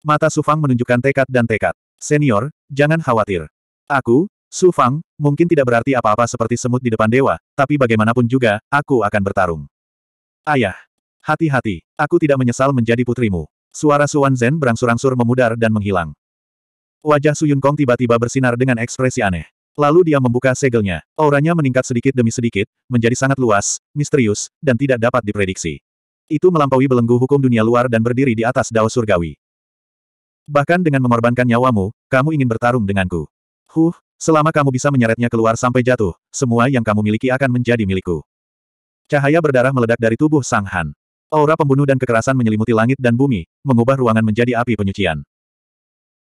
Mata Sufang menunjukkan tekad dan tekad. Senior, jangan khawatir. Aku, Su Fang, mungkin tidak berarti apa-apa seperti semut di depan dewa, tapi bagaimanapun juga, aku akan bertarung. Ayah, hati-hati, aku tidak menyesal menjadi putrimu. Suara Su Zen berangsur-angsur memudar dan menghilang. Wajah Su Yun Kong tiba-tiba bersinar dengan ekspresi aneh. Lalu dia membuka segelnya. Auranya meningkat sedikit demi sedikit, menjadi sangat luas, misterius, dan tidak dapat diprediksi. Itu melampaui belenggu hukum dunia luar dan berdiri di atas dao surgawi. Bahkan dengan mengorbankan nyawamu, kamu ingin bertarung denganku. Huh, Selama kamu bisa menyeretnya keluar sampai jatuh, semua yang kamu miliki akan menjadi milikku. Cahaya berdarah meledak dari tubuh Sang Han. Aura pembunuh dan kekerasan menyelimuti langit dan bumi, mengubah ruangan menjadi api penyucian.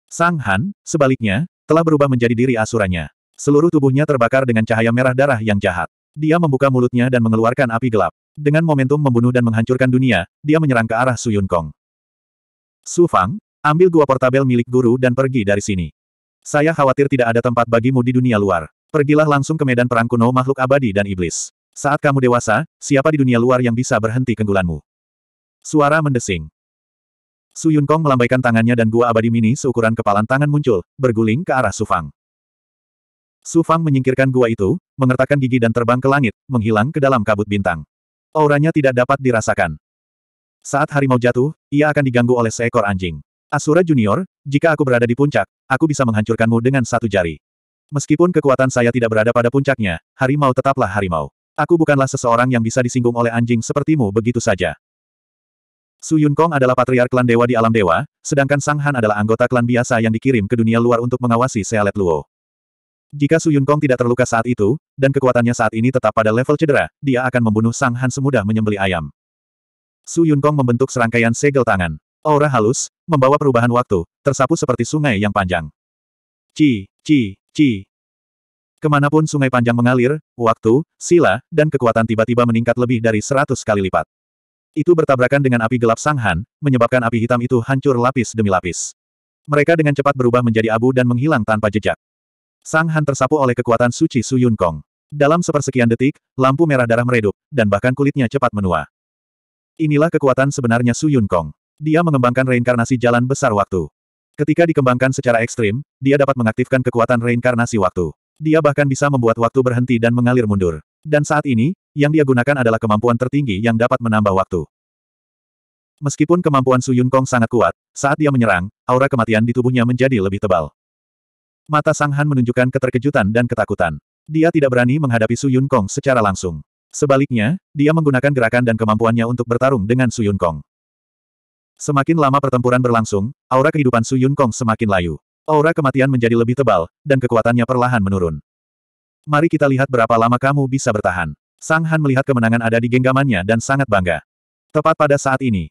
Sang Han, sebaliknya, telah berubah menjadi diri asuranya. Seluruh tubuhnya terbakar dengan cahaya merah darah yang jahat. Dia membuka mulutnya dan mengeluarkan api gelap. Dengan momentum membunuh dan menghancurkan dunia, dia menyerang ke arah Su Yun Kong. Su Fang, ambil gua portabel milik guru dan pergi dari sini. Saya khawatir tidak ada tempat bagimu di dunia luar. Pergilah langsung ke medan perang kuno makhluk abadi dan iblis. Saat kamu dewasa, siapa di dunia luar yang bisa berhenti kenggulanmu? Suara mendesing. Su Yun Kong melambaikan tangannya dan gua abadi mini seukuran kepalan tangan muncul, berguling ke arah Su Fang. Su Fang menyingkirkan gua itu, mengertakkan gigi dan terbang ke langit, menghilang ke dalam kabut bintang. Auranya tidak dapat dirasakan. Saat harimau jatuh, ia akan diganggu oleh seekor anjing. Asura Junior, jika aku berada di puncak, aku bisa menghancurkanmu dengan satu jari. Meskipun kekuatan saya tidak berada pada puncaknya, harimau tetaplah harimau. Aku bukanlah seseorang yang bisa disinggung oleh anjing sepertimu begitu saja. Su Yun Kong adalah patriark klan dewa di alam dewa, sedangkan Sang Han adalah anggota klan biasa yang dikirim ke dunia luar untuk mengawasi Sealet Luo. Jika Su Yun Kong tidak terluka saat itu, dan kekuatannya saat ini tetap pada level cedera, dia akan membunuh Sang Han semudah menyembeli ayam. Su Yun Kong membentuk serangkaian segel tangan. Aura halus, membawa perubahan waktu, tersapu seperti sungai yang panjang. Ci, ci, ci. Kemanapun sungai panjang mengalir, waktu, sila, dan kekuatan tiba-tiba meningkat lebih dari seratus kali lipat. Itu bertabrakan dengan api gelap Sanghan, menyebabkan api hitam itu hancur lapis demi lapis. Mereka dengan cepat berubah menjadi abu dan menghilang tanpa jejak. Sanghan tersapu oleh kekuatan suci Su Yun Kong. Dalam sepersekian detik, lampu merah darah meredup, dan bahkan kulitnya cepat menua. Inilah kekuatan sebenarnya Su Yun Kong. Dia mengembangkan reinkarnasi jalan besar waktu. Ketika dikembangkan secara ekstrim, dia dapat mengaktifkan kekuatan reinkarnasi waktu. Dia bahkan bisa membuat waktu berhenti dan mengalir mundur. Dan saat ini, yang dia gunakan adalah kemampuan tertinggi yang dapat menambah waktu. Meskipun kemampuan Su Yun Kong sangat kuat, saat dia menyerang, aura kematian di tubuhnya menjadi lebih tebal. Mata Sang Han menunjukkan keterkejutan dan ketakutan. Dia tidak berani menghadapi Su Yun Kong secara langsung. Sebaliknya, dia menggunakan gerakan dan kemampuannya untuk bertarung dengan Su Yun Kong. Semakin lama pertempuran berlangsung, aura kehidupan Su Yun Kong semakin layu. Aura kematian menjadi lebih tebal, dan kekuatannya perlahan menurun. Mari kita lihat berapa lama kamu bisa bertahan. Sang Han melihat kemenangan ada di genggamannya dan sangat bangga. Tepat pada saat ini,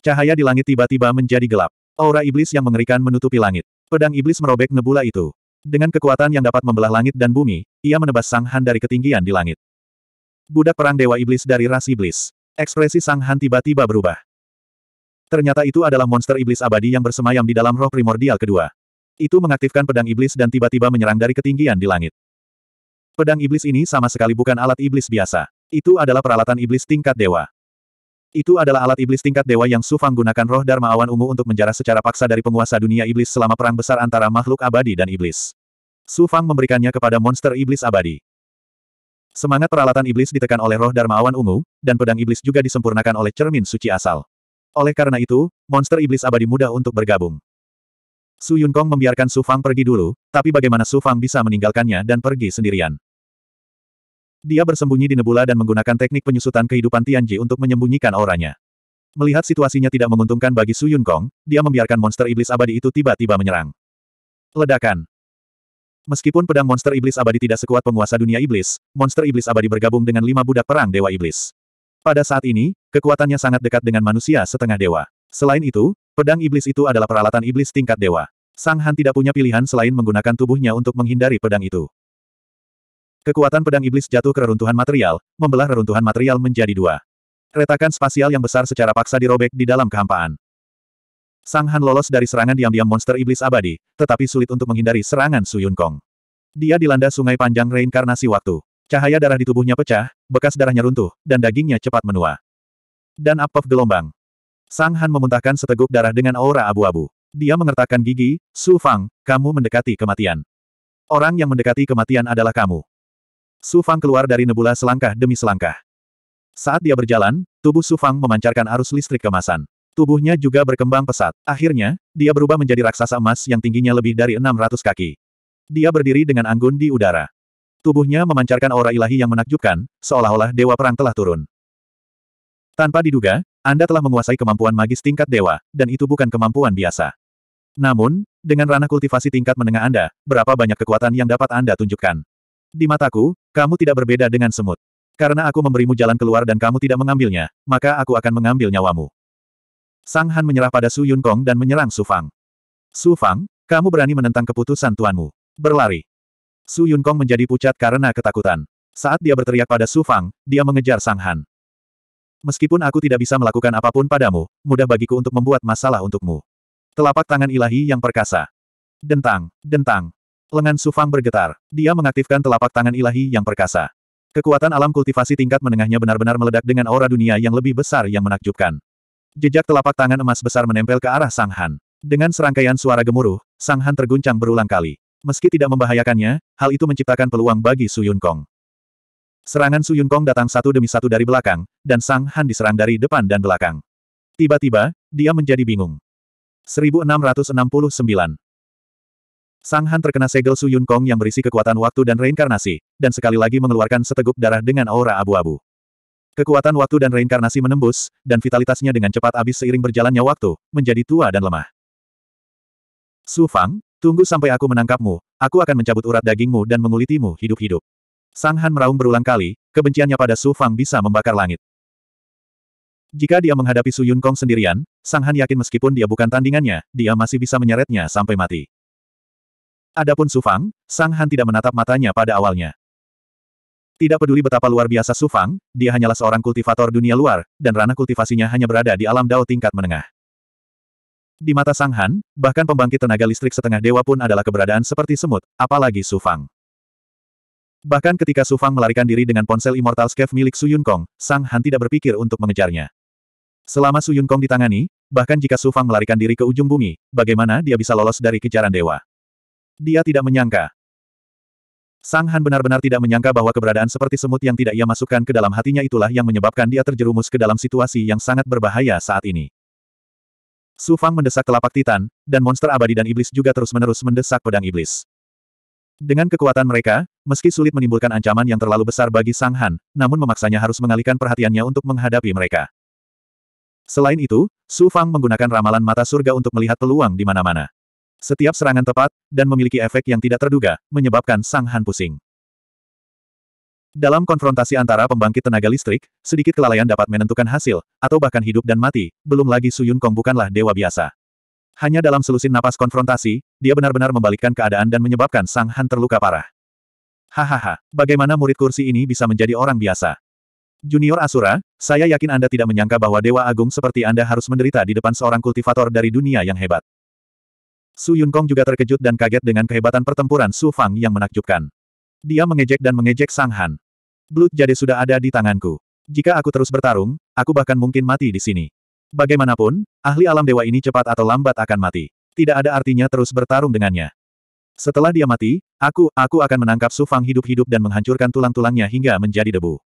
cahaya di langit tiba-tiba menjadi gelap. Aura iblis yang mengerikan menutupi langit. Pedang iblis merobek nebula itu. Dengan kekuatan yang dapat membelah langit dan bumi, ia menebas Sang Han dari ketinggian di langit. Budak perang Dewa Iblis dari ras iblis. Ekspresi Sang Han tiba-tiba berubah. Ternyata itu adalah monster iblis abadi yang bersemayam di dalam roh primordial kedua. Itu mengaktifkan pedang iblis dan tiba-tiba menyerang dari ketinggian di langit. Pedang iblis ini sama sekali bukan alat iblis biasa. Itu adalah peralatan iblis tingkat dewa. Itu adalah alat iblis tingkat dewa yang Sufang gunakan roh Dharma Awan Ungu untuk menjarah secara paksa dari penguasa dunia iblis selama perang besar antara makhluk abadi dan iblis. Sufang memberikannya kepada monster iblis abadi. Semangat peralatan iblis ditekan oleh roh Dharma Awan Ungu, dan pedang iblis juga disempurnakan oleh cermin suci asal. Oleh karena itu, monster iblis abadi mudah untuk bergabung. Su Yun Kong membiarkan Su Fang pergi dulu, tapi bagaimana Su Fang bisa meninggalkannya dan pergi sendirian? Dia bersembunyi di nebula dan menggunakan teknik penyusutan kehidupan Tianji untuk menyembunyikan auranya. Melihat situasinya tidak menguntungkan bagi Su Yun Kong, dia membiarkan monster iblis abadi itu tiba-tiba menyerang. Ledakan. Meskipun pedang monster iblis abadi tidak sekuat penguasa dunia iblis, monster iblis abadi bergabung dengan lima budak perang dewa iblis. Pada saat ini, kekuatannya sangat dekat dengan manusia setengah dewa. Selain itu, pedang iblis itu adalah peralatan iblis tingkat dewa. Sang Han tidak punya pilihan selain menggunakan tubuhnya untuk menghindari pedang itu. Kekuatan pedang iblis jatuh ke reruntuhan material, membelah reruntuhan material menjadi dua. Retakan spasial yang besar secara paksa dirobek di dalam kehampaan. Sang Han lolos dari serangan diam-diam monster iblis abadi, tetapi sulit untuk menghindari serangan Su Yun Kong. Dia dilanda sungai panjang reinkarnasi waktu. Cahaya darah di tubuhnya pecah, bekas darahnya runtuh, dan dagingnya cepat menua. Dan apof gelombang. Sang Han memuntahkan seteguk darah dengan aura abu-abu. Dia mengertakkan gigi, Su Fang, kamu mendekati kematian. Orang yang mendekati kematian adalah kamu. Su Fang keluar dari nebula selangkah demi selangkah. Saat dia berjalan, tubuh Su Fang memancarkan arus listrik kemasan. Tubuhnya juga berkembang pesat. Akhirnya, dia berubah menjadi raksasa emas yang tingginya lebih dari 600 kaki. Dia berdiri dengan anggun di udara. Tubuhnya memancarkan aura ilahi yang menakjubkan, seolah-olah dewa perang telah turun. Tanpa diduga, Anda telah menguasai kemampuan magis tingkat dewa, dan itu bukan kemampuan biasa. Namun, dengan ranah kultivasi tingkat menengah Anda, berapa banyak kekuatan yang dapat Anda tunjukkan? Di mataku, kamu tidak berbeda dengan semut. Karena aku memberimu jalan keluar dan kamu tidak mengambilnya, maka aku akan mengambil nyawamu. Sang Han menyerah pada Su Yun Kong dan menyerang Su Fang. Su Fang, kamu berani menentang keputusan tuanmu. Berlari. Su Yun Kong menjadi pucat karena ketakutan. Saat dia berteriak pada Su Fang, dia mengejar Sang Han. Meskipun aku tidak bisa melakukan apapun padamu, mudah bagiku untuk membuat masalah untukmu. Telapak tangan ilahi yang perkasa. Dentang, dentang. Lengan Su Fang bergetar. Dia mengaktifkan telapak tangan ilahi yang perkasa. Kekuatan alam kultivasi tingkat menengahnya benar-benar meledak dengan aura dunia yang lebih besar yang menakjubkan. Jejak telapak tangan emas besar menempel ke arah Sang Han. Dengan serangkaian suara gemuruh, Sang Han terguncang berulang kali. Meski tidak membahayakannya, hal itu menciptakan peluang bagi Su Yun Kong. Serangan Su Yun Kong datang satu demi satu dari belakang, dan Sang Han diserang dari depan dan belakang. Tiba-tiba, dia menjadi bingung. 1669 Sang Han terkena segel Su Yun Kong yang berisi kekuatan waktu dan reinkarnasi, dan sekali lagi mengeluarkan seteguk darah dengan aura abu-abu. Kekuatan waktu dan reinkarnasi menembus, dan vitalitasnya dengan cepat habis seiring berjalannya waktu, menjadi tua dan lemah. Su Fang, Tunggu sampai aku menangkapmu, aku akan mencabut urat dagingmu dan mengulitimu hidup-hidup. Sang Han meraung berulang kali, kebenciannya pada Su Fang bisa membakar langit. Jika dia menghadapi Su Yun Kong sendirian, Sang Han yakin meskipun dia bukan tandingannya, dia masih bisa menyeretnya sampai mati. Adapun Su Fang, Sang Han tidak menatap matanya pada awalnya. Tidak peduli betapa luar biasa Su Fang, dia hanyalah seorang kultivator dunia luar, dan ranah kultivasinya hanya berada di alam dao tingkat menengah. Di mata Sang Han, bahkan pembangkit tenaga listrik setengah dewa pun adalah keberadaan seperti semut, apalagi Su Fang. Bahkan ketika Su Fang melarikan diri dengan ponsel Immortal Cave milik Su Yun Kong, Sang Han tidak berpikir untuk mengejarnya. Selama Su Yun Kong ditangani, bahkan jika Su Fang melarikan diri ke ujung bumi, bagaimana dia bisa lolos dari kejaran dewa? Dia tidak menyangka, Sang Han benar-benar tidak menyangka bahwa keberadaan seperti semut yang tidak ia masukkan ke dalam hatinya itulah yang menyebabkan dia terjerumus ke dalam situasi yang sangat berbahaya saat ini. Su Fang mendesak telapak Titan, dan monster abadi dan iblis juga terus-menerus mendesak pedang iblis. Dengan kekuatan mereka, meski sulit menimbulkan ancaman yang terlalu besar bagi Sang Han, namun memaksanya harus mengalihkan perhatiannya untuk menghadapi mereka. Selain itu, Su Fang menggunakan ramalan mata surga untuk melihat peluang di mana-mana. Setiap serangan tepat, dan memiliki efek yang tidak terduga, menyebabkan Sang Han pusing. Dalam konfrontasi antara pembangkit tenaga listrik, sedikit kelalaian dapat menentukan hasil, atau bahkan hidup dan mati, belum lagi Su Yun Kong bukanlah dewa biasa. Hanya dalam selusin napas konfrontasi, dia benar-benar membalikkan keadaan dan menyebabkan Sang Han terluka parah. Hahaha, bagaimana murid kursi ini bisa menjadi orang biasa? Junior Asura, saya yakin Anda tidak menyangka bahwa Dewa Agung seperti Anda harus menderita di depan seorang kultivator dari dunia yang hebat. Su Yun Kong juga terkejut dan kaget dengan kehebatan pertempuran Su Fang yang menakjubkan. Dia mengejek dan mengejek Sang Han. Blood Jade sudah ada di tanganku. Jika aku terus bertarung, aku bahkan mungkin mati di sini. Bagaimanapun, ahli alam dewa ini cepat atau lambat akan mati. Tidak ada artinya terus bertarung dengannya. Setelah dia mati, aku, aku akan menangkap Su Fang hidup-hidup dan menghancurkan tulang-tulangnya hingga menjadi debu.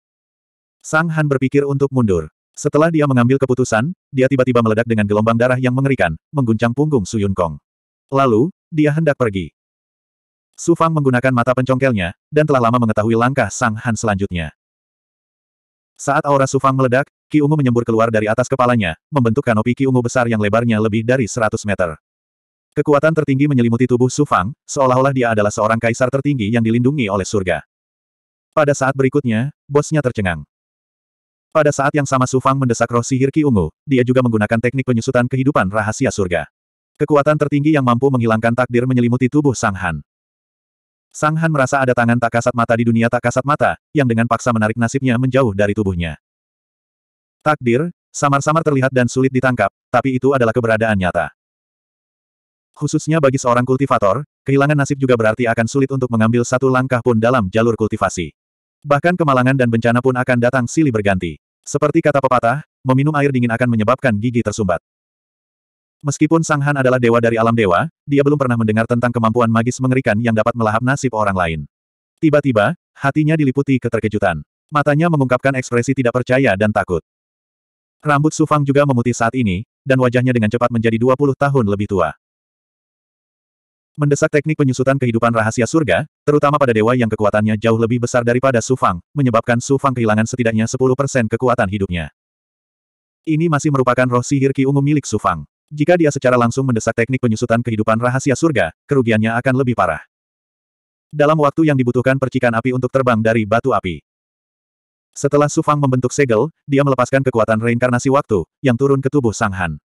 Sang Han berpikir untuk mundur. Setelah dia mengambil keputusan, dia tiba-tiba meledak dengan gelombang darah yang mengerikan, mengguncang punggung Su Yun Kong. Lalu, dia hendak pergi. Su Fang menggunakan mata pencongkelnya, dan telah lama mengetahui langkah Sang Han selanjutnya. Saat aura Su Fang meledak, Ki Ungu menyembur keluar dari atas kepalanya, membentuk kanopi Ki Ungu besar yang lebarnya lebih dari 100 meter. Kekuatan tertinggi menyelimuti tubuh Su Fang, seolah-olah dia adalah seorang kaisar tertinggi yang dilindungi oleh surga. Pada saat berikutnya, bosnya tercengang. Pada saat yang sama Su Fang mendesak roh sihir Ki Ungu, dia juga menggunakan teknik penyusutan kehidupan rahasia surga. Kekuatan tertinggi yang mampu menghilangkan takdir menyelimuti tubuh Sang Han. Sang Han merasa ada tangan tak kasat mata di dunia tak kasat mata, yang dengan paksa menarik nasibnya menjauh dari tubuhnya. Takdir, samar-samar terlihat dan sulit ditangkap, tapi itu adalah keberadaan nyata. Khususnya bagi seorang kultivator, kehilangan nasib juga berarti akan sulit untuk mengambil satu langkah pun dalam jalur kultivasi. Bahkan kemalangan dan bencana pun akan datang silih berganti. Seperti kata pepatah, meminum air dingin akan menyebabkan gigi tersumbat. Meskipun Sang Han adalah dewa dari alam dewa, dia belum pernah mendengar tentang kemampuan magis mengerikan yang dapat melahap nasib orang lain. Tiba-tiba, hatinya diliputi keterkejutan. Matanya mengungkapkan ekspresi tidak percaya dan takut. Rambut Sufang juga memutih saat ini, dan wajahnya dengan cepat menjadi 20 tahun lebih tua. Mendesak teknik penyusutan kehidupan rahasia surga, terutama pada dewa yang kekuatannya jauh lebih besar daripada Sufang, menyebabkan Sufang kehilangan setidaknya 10% kekuatan hidupnya. Ini masih merupakan roh sihir Ki Ungu milik Sufang. Jika dia secara langsung mendesak teknik penyusutan kehidupan rahasia surga, kerugiannya akan lebih parah. Dalam waktu yang dibutuhkan percikan api untuk terbang dari batu api. Setelah Sufang membentuk segel, dia melepaskan kekuatan reinkarnasi waktu, yang turun ke tubuh Sang Han.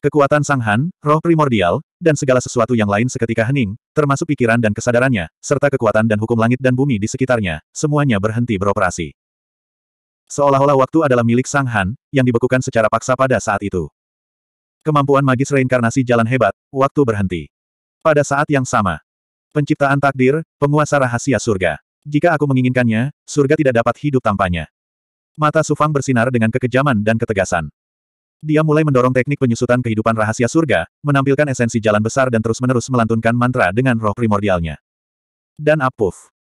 Kekuatan Sang Han, roh primordial, dan segala sesuatu yang lain seketika hening, termasuk pikiran dan kesadarannya, serta kekuatan dan hukum langit dan bumi di sekitarnya, semuanya berhenti beroperasi. Seolah-olah waktu adalah milik Sang Han, yang dibekukan secara paksa pada saat itu. Kemampuan magis reinkarnasi jalan hebat, waktu berhenti. Pada saat yang sama. Penciptaan takdir, penguasa rahasia surga. Jika aku menginginkannya, surga tidak dapat hidup tanpanya. Mata Sufang bersinar dengan kekejaman dan ketegasan. Dia mulai mendorong teknik penyusutan kehidupan rahasia surga, menampilkan esensi jalan besar dan terus-menerus melantunkan mantra dengan roh primordialnya. Dan apuf.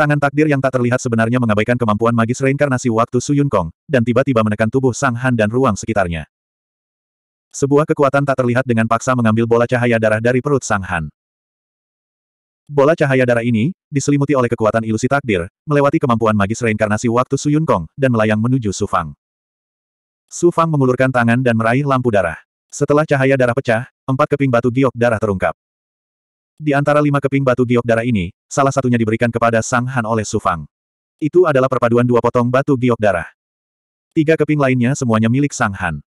Tangan takdir yang tak terlihat sebenarnya mengabaikan kemampuan magis reinkarnasi waktu Su Yun Kong, dan tiba-tiba menekan tubuh Sang Han dan ruang sekitarnya. Sebuah kekuatan tak terlihat dengan paksa mengambil bola cahaya darah dari perut Sang Han. Bola cahaya darah ini, diselimuti oleh kekuatan ilusi takdir, melewati kemampuan magis reinkarnasi waktu Su Yun Kong, dan melayang menuju Su Fang. Su Fang mengulurkan tangan dan meraih lampu darah. Setelah cahaya darah pecah, empat keping batu giok darah terungkap. Di antara lima keping batu giok darah ini, salah satunya diberikan kepada Sang Han oleh Su Fang. Itu adalah perpaduan dua potong batu giok darah. Tiga keping lainnya semuanya milik Sang Han.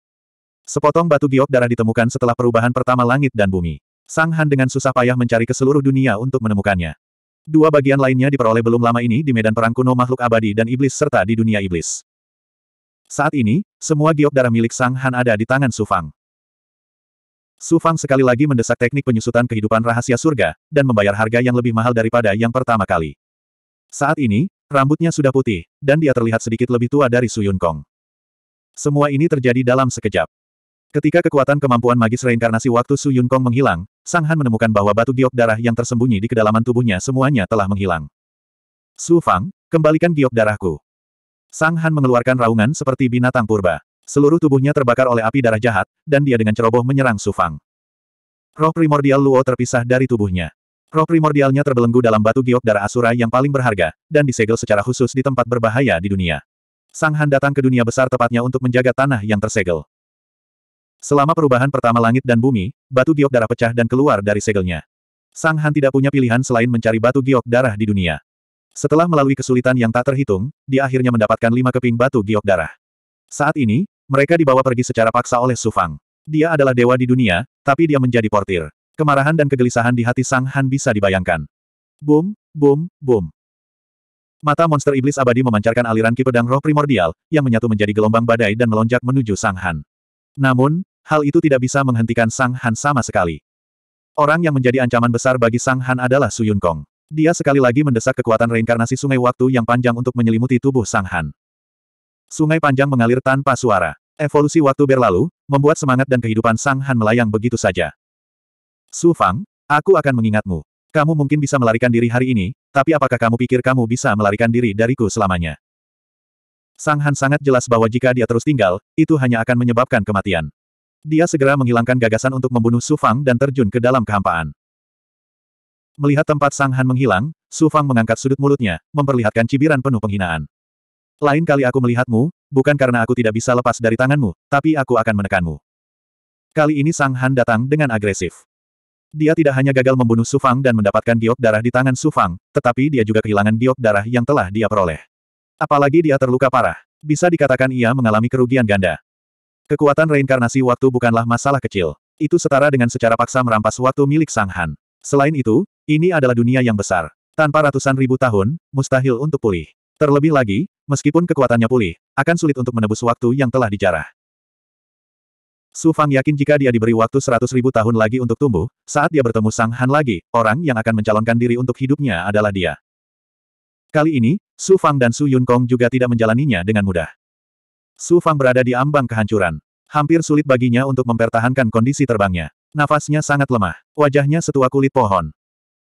Sepotong batu giok darah ditemukan setelah perubahan pertama langit dan bumi. Sang Han dengan susah payah mencari ke seluruh dunia untuk menemukannya. Dua bagian lainnya diperoleh belum lama ini di medan perang kuno makhluk abadi dan iblis serta di dunia iblis. Saat ini, semua giok darah milik Sang Han ada di tangan Sufang. Su Fang sekali lagi mendesak teknik penyusutan kehidupan rahasia surga, dan membayar harga yang lebih mahal daripada yang pertama kali. Saat ini, rambutnya sudah putih, dan dia terlihat sedikit lebih tua dari Su Yun Kong. Semua ini terjadi dalam sekejap. Ketika kekuatan kemampuan magis reinkarnasi waktu Su Yun Kong menghilang, Sang Han menemukan bahwa batu giok darah yang tersembunyi di kedalaman tubuhnya semuanya telah menghilang. Su Fang, kembalikan giok darahku. Sang Han mengeluarkan raungan seperti binatang purba. Seluruh tubuhnya terbakar oleh api darah jahat, dan dia dengan ceroboh menyerang Sufang. Roh primordial Luo terpisah dari tubuhnya. Roh primordialnya terbelenggu dalam batu giok darah Asura yang paling berharga, dan disegel secara khusus di tempat berbahaya di dunia. Sang Han datang ke dunia besar tepatnya untuk menjaga tanah yang tersegel. Selama perubahan pertama langit dan bumi, batu giok darah pecah dan keluar dari segelnya. Sang Han tidak punya pilihan selain mencari batu giok darah di dunia. Setelah melalui kesulitan yang tak terhitung, dia akhirnya mendapatkan lima keping batu giok darah. Saat ini, mereka dibawa pergi secara paksa oleh Sufang. Dia adalah dewa di dunia, tapi dia menjadi portir. Kemarahan dan kegelisahan di hati Sang Han bisa dibayangkan. Boom, boom, boom. Mata monster iblis abadi memancarkan aliran ki pedang roh primordial, yang menyatu menjadi gelombang badai dan melonjak menuju Sang Han. Namun, hal itu tidak bisa menghentikan Sang Han sama sekali. Orang yang menjadi ancaman besar bagi Sang Han adalah Su Yun Kong. Dia sekali lagi mendesak kekuatan reinkarnasi sungai waktu yang panjang untuk menyelimuti tubuh Sang Han. Sungai panjang mengalir tanpa suara. Evolusi waktu berlalu, membuat semangat dan kehidupan Sang Han melayang begitu saja. Su Fang, aku akan mengingatmu. Kamu mungkin bisa melarikan diri hari ini, tapi apakah kamu pikir kamu bisa melarikan diri dariku selamanya? Sang Han sangat jelas bahwa jika dia terus tinggal, itu hanya akan menyebabkan kematian. Dia segera menghilangkan gagasan untuk membunuh Su Fang dan terjun ke dalam kehampaan. Melihat tempat Sang Han menghilang, Su Fang mengangkat sudut mulutnya, memperlihatkan cibiran penuh penghinaan. Lain kali aku melihatmu, bukan karena aku tidak bisa lepas dari tanganmu, tapi aku akan menekanmu. Kali ini Sang Han datang dengan agresif. Dia tidak hanya gagal membunuh Sufang dan mendapatkan giok darah di tangan Sufang, tetapi dia juga kehilangan giok darah yang telah dia peroleh. Apalagi dia terluka parah. Bisa dikatakan ia mengalami kerugian ganda. Kekuatan reinkarnasi waktu bukanlah masalah kecil. Itu setara dengan secara paksa merampas waktu milik Sang Han. Selain itu, ini adalah dunia yang besar. Tanpa ratusan ribu tahun, mustahil untuk pulih. Terlebih lagi, Meskipun kekuatannya pulih, akan sulit untuk menebus waktu yang telah dijarah. Su Fang yakin jika dia diberi waktu seratus ribu tahun lagi untuk tumbuh, saat dia bertemu Sang Han lagi, orang yang akan mencalonkan diri untuk hidupnya adalah dia. Kali ini, Su Fang dan Su Yun Kong juga tidak menjalaninya dengan mudah. Su Fang berada di ambang kehancuran. Hampir sulit baginya untuk mempertahankan kondisi terbangnya. Nafasnya sangat lemah. Wajahnya setua kulit pohon.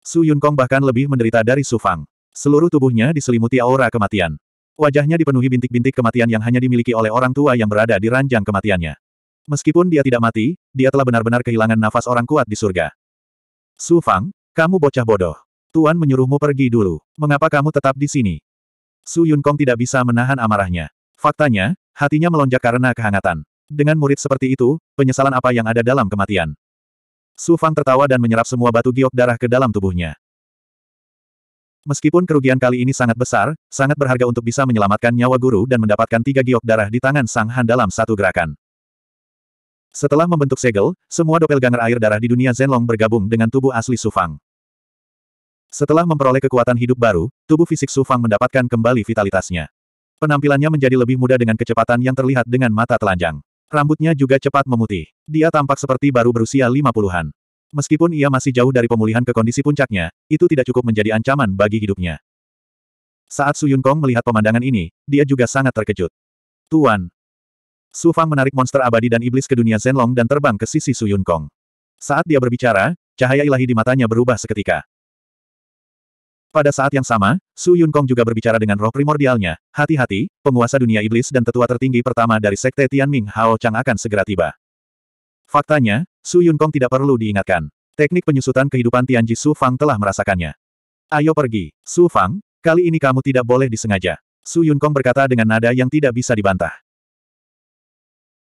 Su Yun Kong bahkan lebih menderita dari Su Fang. Seluruh tubuhnya diselimuti aura kematian. Wajahnya dipenuhi bintik-bintik kematian yang hanya dimiliki oleh orang tua yang berada di ranjang kematiannya. Meskipun dia tidak mati, dia telah benar-benar kehilangan nafas orang kuat di surga. Su Fang, kamu bocah bodoh. Tuan menyuruhmu pergi dulu. Mengapa kamu tetap di sini? Su Yun Kong tidak bisa menahan amarahnya. Faktanya, hatinya melonjak karena kehangatan. Dengan murid seperti itu, penyesalan apa yang ada dalam kematian? Su Fang tertawa dan menyerap semua batu giok darah ke dalam tubuhnya. Meskipun kerugian kali ini sangat besar, sangat berharga untuk bisa menyelamatkan nyawa guru dan mendapatkan tiga giok darah di tangan Sang Han dalam satu gerakan. Setelah membentuk segel, semua doppelganger air darah di dunia Zenlong bergabung dengan tubuh asli Sufang. Setelah memperoleh kekuatan hidup baru, tubuh fisik Sufang mendapatkan kembali vitalitasnya. Penampilannya menjadi lebih mudah dengan kecepatan yang terlihat dengan mata telanjang. Rambutnya juga cepat memutih. Dia tampak seperti baru berusia lima puluhan. Meskipun ia masih jauh dari pemulihan ke kondisi puncaknya, itu tidak cukup menjadi ancaman bagi hidupnya. Saat Su Yun melihat pemandangan ini, dia juga sangat terkejut. Tuan. Su Fang menarik monster abadi dan iblis ke dunia Zenlong dan terbang ke sisi Su Yun Saat dia berbicara, cahaya ilahi di matanya berubah seketika. Pada saat yang sama, Su Yun juga berbicara dengan roh primordialnya, hati-hati, penguasa dunia iblis dan tetua tertinggi pertama dari Sekte Tianming Hao Chang akan segera tiba. Faktanya, Su Yun Kong tidak perlu diingatkan. Teknik penyusutan kehidupan Tianji Su Fang telah merasakannya. Ayo pergi, Su Fang, kali ini kamu tidak boleh disengaja. Su Yun Kong berkata dengan nada yang tidak bisa dibantah.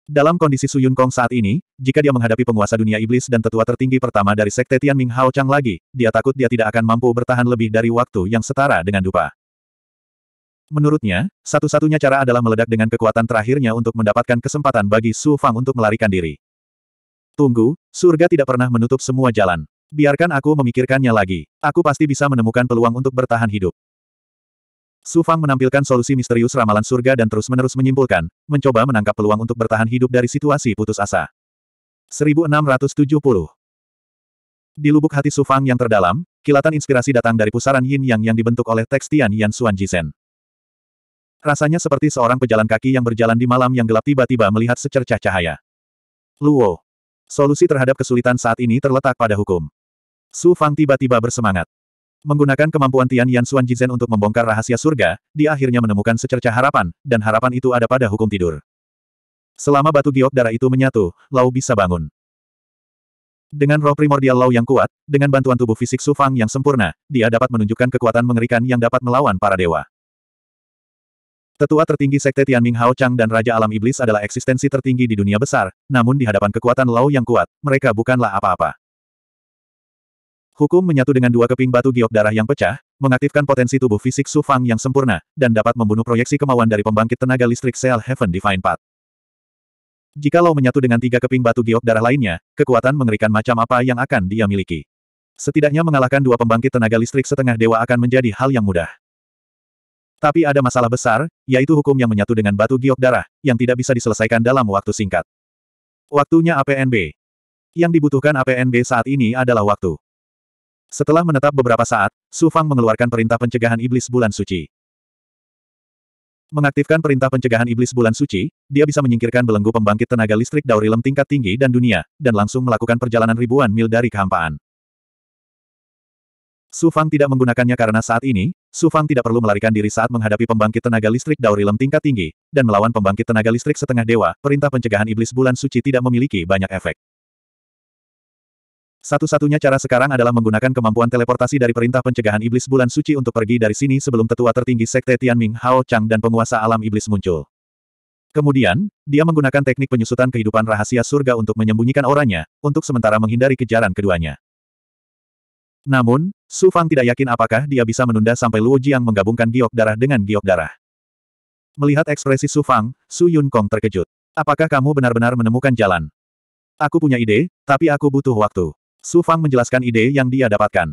Dalam kondisi Su Yun Kong saat ini, jika dia menghadapi penguasa dunia iblis dan tetua tertinggi pertama dari sekte Tian Ming Hao Chang lagi, dia takut dia tidak akan mampu bertahan lebih dari waktu yang setara dengan dupa. Menurutnya, satu-satunya cara adalah meledak dengan kekuatan terakhirnya untuk mendapatkan kesempatan bagi Su Fang untuk melarikan diri. Tunggu, surga tidak pernah menutup semua jalan. Biarkan aku memikirkannya lagi. Aku pasti bisa menemukan peluang untuk bertahan hidup. Su Fang menampilkan solusi misterius ramalan surga dan terus-menerus menyimpulkan, mencoba menangkap peluang untuk bertahan hidup dari situasi putus asa. 1670 Di lubuk hati Su Fang yang terdalam, kilatan inspirasi datang dari pusaran yin yang yang dibentuk oleh teks Tian Yan Suan Jisen. Rasanya seperti seorang pejalan kaki yang berjalan di malam yang gelap tiba-tiba melihat secercah cahaya. Luo. Solusi terhadap kesulitan saat ini terletak pada hukum. Su Fang tiba-tiba bersemangat. Menggunakan kemampuan Tian Yan Xuan Jizhen untuk membongkar rahasia surga, dia akhirnya menemukan secerca harapan, dan harapan itu ada pada hukum tidur. Selama batu giok darah itu menyatu, Lau bisa bangun. Dengan roh primordial Lau yang kuat, dengan bantuan tubuh fisik Su Fang yang sempurna, dia dapat menunjukkan kekuatan mengerikan yang dapat melawan para dewa. Tetua tertinggi Sekte Tianming Hao Chang dan Raja Alam Iblis adalah eksistensi tertinggi di dunia besar, namun di hadapan kekuatan Lao yang kuat, mereka bukanlah apa-apa. Hukum menyatu dengan dua keping batu giok darah yang pecah, mengaktifkan potensi tubuh fisik Su Fang yang sempurna, dan dapat membunuh proyeksi kemauan dari pembangkit tenaga listrik Seal Heaven Divine Path. Jika Lao menyatu dengan tiga keping batu giok darah lainnya, kekuatan mengerikan macam apa yang akan dia miliki. Setidaknya mengalahkan dua pembangkit tenaga listrik setengah dewa akan menjadi hal yang mudah. Tapi ada masalah besar, yaitu hukum yang menyatu dengan batu giok darah, yang tidak bisa diselesaikan dalam waktu singkat. Waktunya APNB. Yang dibutuhkan APNB saat ini adalah waktu. Setelah menetap beberapa saat, Su Fang mengeluarkan perintah pencegahan iblis bulan suci. Mengaktifkan perintah pencegahan iblis bulan suci, dia bisa menyingkirkan belenggu pembangkit tenaga listrik Daurilem tingkat tinggi dan dunia, dan langsung melakukan perjalanan ribuan mil dari kehampaan. Su Fang tidak menggunakannya karena saat ini, Su Fang tidak perlu melarikan diri saat menghadapi pembangkit tenaga listrik Daurilem tingkat tinggi, dan melawan pembangkit tenaga listrik setengah dewa, perintah pencegahan iblis bulan suci tidak memiliki banyak efek. Satu-satunya cara sekarang adalah menggunakan kemampuan teleportasi dari perintah pencegahan iblis bulan suci untuk pergi dari sini sebelum tetua tertinggi sekte Tianming Hao Chang dan penguasa alam iblis muncul. Kemudian, dia menggunakan teknik penyusutan kehidupan rahasia surga untuk menyembunyikan orangnya, untuk sementara menghindari kejaran keduanya. Namun, Su Fang tidak yakin apakah dia bisa menunda sampai Luo Jiang menggabungkan giok darah dengan giok darah. Melihat ekspresi Su Fang, Su Yun Kong terkejut. Apakah kamu benar-benar menemukan jalan? Aku punya ide, tapi aku butuh waktu. Su Fang menjelaskan ide yang dia dapatkan.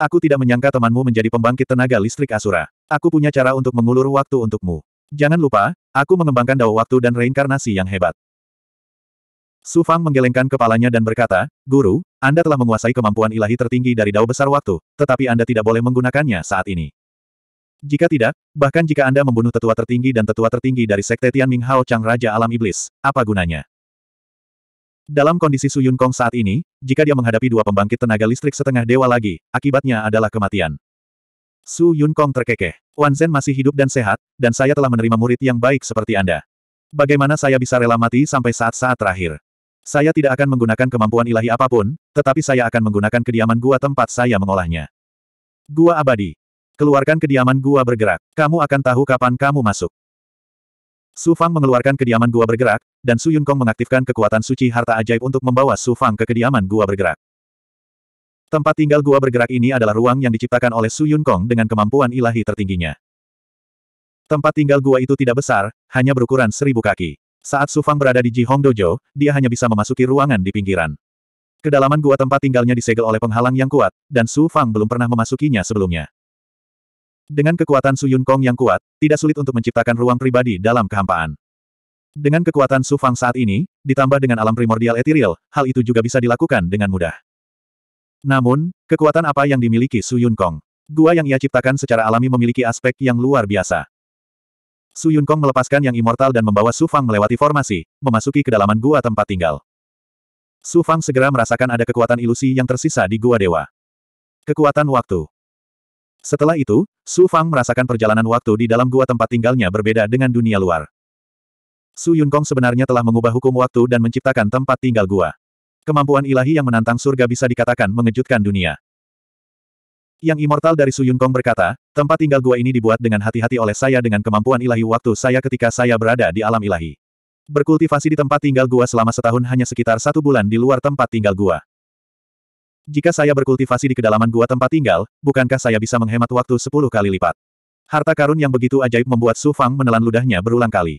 Aku tidak menyangka temanmu menjadi pembangkit tenaga listrik Asura. Aku punya cara untuk mengulur waktu untukmu. Jangan lupa, aku mengembangkan dao waktu dan reinkarnasi yang hebat. Su Fang menggelengkan kepalanya dan berkata, Guru, Anda telah menguasai kemampuan ilahi tertinggi dari dao besar waktu, tetapi Anda tidak boleh menggunakannya saat ini. Jika tidak, bahkan jika Anda membunuh tetua tertinggi dan tetua tertinggi dari Sekte Tianming Hao Chang Raja Alam Iblis, apa gunanya? Dalam kondisi Su Yun Kong saat ini, jika dia menghadapi dua pembangkit tenaga listrik setengah dewa lagi, akibatnya adalah kematian. Su Yun Kong terkekeh. Wan Zhen masih hidup dan sehat, dan saya telah menerima murid yang baik seperti Anda. Bagaimana saya bisa rela mati sampai saat-saat terakhir? Saya tidak akan menggunakan kemampuan ilahi apapun, tetapi saya akan menggunakan kediaman gua tempat saya mengolahnya. Gua abadi. Keluarkan kediaman gua bergerak. Kamu akan tahu kapan kamu masuk. Su Fang mengeluarkan kediaman gua bergerak, dan Su Yun Kong mengaktifkan kekuatan suci harta ajaib untuk membawa Su Fang ke kediaman gua bergerak. Tempat tinggal gua bergerak ini adalah ruang yang diciptakan oleh Su Yun Kong dengan kemampuan ilahi tertingginya. Tempat tinggal gua itu tidak besar, hanya berukuran seribu kaki. Saat Su Fang berada di Jihong Dojo, dia hanya bisa memasuki ruangan di pinggiran. Kedalaman gua tempat tinggalnya disegel oleh penghalang yang kuat, dan Su Fang belum pernah memasukinya sebelumnya. Dengan kekuatan Su Yun Kong yang kuat, tidak sulit untuk menciptakan ruang pribadi dalam kehampaan. Dengan kekuatan Su Fang saat ini, ditambah dengan alam primordial etiril, hal itu juga bisa dilakukan dengan mudah. Namun, kekuatan apa yang dimiliki Su Yun Kong? Gua yang ia ciptakan secara alami memiliki aspek yang luar biasa. Su Yun Kong melepaskan yang immortal dan membawa Su Fang melewati formasi, memasuki kedalaman gua tempat tinggal. Su Fang segera merasakan ada kekuatan ilusi yang tersisa di gua dewa. Kekuatan waktu. Setelah itu, Su Fang merasakan perjalanan waktu di dalam gua tempat tinggalnya berbeda dengan dunia luar. Su Yun Kong sebenarnya telah mengubah hukum waktu dan menciptakan tempat tinggal gua. Kemampuan ilahi yang menantang surga bisa dikatakan mengejutkan dunia. Yang immortal dari Su Yun Kong berkata, tempat tinggal gua ini dibuat dengan hati-hati oleh saya dengan kemampuan ilahi waktu saya ketika saya berada di alam ilahi. Berkultivasi di tempat tinggal gua selama setahun hanya sekitar satu bulan di luar tempat tinggal gua. Jika saya berkultivasi di kedalaman gua tempat tinggal, bukankah saya bisa menghemat waktu sepuluh kali lipat? Harta karun yang begitu ajaib membuat Su Fang menelan ludahnya berulang kali.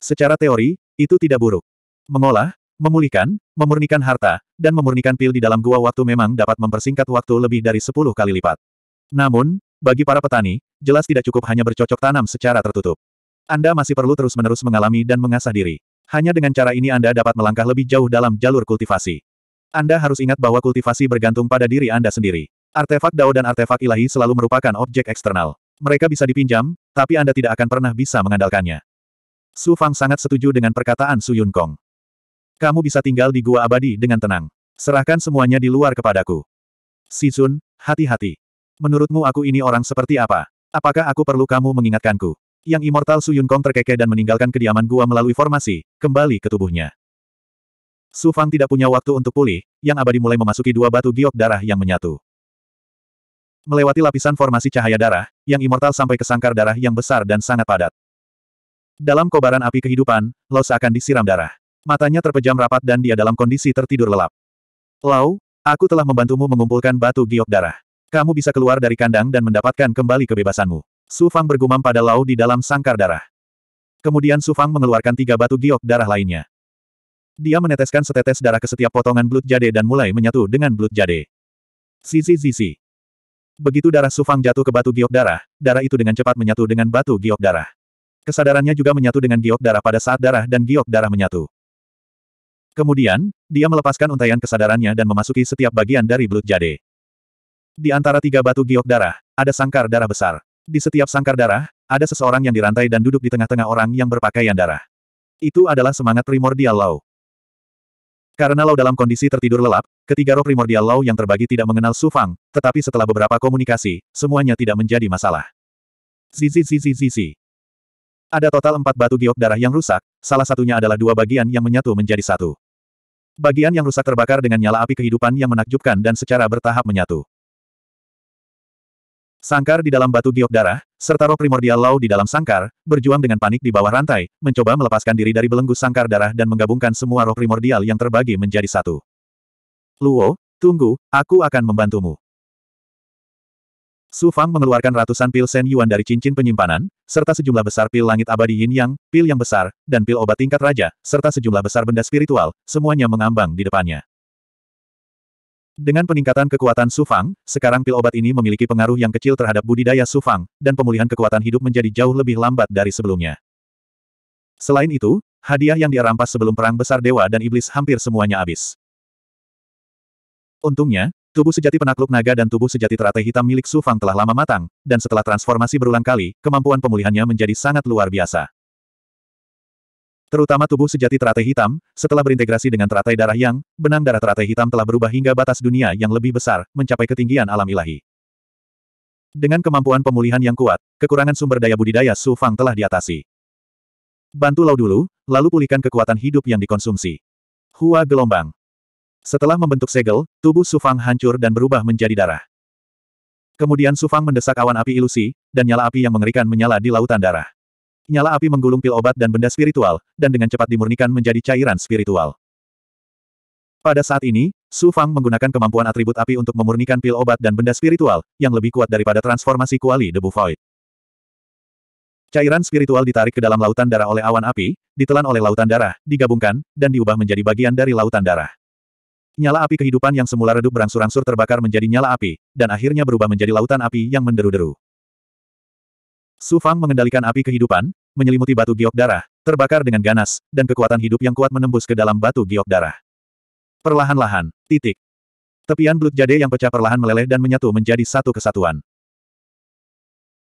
Secara teori, itu tidak buruk. Mengolah, Memulihkan, memurnikan harta, dan memurnikan pil di dalam gua waktu memang dapat mempersingkat waktu lebih dari 10 kali lipat. Namun, bagi para petani, jelas tidak cukup hanya bercocok tanam secara tertutup. Anda masih perlu terus-menerus mengalami dan mengasah diri. Hanya dengan cara ini Anda dapat melangkah lebih jauh dalam jalur kultivasi. Anda harus ingat bahwa kultivasi bergantung pada diri Anda sendiri. Artefak Dao dan artefak ilahi selalu merupakan objek eksternal. Mereka bisa dipinjam, tapi Anda tidak akan pernah bisa mengandalkannya. Su Fang sangat setuju dengan perkataan Su Yun Kong. Kamu bisa tinggal di gua abadi dengan tenang. Serahkan semuanya di luar kepadaku. Si Sun, hati-hati. Menurutmu aku ini orang seperti apa? Apakah aku perlu kamu mengingatkanku? Yang Immortal Su Yun Kong terkekeh dan meninggalkan kediaman gua melalui formasi, kembali ke tubuhnya. Su Fang tidak punya waktu untuk pulih, yang abadi mulai memasuki dua batu giok darah yang menyatu. Melewati lapisan formasi cahaya darah, yang immortal sampai ke sangkar darah yang besar dan sangat padat. Dalam kobaran api kehidupan, Los akan disiram darah. Matanya terpejam rapat dan dia dalam kondisi tertidur lelap. Lau, aku telah membantumu mengumpulkan batu giok darah. Kamu bisa keluar dari kandang dan mendapatkan kembali kebebasanmu. Su Fang bergumam pada Lau di dalam sangkar darah. Kemudian Su Fang mengeluarkan tiga batu giok darah lainnya. Dia meneteskan setetes darah ke setiap potongan belut jade dan mulai menyatu dengan belut jade. Sisi sisi. Begitu darah Su Fang jatuh ke batu giok darah, darah itu dengan cepat menyatu dengan batu giok darah. Kesadarannya juga menyatu dengan giok darah pada saat darah dan giok darah menyatu. Kemudian, dia melepaskan untaian kesadarannya dan memasuki setiap bagian dari belut jade. Di antara tiga batu giok darah, ada sangkar darah besar. Di setiap sangkar darah, ada seseorang yang dirantai dan duduk di tengah-tengah orang yang berpakaian darah. Itu adalah semangat primordial Lau. Karena Lau dalam kondisi tertidur lelap, ketiga roh primordial Lau yang terbagi tidak mengenal Su Fang, tetapi setelah beberapa komunikasi, semuanya tidak menjadi masalah. Zizi zizi zizi. Ada total empat batu giok darah yang rusak, salah satunya adalah dua bagian yang menyatu menjadi satu. Bagian yang rusak terbakar dengan nyala api kehidupan yang menakjubkan dan secara bertahap menyatu. Sangkar di dalam batu giok darah, serta roh primordial Lau di dalam sangkar, berjuang dengan panik di bawah rantai, mencoba melepaskan diri dari belenggu sangkar darah dan menggabungkan semua roh primordial yang terbagi menjadi satu. Luo, tunggu, aku akan membantumu. Su Fang mengeluarkan ratusan pil Sen Yuan dari cincin penyimpanan, serta sejumlah besar pil langit abadi Yin Yang, pil yang besar, dan pil obat tingkat raja, serta sejumlah besar benda spiritual, semuanya mengambang di depannya. Dengan peningkatan kekuatan Su Fang, sekarang pil obat ini memiliki pengaruh yang kecil terhadap budidaya Su Fang, dan pemulihan kekuatan hidup menjadi jauh lebih lambat dari sebelumnya. Selain itu, hadiah yang dirampas sebelum Perang Besar Dewa dan Iblis hampir semuanya habis. Untungnya, Tubuh sejati penakluk naga dan tubuh sejati teratai hitam milik Su Fang telah lama matang, dan setelah transformasi berulang kali, kemampuan pemulihannya menjadi sangat luar biasa. Terutama tubuh sejati teratai hitam, setelah berintegrasi dengan teratai darah yang, benang darah teratai hitam telah berubah hingga batas dunia yang lebih besar, mencapai ketinggian alam ilahi. Dengan kemampuan pemulihan yang kuat, kekurangan sumber daya budidaya Su Fang telah diatasi. Bantu Lau dulu, lalu pulihkan kekuatan hidup yang dikonsumsi. Hua gelombang. Setelah membentuk segel, tubuh Sufang hancur dan berubah menjadi darah. Kemudian Sufang mendesak awan api ilusi, dan nyala api yang mengerikan menyala di lautan darah. Nyala api menggulung pil obat dan benda spiritual, dan dengan cepat dimurnikan menjadi cairan spiritual. Pada saat ini, Su Fang menggunakan kemampuan atribut api untuk memurnikan pil obat dan benda spiritual, yang lebih kuat daripada transformasi kuali debu void. Cairan spiritual ditarik ke dalam lautan darah oleh awan api, ditelan oleh lautan darah, digabungkan, dan diubah menjadi bagian dari lautan darah. Nyala api kehidupan yang semula redup berangsur-angsur terbakar menjadi nyala api, dan akhirnya berubah menjadi lautan api yang menderu-deru. Su Fang mengendalikan api kehidupan, menyelimuti batu giok darah, terbakar dengan ganas, dan kekuatan hidup yang kuat menembus ke dalam batu giok darah. Perlahan-lahan, titik. Tepian belut jade yang pecah perlahan meleleh dan menyatu menjadi satu kesatuan.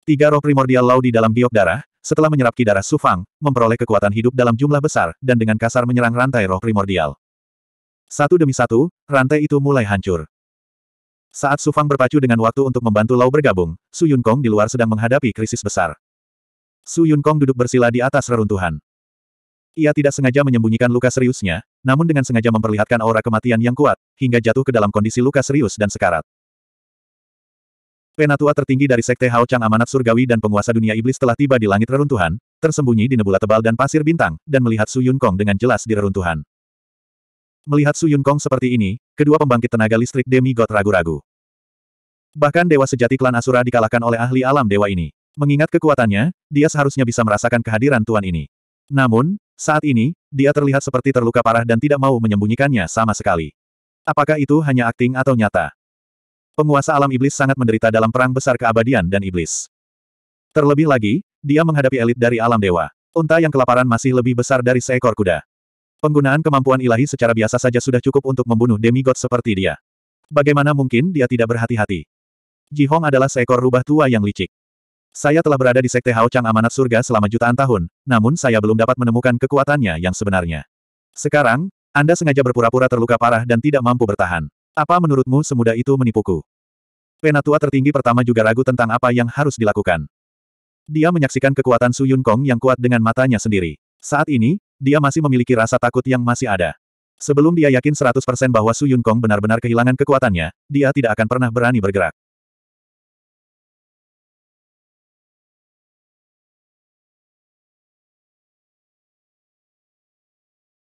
Tiga roh primordial lau di dalam giok darah, setelah menyerap ki darah Su Fang, memperoleh kekuatan hidup dalam jumlah besar, dan dengan kasar menyerang rantai roh primordial. Satu demi satu, rantai itu mulai hancur. Saat Su Fang berpacu dengan waktu untuk membantu Lau bergabung, Su Yun Kong di luar sedang menghadapi krisis besar. Su Yun Kong duduk bersila di atas reruntuhan. Ia tidak sengaja menyembunyikan luka seriusnya, namun dengan sengaja memperlihatkan aura kematian yang kuat, hingga jatuh ke dalam kondisi luka serius dan sekarat. Penatua tertinggi dari Sekte Hao Chang Amanat Surgawi dan penguasa dunia iblis telah tiba di langit reruntuhan, tersembunyi di nebula tebal dan pasir bintang, dan melihat Su Yun Kong dengan jelas di reruntuhan. Melihat Su Yun Kong seperti ini, kedua pembangkit tenaga listrik demigod ragu-ragu. Bahkan dewa sejati klan Asura dikalahkan oleh ahli alam dewa ini. Mengingat kekuatannya, dia seharusnya bisa merasakan kehadiran tuan ini. Namun, saat ini, dia terlihat seperti terluka parah dan tidak mau menyembunyikannya sama sekali. Apakah itu hanya akting atau nyata? Penguasa alam iblis sangat menderita dalam perang besar keabadian dan iblis. Terlebih lagi, dia menghadapi elit dari alam dewa. Unta yang kelaparan masih lebih besar dari seekor kuda. Penggunaan kemampuan ilahi secara biasa saja sudah cukup untuk membunuh demigod seperti dia. Bagaimana mungkin dia tidak berhati-hati? Ji Hong adalah seekor rubah tua yang licik. Saya telah berada di Sekte Hao Chang Amanat Surga selama jutaan tahun, namun saya belum dapat menemukan kekuatannya yang sebenarnya. Sekarang, Anda sengaja berpura-pura terluka parah dan tidak mampu bertahan. Apa menurutmu semudah itu menipuku? Penatua tertinggi pertama juga ragu tentang apa yang harus dilakukan. Dia menyaksikan kekuatan Su Yun Kong yang kuat dengan matanya sendiri. Saat ini, dia masih memiliki rasa takut yang masih ada. Sebelum dia yakin 100% bahwa Su Yun Kong benar-benar kehilangan kekuatannya, dia tidak akan pernah berani bergerak.